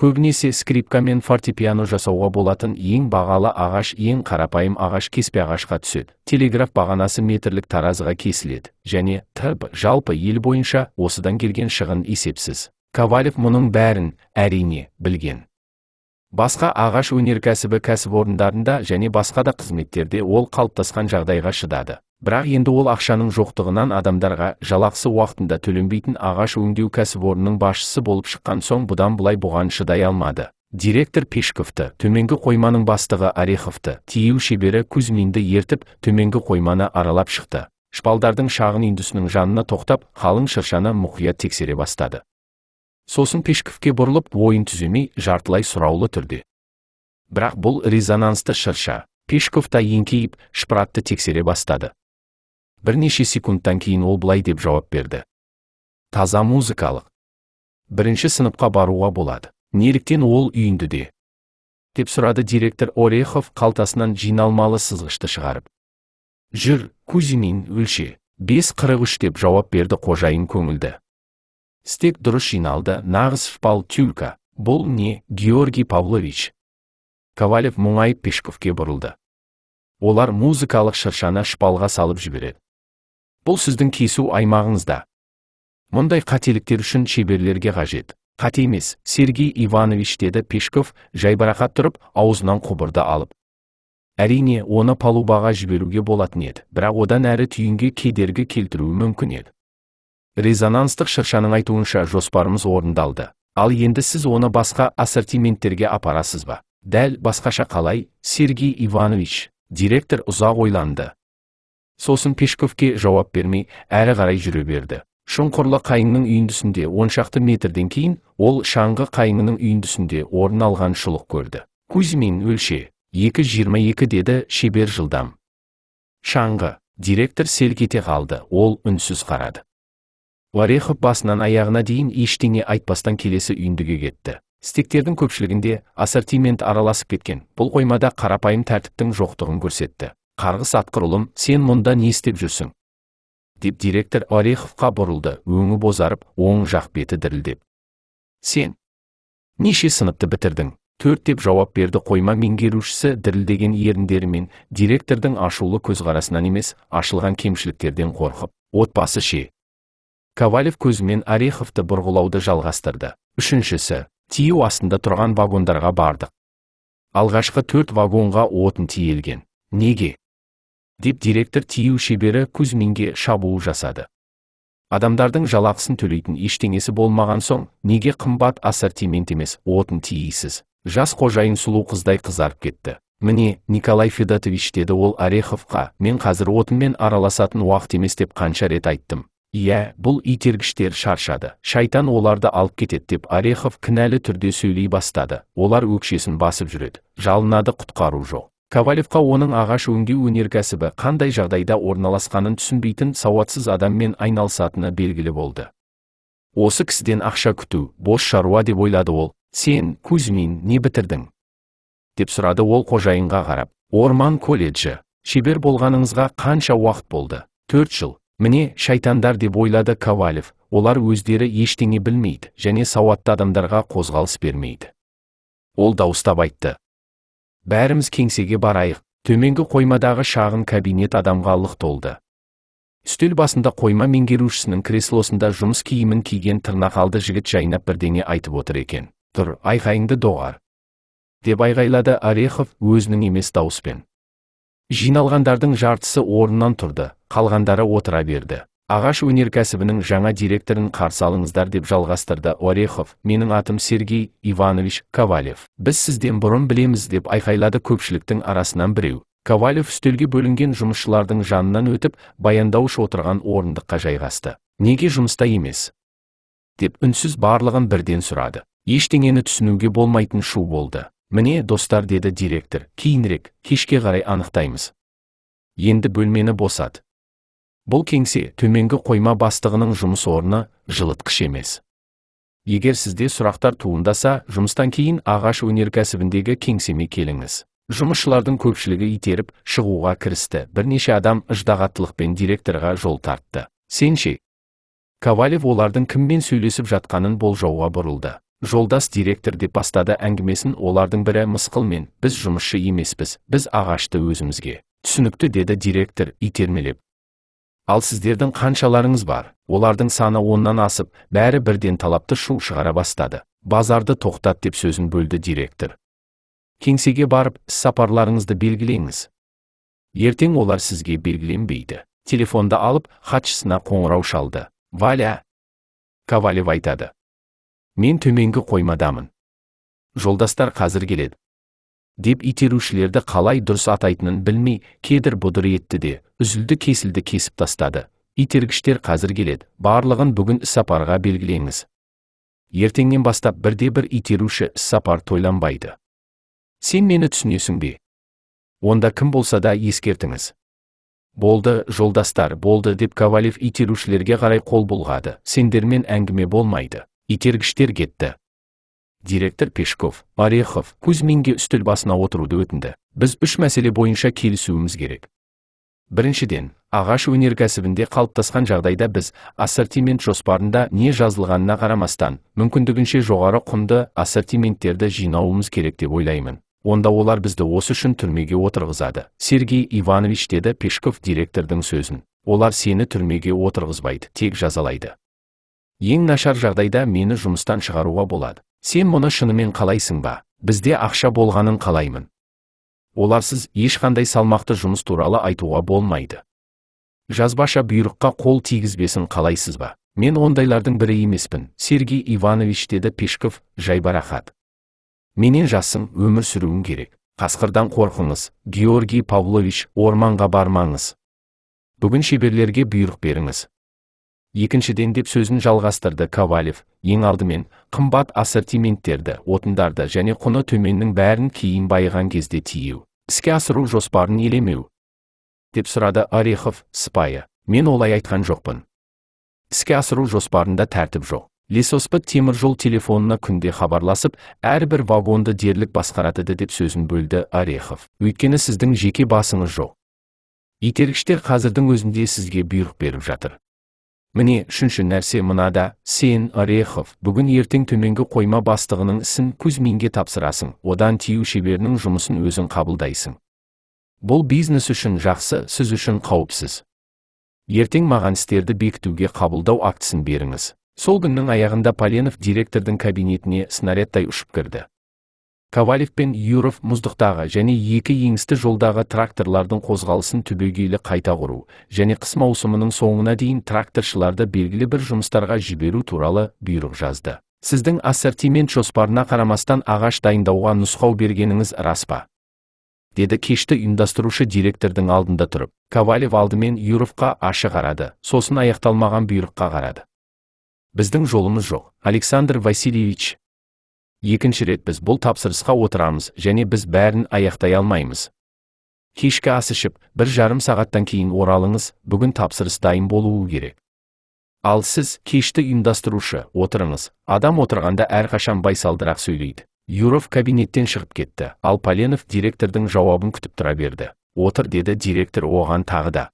көбінесе скрипка мен фортепиано жасауға болатын ең бағалы ағаш ең қарапайым ағаш кеспе ағашқа түседі телеграф бағанасы метрлік таразыға кесіледі және тіп жалпы ел бойынша осыдан келген шығын есепсіз ковалев мұның бәрін әрине білген басқа ағаш өнеркәсібі кәсіпорындарында және басқа да қызметтерде ол қалыптасқан жағдайға шыдады бірақ енді ол ақшаның жоқтығынан адамдарға жалақсы уақытында төленбейтін ағаш өңдеу кәсіпорнының басшысы болып шыққан соң бұдан былай бұған шыдай алмады директор пешковты төменгі қойманың бастығы ореховты тиеу шебері кузьминді ертіп төменгі қойманы аралап шықты шпалдардың шағын үйіндісінің жанына тоқтап қалың шыршаны мұқият тексере бастады сосын пешкіфке бұрылып ойын түземей жартылай сұраулы түрде бірақ бұл резонансты шырша пешков та еңкейіп шпратты тексере бастады бірнеше секундтан кейін ол былай деп жауап берді таза музыкалық бірінші сыныпқа баруға болады неліктен ол үйінді де деп сұрады директор орехов қалтасынан жиналмалы сызғышты шығарып жүр кузинин өлше бес қырық үш деп жауап берді қожайын көңілді Стек жиналды, нағыз шпал тюлька, бұл не Георгий Павлович. Ковалев мұңайып Пешковке бұрылды. Олар музыкалық шыршаны шпалға салып жібереді. Бұл сіздің кесу аймағыңызда. Мұндай қателіктер үшін шеберлерге қажет. Қате Сергей Иванович деді Пешков жайбарақат тұрып, аузынан құбырды алып. Әрине, оны палубаға жіберуге болатын еді, бірақ одан әрі түйінге кедергі келтіруі мүмкін еді резонанстық шыршаның айтуынша жоспарымыз орындалды ал енді сіз оны басқа ассортименттерге апарасыз ба дәл басқаша қалай сергей иванович директор ұзақ ойланды сосын пешковке жауап бермей әрі қарай жүре берді шұңқырлы қайыңның үйіндісінде оншақты метрден кейін ол шаңғы қайыңының үйіндісінде орын алған шұлық көрді кузьмин өлше 2.22 деді шебер жылдам шаңғы директор селк қалды ол үнсіз қарады орехов басынан аяғына дейін ештеңе айтпастан келесі үйіндіге кетті стектердің көпшілігінде ассортимент араласып кеткен бұл қоймада қарапайым тәртіптің жоқтығын көрсетті қарғыс ұлым сен мұнда не істеп жүрсің деп директор ореховқа бұрылды өңі бозарып оң жақ беті дірілдеп сен неше сыныпты бітірдің төрт деп жауап берді қойма меңгерушісі дірілдеген еріндерімен директордың ашулы көзқарасынан емес ашылған кемшіліктерден қорқып отбасы ше ковалев көзімен ореховты бұрғылауды жалғастырды үшіншісі тию астында тұрған вагондарға бардық алғашқы төрт вагонға отын тиелген неге деп директор тию шебері кузьминге шабуыл жасады адамдардың жалақысын төлейтін ештеңесі болмаған соң неге қымбат ассортимент емес отын тиейсіз жас қожайын сұлу қыздай қызарып кетті міне николай федотович деді ол ореховқа мен қазір отынмен араласатын уақыт емес деп қанша рет айттым иә бұл итергіштер шаршады шайтан оларды алып кетеді деп орехов кінәлі түрде сөйлей бастады олар өкшесін басып жүреді жалынады құтқару жоқ ковалевқа оның ағаш өңдеу өнеркәсібі қандай жағдайда орналасқанын түсінбейтін сауатсыз адаммен айналысатыны белгілі болды осы кісіден ақша күту бос шаруа деп ойлады ол сен кузьмин не бітірдің деп сұрады ол қожайынға қарап орман колледжі шебер болғаныңызға қанша уақыт болды төрт жыл міне шайтандар деп ойлады Кавалев, олар өздері ештеңе білмейді және сауатты адамдарға қозғалыс бермейді ол дауыстап айтты бәріміз кеңсеге барайық төменгі қоймадағы шағын кабинет адамға лық толды үстел басында қойма меңгерушісінің креслосында жұмыс киімін киген тырнақалды жігіт жайнап бірдеңе айтып отыр екен тұр айқайыңды доғар деп айғайлады орехов өзінің емес дауыспен жиналғандардың жартысы орнынан тұрды қалғандары отыра берді ағаш өнеркәсібінің жаңа директорын қарсы алыңыздар деп жалғастырды орехов менің атым сергей иванович ковалев біз сізден бұрын білеміз деп айқайлады көпшіліктің арасынан біреу ковалев үстелге бөлінген жұмысшылардың жанынан өтіп баяндаушы отырған орындыққа жайғасты неге жұмыста емес деп үнсіз барлығын бірден сұрады ештеңені түсінуге болмайтын шу болды міне достар деді директор кейінірек кешке қарай анықтаймыз енді бөлмені босат бұл кеңсе төменгі қойма бастығының жұмыс орны жылытқыш емес егер сізде сұрақтар туындаса жұмыстан кейін ағаш өнеркәсібіндегі кеңсеме келіңіз жұмысшылардың көпшілігі итеріп шығуға кірісті бірнеше адам ыждағаттылықпен директорға жол тартты сен ше ковалев олардың кіммен сөйлесіп жатқанын болжауға бұрылды жолдас директор деп бастады әңгімесін олардың бірі мысқылмен біз жұмысшы емеспіз біз ағашты өзімізге түсінікті деді директор итермелеп ал сіздердің қаншаларыңыз бар олардың саны оннан асып бәрі бірден талапты шу шығара бастады базарды тоқтат деп сөзін бөлді директор кеңсеге барып сапарларыңызды белгілеңіз ертең олар сізге белгіленбейді телефонды алып хатшысына қоңырау шалды валя ковалев айтады мен төменгі қоймадамын жолдастар қазір келеді деп итерушілерді қалай дұрыс атайтынын білмей кедір бұдыр етті де үзілді кесілді кесіп тастады итергіштер қазір келеді барлығын бүгін іссапарға белгілеңіз ертеңнен бастап бірде бір итеруші іссапар тойланбайды сен мені түсінесің бе онда кім болса да ескертіңіз болды жолдастар болды деп ковалев итерушілерге қарай қол бұлғады сендермен әңгіме болмайды итергіштер кетті директор пешков орехов кузьминге үстел басына отыруды өтінді біз үш мәселе бойынша келісуіміз керек біріншіден ағаш өнеркәсібінде қалыптасқан жағдайда біз ассортимент жоспарында не жазылғанына қарамастан мүмкіндігінше жоғары құнды ассортименттерді жинауымыз керек деп ойлаймын онда олар бізді осы үшін түрмеге отырғызады сергей иванович деді пешков директордың сөзін олар сені түрмеге отырғызбайды тек жазалайды ең нашар жағдайда мені жұмыстан шығаруға болады сен мұны шынымен қалайсың ба бізде ақша болғанын қалаймын оларсыз ешқандай салмақты жұмыс туралы айтуға болмайды жазбаша бұйрыққа қол тигізбесін қалайсыз ба мен ондайлардың бірі емеспін сергей иванович деді пешков жайбарақат менен жасым өмір сүруім керек қасқырдан қорқыңыз георгий павлович орманға бармаңыз бүгін шеберлерге бұйрық беріңіз екіншіден деп сөзін жалғастырды Кавалев. ең алдымен қымбат ассортименттерді отындарды және құны төменнің бәрін кейін байыған кезде тиеу іске асыру жоспарын елемеу деп сұрады орехов сыпайы мен олай айтқан жоқпын іске асыру жоспарында тәртіп жоқ лесоспы темір жол телефонына күнде хабарласып әрбір вагонды дерлік басқаратыды деп сөзін бөлді орехов өйткені сіздің жеке басыңыз жоқ итергіштер қазірдің өзінде сізге бұйрық беріп жатыр міне үшінші нәрсе мынада сен орехов бүгін ертең төменгі қойма бастығының ісін кузьминге тапсырасың одан тию шеберінің жұмысын өзің қабылдайсың бұл бизнес үшін жақсы сіз үшін қауіпсіз ертең маған істерді бекітуге қабылдау актісін беріңіз сол күннің аяғында поленов директордың кабинетіне снарядтай ұшып кірді ковалев пен юров мұздықтағы және екі еңісті жолдағы тракторлардың қозғалысын түбегейлі қайта құру және қыс маусымының соңына дейін тракторшыларды белгілі бір жұмыстарға жіберу туралы бұйрық жазды сіздің ассортимент жоспарына қарамастан ағаш дайындауға нұсқау бергеніңіз рас па деді кешті ұйымдастырушы директордың алдында тұрып ковалев алдымен юровқа ашы қарады сосын аяқталмаған бұйрыққа қарады біздің жолымыз жоқ александр васильевич екінші рет біз бұл тапсырысқа отырамыз және біз бәрін аяқтай алмаймыз кешкі ас ішіп бір жарым сағаттан кейін оралыңыз бүгін тапсырыс дайын болуы керек ал сіз кешті ұйымдастырушы отырыңыз адам отырғанда әрқашан байсалдырақ сөйлейді юров кабинеттен шығып кетті ал поленов директордың жауабын күтіп тұра берді отыр деді директор оған тағы да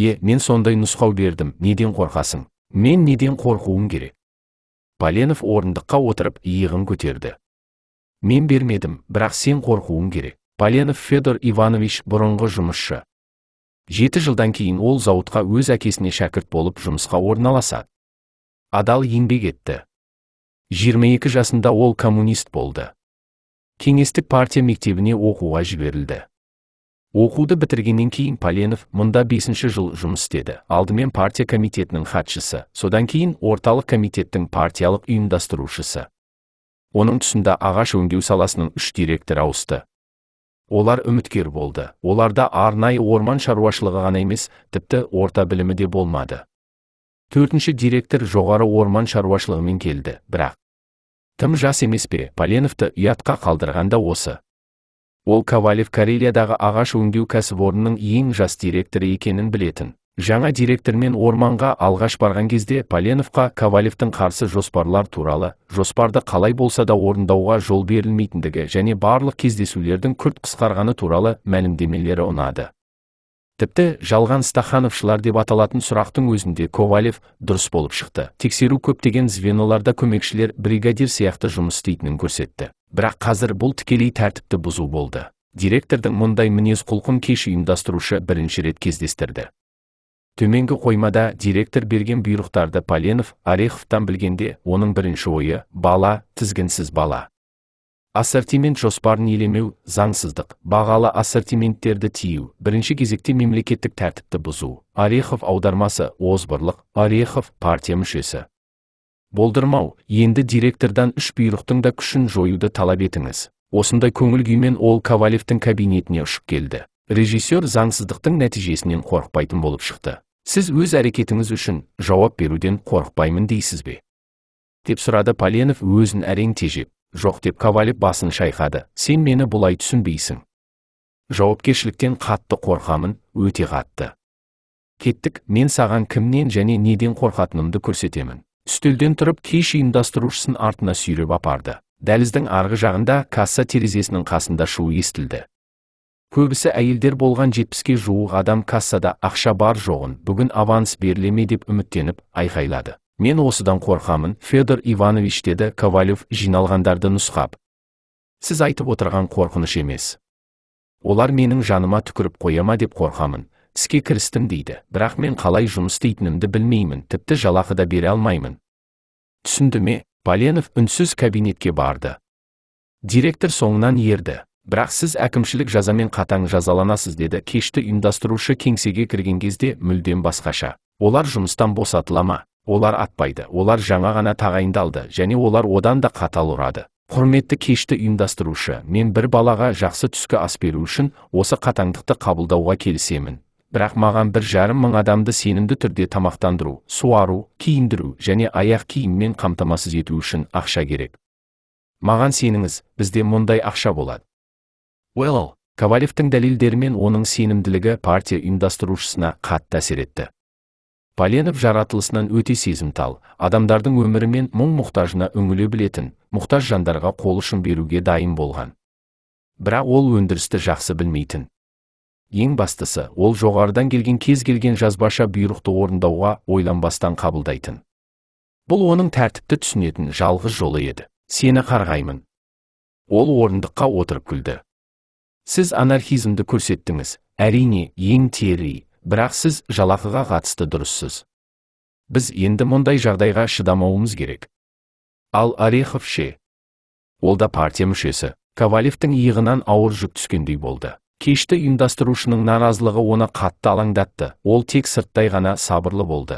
е мен сондай нұсқау бердім неден қорқасың мен неден қорқуым керек поленов орындыққа отырып иығын көтерді мен бермедім бірақ сен қорқуың керек поленов федор иванович бұрынғы жұмысшы жеті жылдан кейін ол зауытқа өз әкесіне шәкірт болып жұмысқа орналасады адал еңбек етті 22 жасында ол коммунист болды кеңестік партия мектебіне оқуға жіберілді оқуды бітіргеннен кейін поленов мұнда 5 жыл жұмыс істеді алдымен партия комитетінің хатшысы содан кейін орталық комитеттің партиялық ұйымдастырушысы оның тұсында ағаш өңдеу саласының үш директоры ауысты олар үміткер болды оларда арнай орман шаруашылығы ғана емес тіпті орта білімі де болмады төртінші директор жоғары орман шаруашылығымен келді бірақ тым жас емес пе поленовты ұятқа қалдырғанда осы ол ковалев карелиядағы ағаш өңдеу кәсіпорнының ең жас директоры екенін білетін жаңа директормен орманға алғаш барған кезде поленовқа ковалевтің қарсы жоспарлар туралы жоспарды қалай болса да орындауға жол берілмейтіндігі және барлық кездесулердің күрт қысқарғаны туралы мәлімдемелері ұнады тіпті жалған стахановшылар деп аталатын сұрақтың өзінде ковалев дұрыс болып шықты тексеру көптеген звеноларда көмекшілер бригадир сияқты жұмыс істейтінін көрсетті бірақ қазір бұл тікелей тәртіпті бұзу болды директордың мұндай мінез құлқын кеш ұйымдастырушы бірінші рет кездестірді төменгі қоймада директор берген бұйрықтарды поленов ореховтан білгенде оның бірінші ойы бала тізгінсіз бала ассортимент жоспарын елемеу заңсыздық бағалы ассортименттерді тию бірінші кезекте мемлекеттік тәртіпті бұзу орехов аудармасы озбырлық орехов партия мүшесі болдырмау енді директордан үш бұйрықтың да күшін жоюды талап етіңіз осындай көңіл күймен ол ковалевтің кабинетіне ұшып келді режиссер заңсыздықтың нәтижесінен қорықпайтын болып шықты сіз өз әрекетіңіз үшін жауап беруден қорықпаймын дейсіз бе деп сұрады поленов өзін әрең тежеп жоқ деп ковалев басын шайқады сен мені бұлай түсінбейсің жауапкершіліктен қатты қорқамын өте қатты кеттік мен саған кімнен және неден қорқатынымды көрсетемін үстелден тұрып кеш ұйымдастырушысын артына сүйреп апарды дәліздің арғы жағында касса терезесінің қасында шу естілді көбісі әйелдер болған жетпіске жуық адам кассада ақша бар жоғын бүгін аванс беріле ме деп үміттеніп айқайлады мен осыдан қорқамын федор иванович деді ковалев жиналғандарды нұсқап сіз айтып отырған қорқыныш емес олар менің жаныма түкіріп қоя ма деп қорқамын іске кірістім дейді бірақ мен қалай жұмыс істейтінімді білмеймін тіпті жалақы да бере алмаймын түсінді ме паленов үнсіз кабинетке барды директор соңынан ерді бірақ сіз әкімшілік жазамен қатаң жазаланасыз деді кешті ұйымдастырушы кеңсеге кірген кезде мүлдем басқаша олар жұмыстан босатыла ма олар атпайды олар жаңа ғана тағайындалды және олар одан да қатал ұрады құрметті кешті ұйымдастырушы мен бір балаға жақсы түскі ас беру үшін осы қатаңдықты қабылдауға келісемін бірақ маған бір жарым мың адамды сенімді түрде тамақтандыру суару киіндіру және аяқ киіммен қамтамасыз ету үшін ақша керек маған сеніңіз бізде мұндай ақша болады уэлл ковалевтің дәлелдері мен оның сенімділігі партия ұйымдастырушысына қатты әсер етті поленов жаратылысынан өте сезімтал адамдардың өмірі мен мұң мұқтажына үңіле білетін мұқтаж жандарға қол ұшын беруге дайын болған бірақ ол өндірісті жақсы білмейтін ең бастысы ол жоғарыдан келген кез келген жазбаша бұйрықты орындауға ойланбастан қабылдайтын бұл оның тәртіпті түсінетін жалғыз жолы еді сені қарғаймын ол орындыққа отырып күлді сіз анархизмді көрсеттіңіз әрине ең тері бірақ сіз жалақыға қатысты дұрыссыз біз енді мұндай жағдайға шыдамауымыз керек ал орехов ше ол да партия мүшесі ковалевтің иығынан ауыр жүк түскендей болды кешті ұйымдастырушының наразылығы оны қатты алаңдатты ол тек сырттай ғана сабырлы болды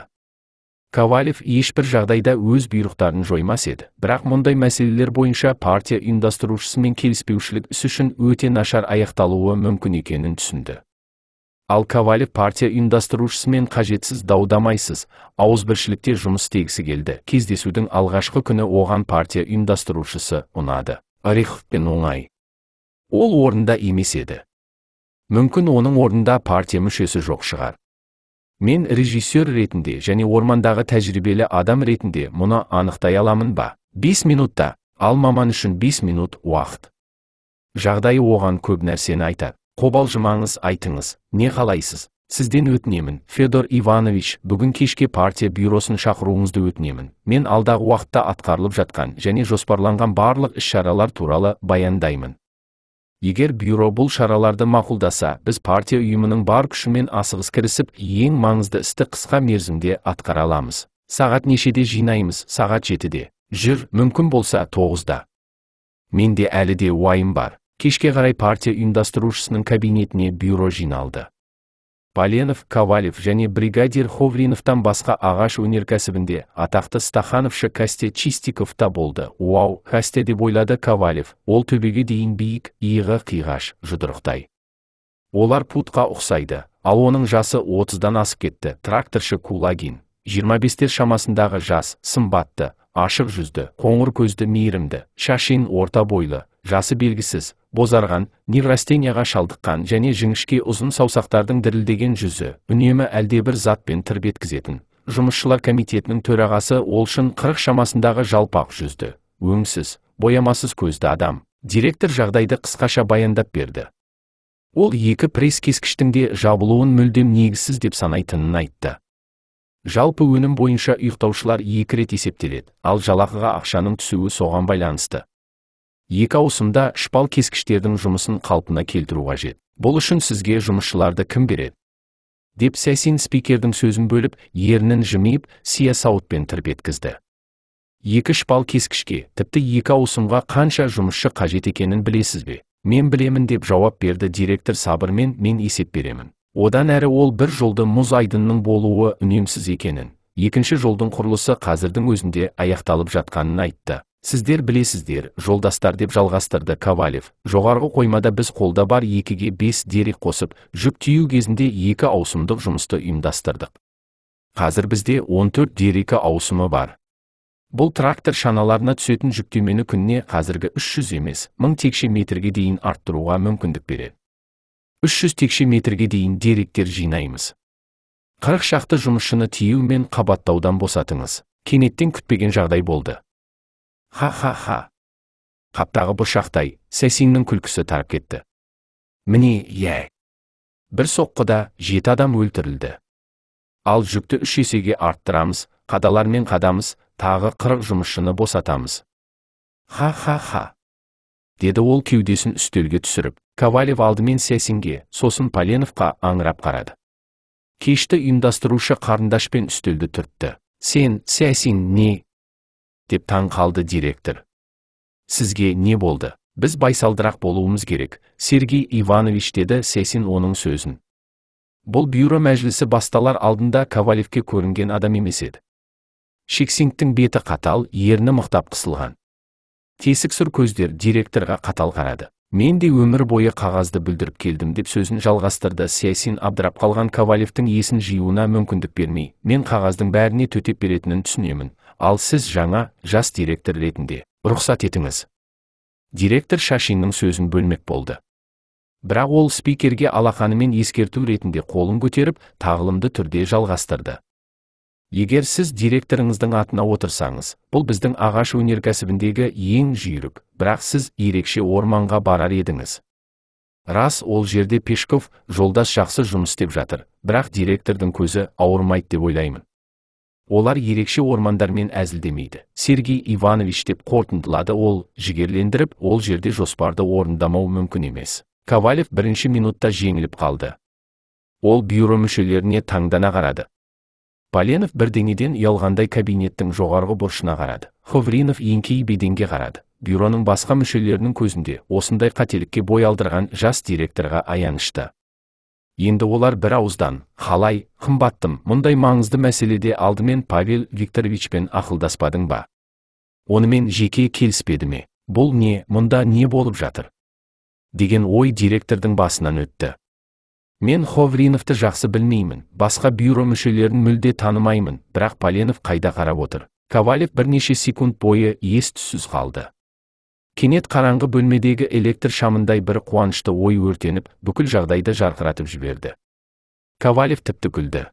ковалев ешбір жағдайда өз бұйрықтарын жоймас еді бірақ мұндай мәселелер бойынша партия ұйымдастырушысымен келіспеушілік іс үшін өте нашар аяқталуы мүмкін екенін түсінді ал ковалев партия ұйымдастырушысымен қажетсіз даудамайсыз ауызбіршілікте жұмыс істегісі келді кездесудің алғашқы күні оған партия ұйымдастырушысы ұнады пен оңай ол орында емес еді мүмкін оның орнында партия мүшесі жоқ шығар мен режиссер ретінде және ормандағы тәжірибелі адам ретінде мұны анықтай аламын ба 5 минутта ал маман үшін 5 минут уақыт жағдайы оған көп нәрсені айтады қобалжымаңыз айтыңыз не қалайсыз сізден өтінемін федор иванович бүгін кешке партия бюросын шақыруыңызды өтінемін мен алдағы уақытта атқарылып жатқан және жоспарланған барлық іс шаралар туралы баяндаймын егер бюро бұл шараларды мақұлдаса біз партия ұйымының бар күшімен асығыс кірісіп ең маңызды істі қысқа мерзімде атқара аламыз сағат нешеде жинаймыз сағат жетіде жүр мүмкін болса тоғызда менде әлі де уайым бар кешке қарай партия ұйымдастырушысының кабинетіне бюро жиналды Поленов, Ковалев және бригадир Ховриновтан басқа ағаш өнеркәсібінде атақты Стахановшы Касте Чистиков та болды. Уау, Касте деп ойлады Ковалев, ол төбеге дейін биік, иығы қиғаш, жұдырықтай. Олар путқа ұқсайды, ал оның жасы 30-дан асып кетті. Тракторшы Кулагин, 25-тер шамасындағы жас, сымбатты, ашық жүзді, қоңыр көзді мейірімді, шашин орта бойлы, жасы белгісіз, бозарған невростенияға шалдыққан және жіңішке ұзын саусақтардың дірілдеген жүзі үнемі әлдебір затпен кізетін. жұмысшылар комитетінің төрағасы олшын қырық шамасындағы жалпақ жүзді өңсіз боямасыз көзді адам директор жағдайды қысқаша баяндап берді ол екі пресс кескіштің де жабылуын мүлдем негізсіз деп санайтынын айтты жалпы өнім бойынша ұйықтаушылар екі рет есептеледі ал жалақыға ақшаның түсуі соған байланысты екі ауысымда шпал кескіштердің жұмысын қалпына келтіру қажет бұл үшін сізге жұмысшыларды кім береді деп сәсин спикердің сөзін бөліп ернін жымиып сауытпен тырп еткізді екі шпал кескішке тіпті екі ауысымға қанша жұмысшы қажет екенін білесіз бе мен білемін деп жауап берді директор сабырмен мен есеп беремін одан әрі ол бір жолды мұз болуы үнемсіз екенін екінші жолдың құрылысы қазірдің өзінде аяқталып жатқанын айтты сіздер білесіздер жолдастар деп жалғастырды ковалев жоғарғы қоймада біз қолда бар екіге бес дерек қосып жүк тиеу кезінде екі аусымдық жұмысты ұйымдастырдық қазір бізде 14 дерекі аусымы бар бұл трактор шаналарына түсетін жүктемені күніне қазіргі 300 емес 1000 текше метрге дейін арттыруға мүмкіндік береді 300 текше метрге дейін деректер жинаймыз 40 шақты жұмысшыны тиеу мен қабаттаудан босатыңыз кенеттен күтпеген жағдай болды ха-ха-ха қаптағы бұршақтай сесиннің күлкісі тарап кетті міне иә бір соққыда жеті адам өлтірілді ал жүкті үш есеге арттырамыз мен қадамыз тағы қырық жұмысшыны босатамыз ха ха ха деді ол кеудесін үстелге түсіріп ковалев алдымен сәсенге сосын поленовқа аңырап қарады кешті ұйымдастырушы қарындашпен үстелді түртті сен сесин не деп таң қалды директор сізге не болды біз байсалдырақ болуымыз керек сергей иванович деді сесин оның сөзін бұл бюро мәжілісі басталар алдында ковалевке көрінген адам емес еді шексингтің беті қатал ерні мықтап қысылған тесік сұр көздер директорға қатал қарады мен де өмір бойы қағазды бүлдіріп келдім деп сөзін жалғастырды сесин абдырап қалған ковалевтің есін жиюына мүмкіндік бермей мен қағаздың бәріне төтеп беретінін түсінемін ал сіз жаңа жас директор ретінде рұқсат етіңіз директор шашиннің сөзін бөлмек болды бірақ ол спикерге алақанымен ескерту ретінде қолын көтеріп тағылымды түрде жалғастырды егер сіз директорыңыздың атына отырсаңыз бұл біздің ағаш өнеркәсібіндегі ең жүйрік бірақ сіз ерекше орманға барар едіңіз рас ол жерде пешков жолдас жақсы жұмыс істеп жатыр бірақ директордың көзі ауырмайды деп ойлаймын олар ерекше ормандармен әзілдемейді сергей иванович деп қортындылады ол жігерлендіріп ол жерде жоспарды орындамау мүмкін емес ковалев бірінші минутта жеңіліп қалды ол бюро мүшелеріне таңдана қарады поленов бірдеңеден ұялғандай кабинеттің жоғарғы бұрышына қарады ховринов еңкейіп беденге қарады бюроның басқа мүшелерінің көзінде осындай қателікке бой алдырған жас директорға аянышты енді олар бір ауыздан қалай қымбаттым мұндай маңызды мәселеде алдымен павел викторовичпен ақылдаспадың ба онымен жеке келіспеді ме бұл не мұнда не болып жатыр деген ой директордың басынан өтті мен ховриновты жақсы білмеймін басқа бюро мүшелерін мүлде танымаймын бірақ поленов қайда қарап отыр ковалев бірнеше секунд бойы ес түссіз қалды кенет қараңғы бөлмедегі электр шамындай бір қуанышты ой өртеніп бүкіл жағдайды жарқыратып жіберді ковалев тіпті күлді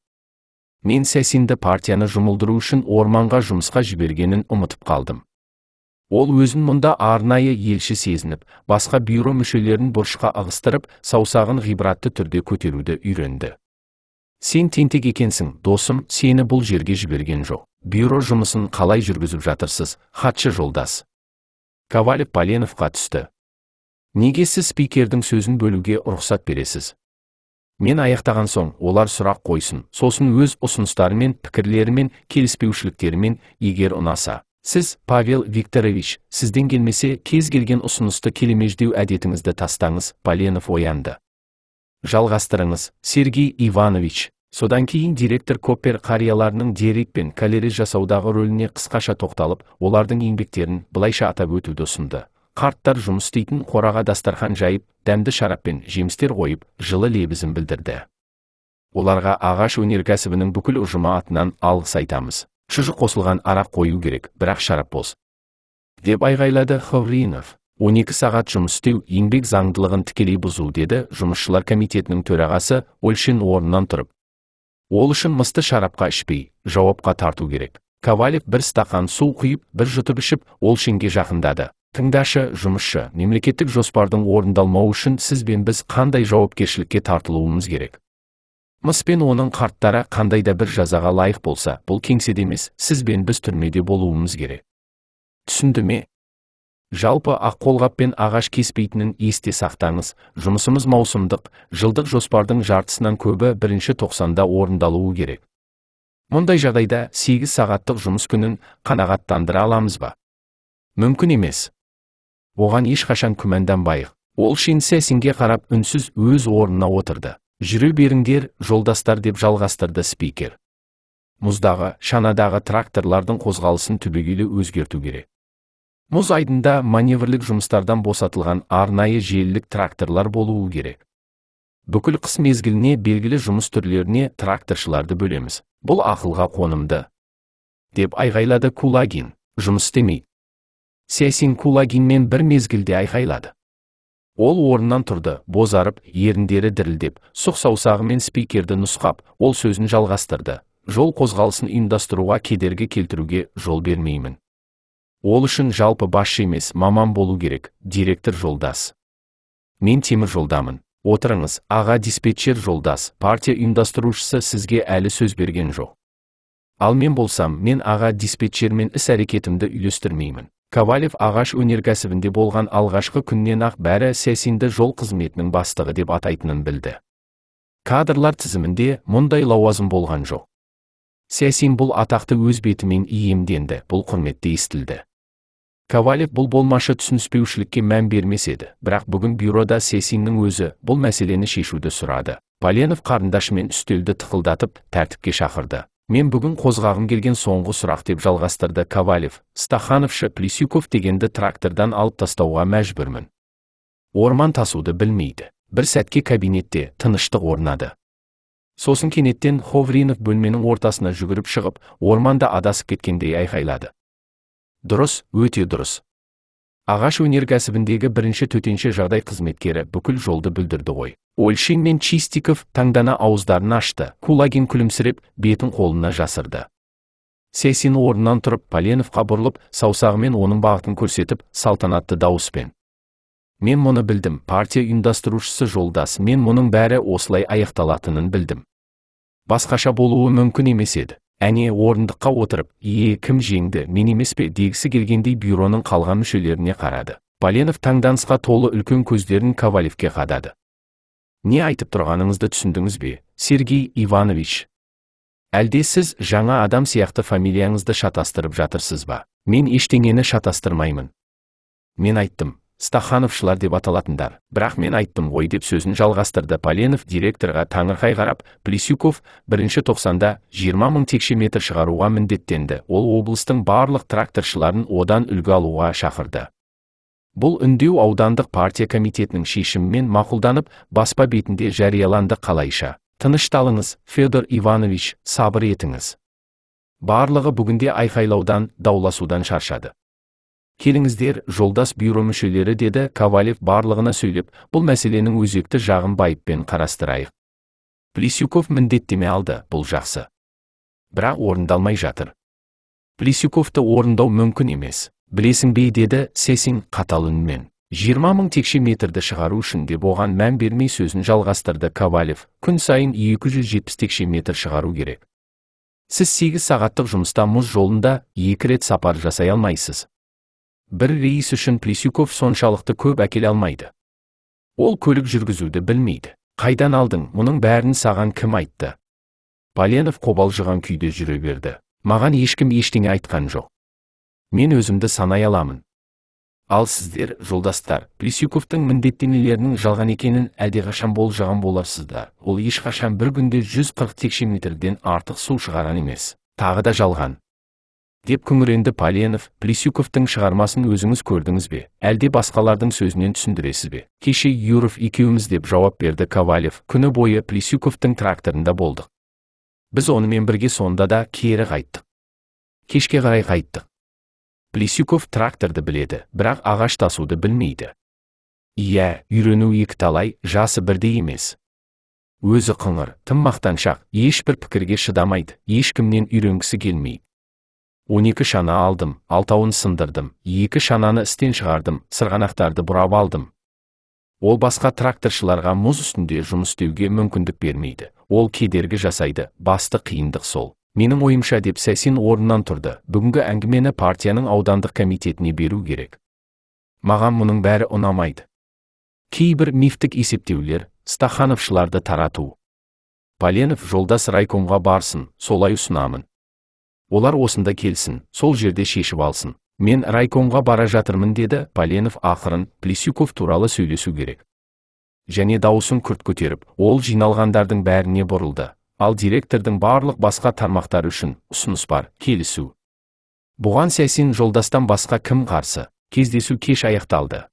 мен сәсенді партияны жұмылдыру үшін орманға жұмысқа жібергенін ұмытып қалдым ол өзін мұнда арнайы елші сезініп басқа бюро мүшелерін бұрышқа ығыстырып саусағын ғибратты түрде көтеруді үйренді сен тентек екенсің досым сені бұл жерге жіберген жоқ бюро жұмысын қалай жүргізіп жатырсыз хатшы жолдас ковалев поленовқа түсті неге сіз спикердің сөзін бөлуге рұқсат бересіз мен аяқтаған соң олар сұрақ қойсын сосын өз ұсыныстарымен пікірлерімен келіспеушіліктерімен егер ұнаса сіз павел викторович сізден келмесе кез келген ұсынысты келемеждеу әдетіңізді тастаңыз поленов оянды жалғастырыңыз сергей иванович содан кейін директор коппер қарияларының дерек пен калери жасаудағы рөліне қысқаша тоқталып олардың еңбектерін былайша атап өтуді ұсынды қарттар жұмыс істейтін қораға дастархан жайып дәмді шарап пен жемістер қойып жылы лебізін білдірді оларға ағаш өнеркәсібінің бүкіл ұжымы атынан алғыс айтамыз шұжық қосылған арақ қою керек бірақ шарап бос деп айғайлады ховринов 12 сағат жұмыс істеу еңбек заңдылығын тікелей бұзу деді жұмысшылар комитетінің төрағасы ольшин орнынан тұрып ол үшін мысты шарапқа ішпей жауапқа тарту керек ковалев бір стақан су құйып бір жұтып ішіп ол шенге жақындады тыңдашы жұмысшы мемлекеттік жоспардың орындалмауы үшін сіз бен біз қандай жауапкершілікке тартылуымыз керек мыс пен оның қарттары қандай да бір жазаға лайық болса бұл кеңседе емес сіз бен біз түрмеде болуымыз керек түсінді жалпы ақ пен ағаш кеспейтінін есте сақтаңыз жұмысымыз маусымдық жылдық жоспардың жартысынан көбі бірінші тоқсанда орындалуы керек мұндай жағдайда 8 сағаттық жұмыс күнін қанағаттандыра аламыз ба мүмкін емес оған ешқашан күмәнданбайық ол шин сәсинге қарап үнсіз өз орнына отырды жүре беріңдер жолдастар деп жалғастырды спикер мұздағы шанадағы тракторлардың қозғалысын түбегейлі өзгерту керек мұз айдында маневрлік жұмыстардан босатылған арнайы желілік тракторлар болуы керек бүкіл қыс мезгіліне белгілі жұмыс түрлеріне тракторшыларды бөлеміз бұл ақылға қонымды деп айғайлады кулагин жұмыс істемей сесин кулагинмен бір мезгілде айқайлады ол орнынан тұрды бозарып еріндері дірілдеп сұқ саусағымен спикерді нұсқап ол сөзін жалғастырды жол қозғалысын ұйымдастыруға кедергі келтіруге жол бермеймін ол үшін жалпы басшы емес маман болу керек директор жолдас мен темір жолдамын отырыңыз аға диспетчер жолдас партия ұйымдастырушысы сізге әлі сөз берген жоқ ал мен болсам мен аға диспетчермен іс әрекетімді үйлестірмеймін ковалев ағаш өнеркәсібінде болған алғашқы күннен ақ бәрі сесинді жол қызметінің бастығы деп атайтынын білді кадрлар тізімінде мұндай лауазым болған жоқ сесин бұл атақты өз бетімен иемденді бұл құрметті естілді ковалев бұл болмашы түсініспеушілікке мән бермес еді бірақ бүгін бюрода сесиннің өзі бұл мәселені шешуді сұрады поленов қарындашымен үстелді тықылдатып тәртіпке шақырды мен бүгін қозғағым келген соңғы сұрақ деп жалғастырды ковалев стахановшы плесюков дегенді трактордан алып тастауға мәжбүрмін орман тасуды білмейді бір сәтке кабинетте тыныштық орнады сосын кенеттен ховринов бөлменің ортасына жүгіріп шығып орманда адасып кеткендей айқайлады дұрыс өте дұрыс ағаш өнеркәсібіндегі бірінші төтенше жағдай қызметкері бүкіл жолды бүлдірді ғой ольшин мен чистиков таңдана ауыздарын ашты кулагин күлімсіреп бетін қолына жасырды сесин орнынан тұрып поленовқа бұрылып саусағымен оның бағытын көрсетіп салтанатты дауыспен мен мұны білдім партия ұйымдастырушысы жолдас мен мұның бәрі осылай аяқталатынын білдім басқаша болуы мүмкін емес еді әне орындыққа отырып е кім жеңді мен емес пе дегісі келгендей бюроның қалған мүшелеріне қарады поленов таңданысқа толы үлкен көздерін ковалевке қадады не айтып тұрғаныңызды түсіндіңіз бе сергей иванович әлде сіз жаңа адам сияқты фамилияңызды шатастырып жатырсыз ба мен ештеңені шатастырмаймын мен айттым стахановшылар деп аталатындар бірақ мен айттым ғой деп сөзін жалғастырды поленов директорға таңырқай қарап плесюков бірінші тоқсанда 20 мың текше метр шығаруға міндеттенді ол облыстың барлық тракторшыларын одан үлгі алуға шақырды бұл үндеу аудандық партия комитетінің шешімімен мақұлданып баспа бетінде жарияланды қалайша тынышталыңыз федор иванович сабыр етіңіз барлығы бүгінде айқайлаудан дауласудан шаршады келіңіздер жолдас бюро мүшелері деді ковалев барлығына сөйлеп бұл мәселенің өзекті жағын байыппен қарастырайық плисюков міндеттеме алды бұл жақсы бірақ орындалмай жатыр плисюковты орындау мүмкін емес білесің бе деді сесин қатал үнмен жиырма мың текше метрді шығару үшін де оған мән бермей сөзін жалғастырды ковалев күн сайын 270 текше метр шығару керек сіз 8 сағаттық жұмыста мұз жолында екі рет сапар жасай алмайсыз бір рейс үшін плесюков соншалықты көп әкеле алмайды ол көлік жүргізуді білмейді қайдан алдың мұның бәрін саған кім айтты қобал қобалжыған күйде жүре берді маған ешкім ештеңе айтқан жоқ мен өзімді санай аламын ал сіздер жолдастар плесюковтың міндеттемелерінің жалған екенін әлдеқашан болжаған боларсыздар ол ешқашан бір күнде 140 текше метрден артық су шығарған емес тағы да жалған деп күңіренді паленов Плисюковтың шығармасын өзіңіз көрдіңіз бе әлде басқалардың сөзінен түсіндіресіз бе кеше юров екеуміз деп жауап берді ковалев күні бойы плесюковтың тракторында болдық біз онымен бірге сонда да кері қайттық кешке қарай қайттық плесюков тракторды біледі бірақ ағаш тасуды білмейді иә үйрену екіталай жасы бірдей емес өзі қыңыр тым мақтаншақ ешбір пікірге шыдамайды ешкімнен үйренгісі келмейді 12 шана алдым, алтауын сындырдым, 2 шананы істен шығардым, сырғанақтарды бұрап алдым. Ол басқа тракторшыларға мұз үстінде жұмыс істеуге мүмкіндік бермейді. Ол кедергі жасайды, басты қиындық сол. Менің ойымша деп сәсен орнынан тұрды. Бүгінгі әңгімені партияның аудандық комитетіне беру керек. Маған мұның бәрі ұнамайды. Кейбір мифтік есептеулер, стахановшыларды тарату. Поленов жолдас райкомға барсын, солай ұсынамын олар осында келсін сол жерде шешіп алсын мен райконға бара жатырмын деді поленов ақырын плесюков туралы сөйлесу керек және дауысын күрт көтеріп ол жиналғандардың бәріне бұрылды ал директордың барлық басқа тармақтары үшін ұсыныс бар келісу бұған сәсен жолдастан басқа кім қарсы кездесу кеш аяқталды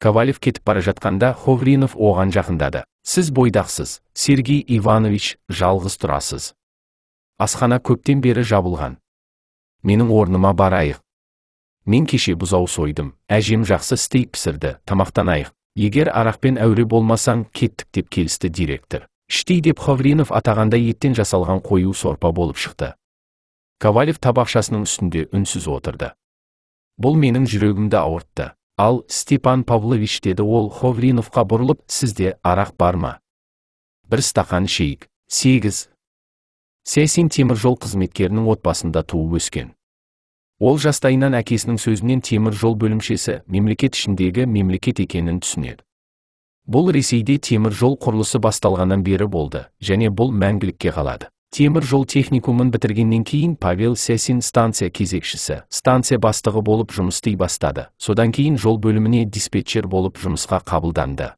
ковалев кетіп бара жатқанда ховринов оған жақындады сіз бойдақсыз сергей иванович жалғыз тұрасыз асхана көптен бері жабылған менің орныма барайық мен кеше бұзау сойдым әжем жақсы стейк пісірді айық. егер арақпен әуре болмасаң кеттік деп келісті директор іштей деп ховринов атағанда еттен жасалған қою сорпа болып шықты ковалев табақшасының үстінде үнсіз отырды бұл менің жүрегімді ауыртты ал степан павлович деді ол ховриновқа бұрылып сізде арақ бар ма бір стақан ішейік сегіз сесин темір жол қызметкерінің отбасында туып өскен ол жастайынан әкесінің сөзінен темір жол бөлімшесі мемлекет ішіндегі мемлекет екенін түсінеді бұл ресейде темір жол құрылысы басталғаннан бері болды және бұл мәңгілікке қалады темір жол техникумын бітіргеннен кейін павел сесин станция кезекшісі станция бастығы болып жұмыс істей бастады содан кейін жол бөліміне диспетчер болып жұмысқа қабылданды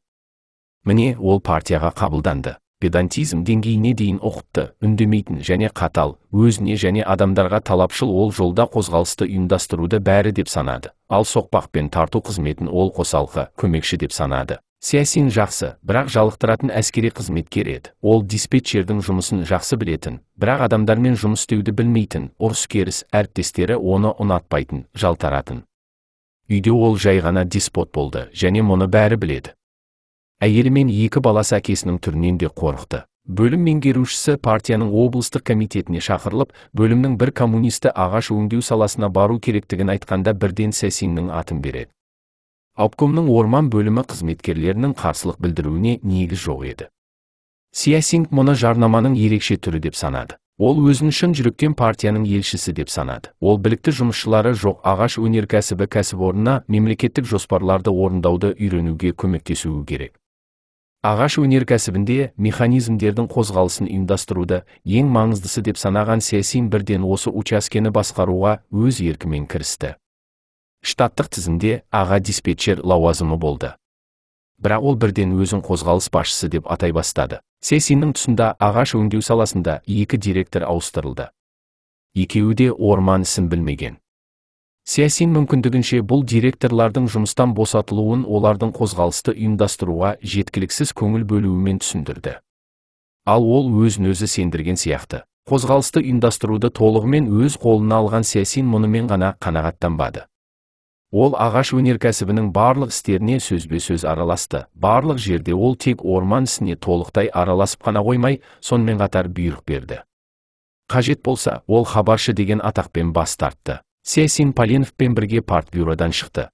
міне ол партияға қабылданды педантизм деңгейіне дейін ұқыпты үндемейтін және қатал өзіне және адамдарға талапшыл ол жолда қозғалысты ұйымдастыруды бәрі деп санады ал соқпақ пен тарту қызметін ол қосалқы көмекші деп санады сиасин жақсы бірақ жалықтыратын әскери қызметкер еді ол диспетчердің жұмысын жақсы білетін бірақ адамдармен жұмыс істеуді білмейтін ұрыс керіс әріптестері оны ұнатпайтын жалтаратын үйде ол жай ғана диспот болды және мұны бәрі біледі әйелі мен екі баласы әкесінің түрінен де қорықты бөлім меңгерушісі партияның облыстық комитетіне шақырылып бөлімнің бір коммунисті ағаш өңдеу саласына бару керектігін айтқанда бірден сәсиннің атын береді обкомның орман бөлімі қызметкерлерінің қарсылық білдіруіне негіз жоқ еді сиясинг мұны жарнаманың ерекше түрі деп санады ол өзін шын жүректен партияның елшісі деп санады ол білікті жұмысшылары жоқ ағаш өнеркәсібі кәсіпорнына мемлекеттік жоспарларды орындауды үйренуге көмектесуі керек ағаш өнеркәсібінде механизмдердің қозғалысын ұйымдастыруды ең маңыздысы деп санаған сесин бірден осы учаскені басқаруға өз еркімен кірісті штаттық тізімде аға диспетчер лауазымы болды бірақ ол бірден өзін қозғалыс басшысы деп атай бастады сесиннің тұсында ағаш өңдеу саласында екі директор ауыстырылды екеуі де орман ісін білмеген Сиясин мүмкіндігінше бұл директорлардың жұмыстан босатылуын олардың қозғалысты ұйымдастыруға жеткіліксіз көңіл бөлуімен түсіндірді ал ол өзін өзі сендірген сияқты қозғалысты ұйымдастыруды толығымен өз қолына алған сиясин мұнымен ғана қанағаттанбады ол ағаш өнеркәсібінің барлық істеріне сөзбе сөз араласты барлық жерде ол тек орман ісіне толықтай араласып қана қоймай сонымен қатар бұйрық берді қажет болса ол хабаршы деген атақпен бас тартты Сесин Полин в Пембрге партбюродан шықты.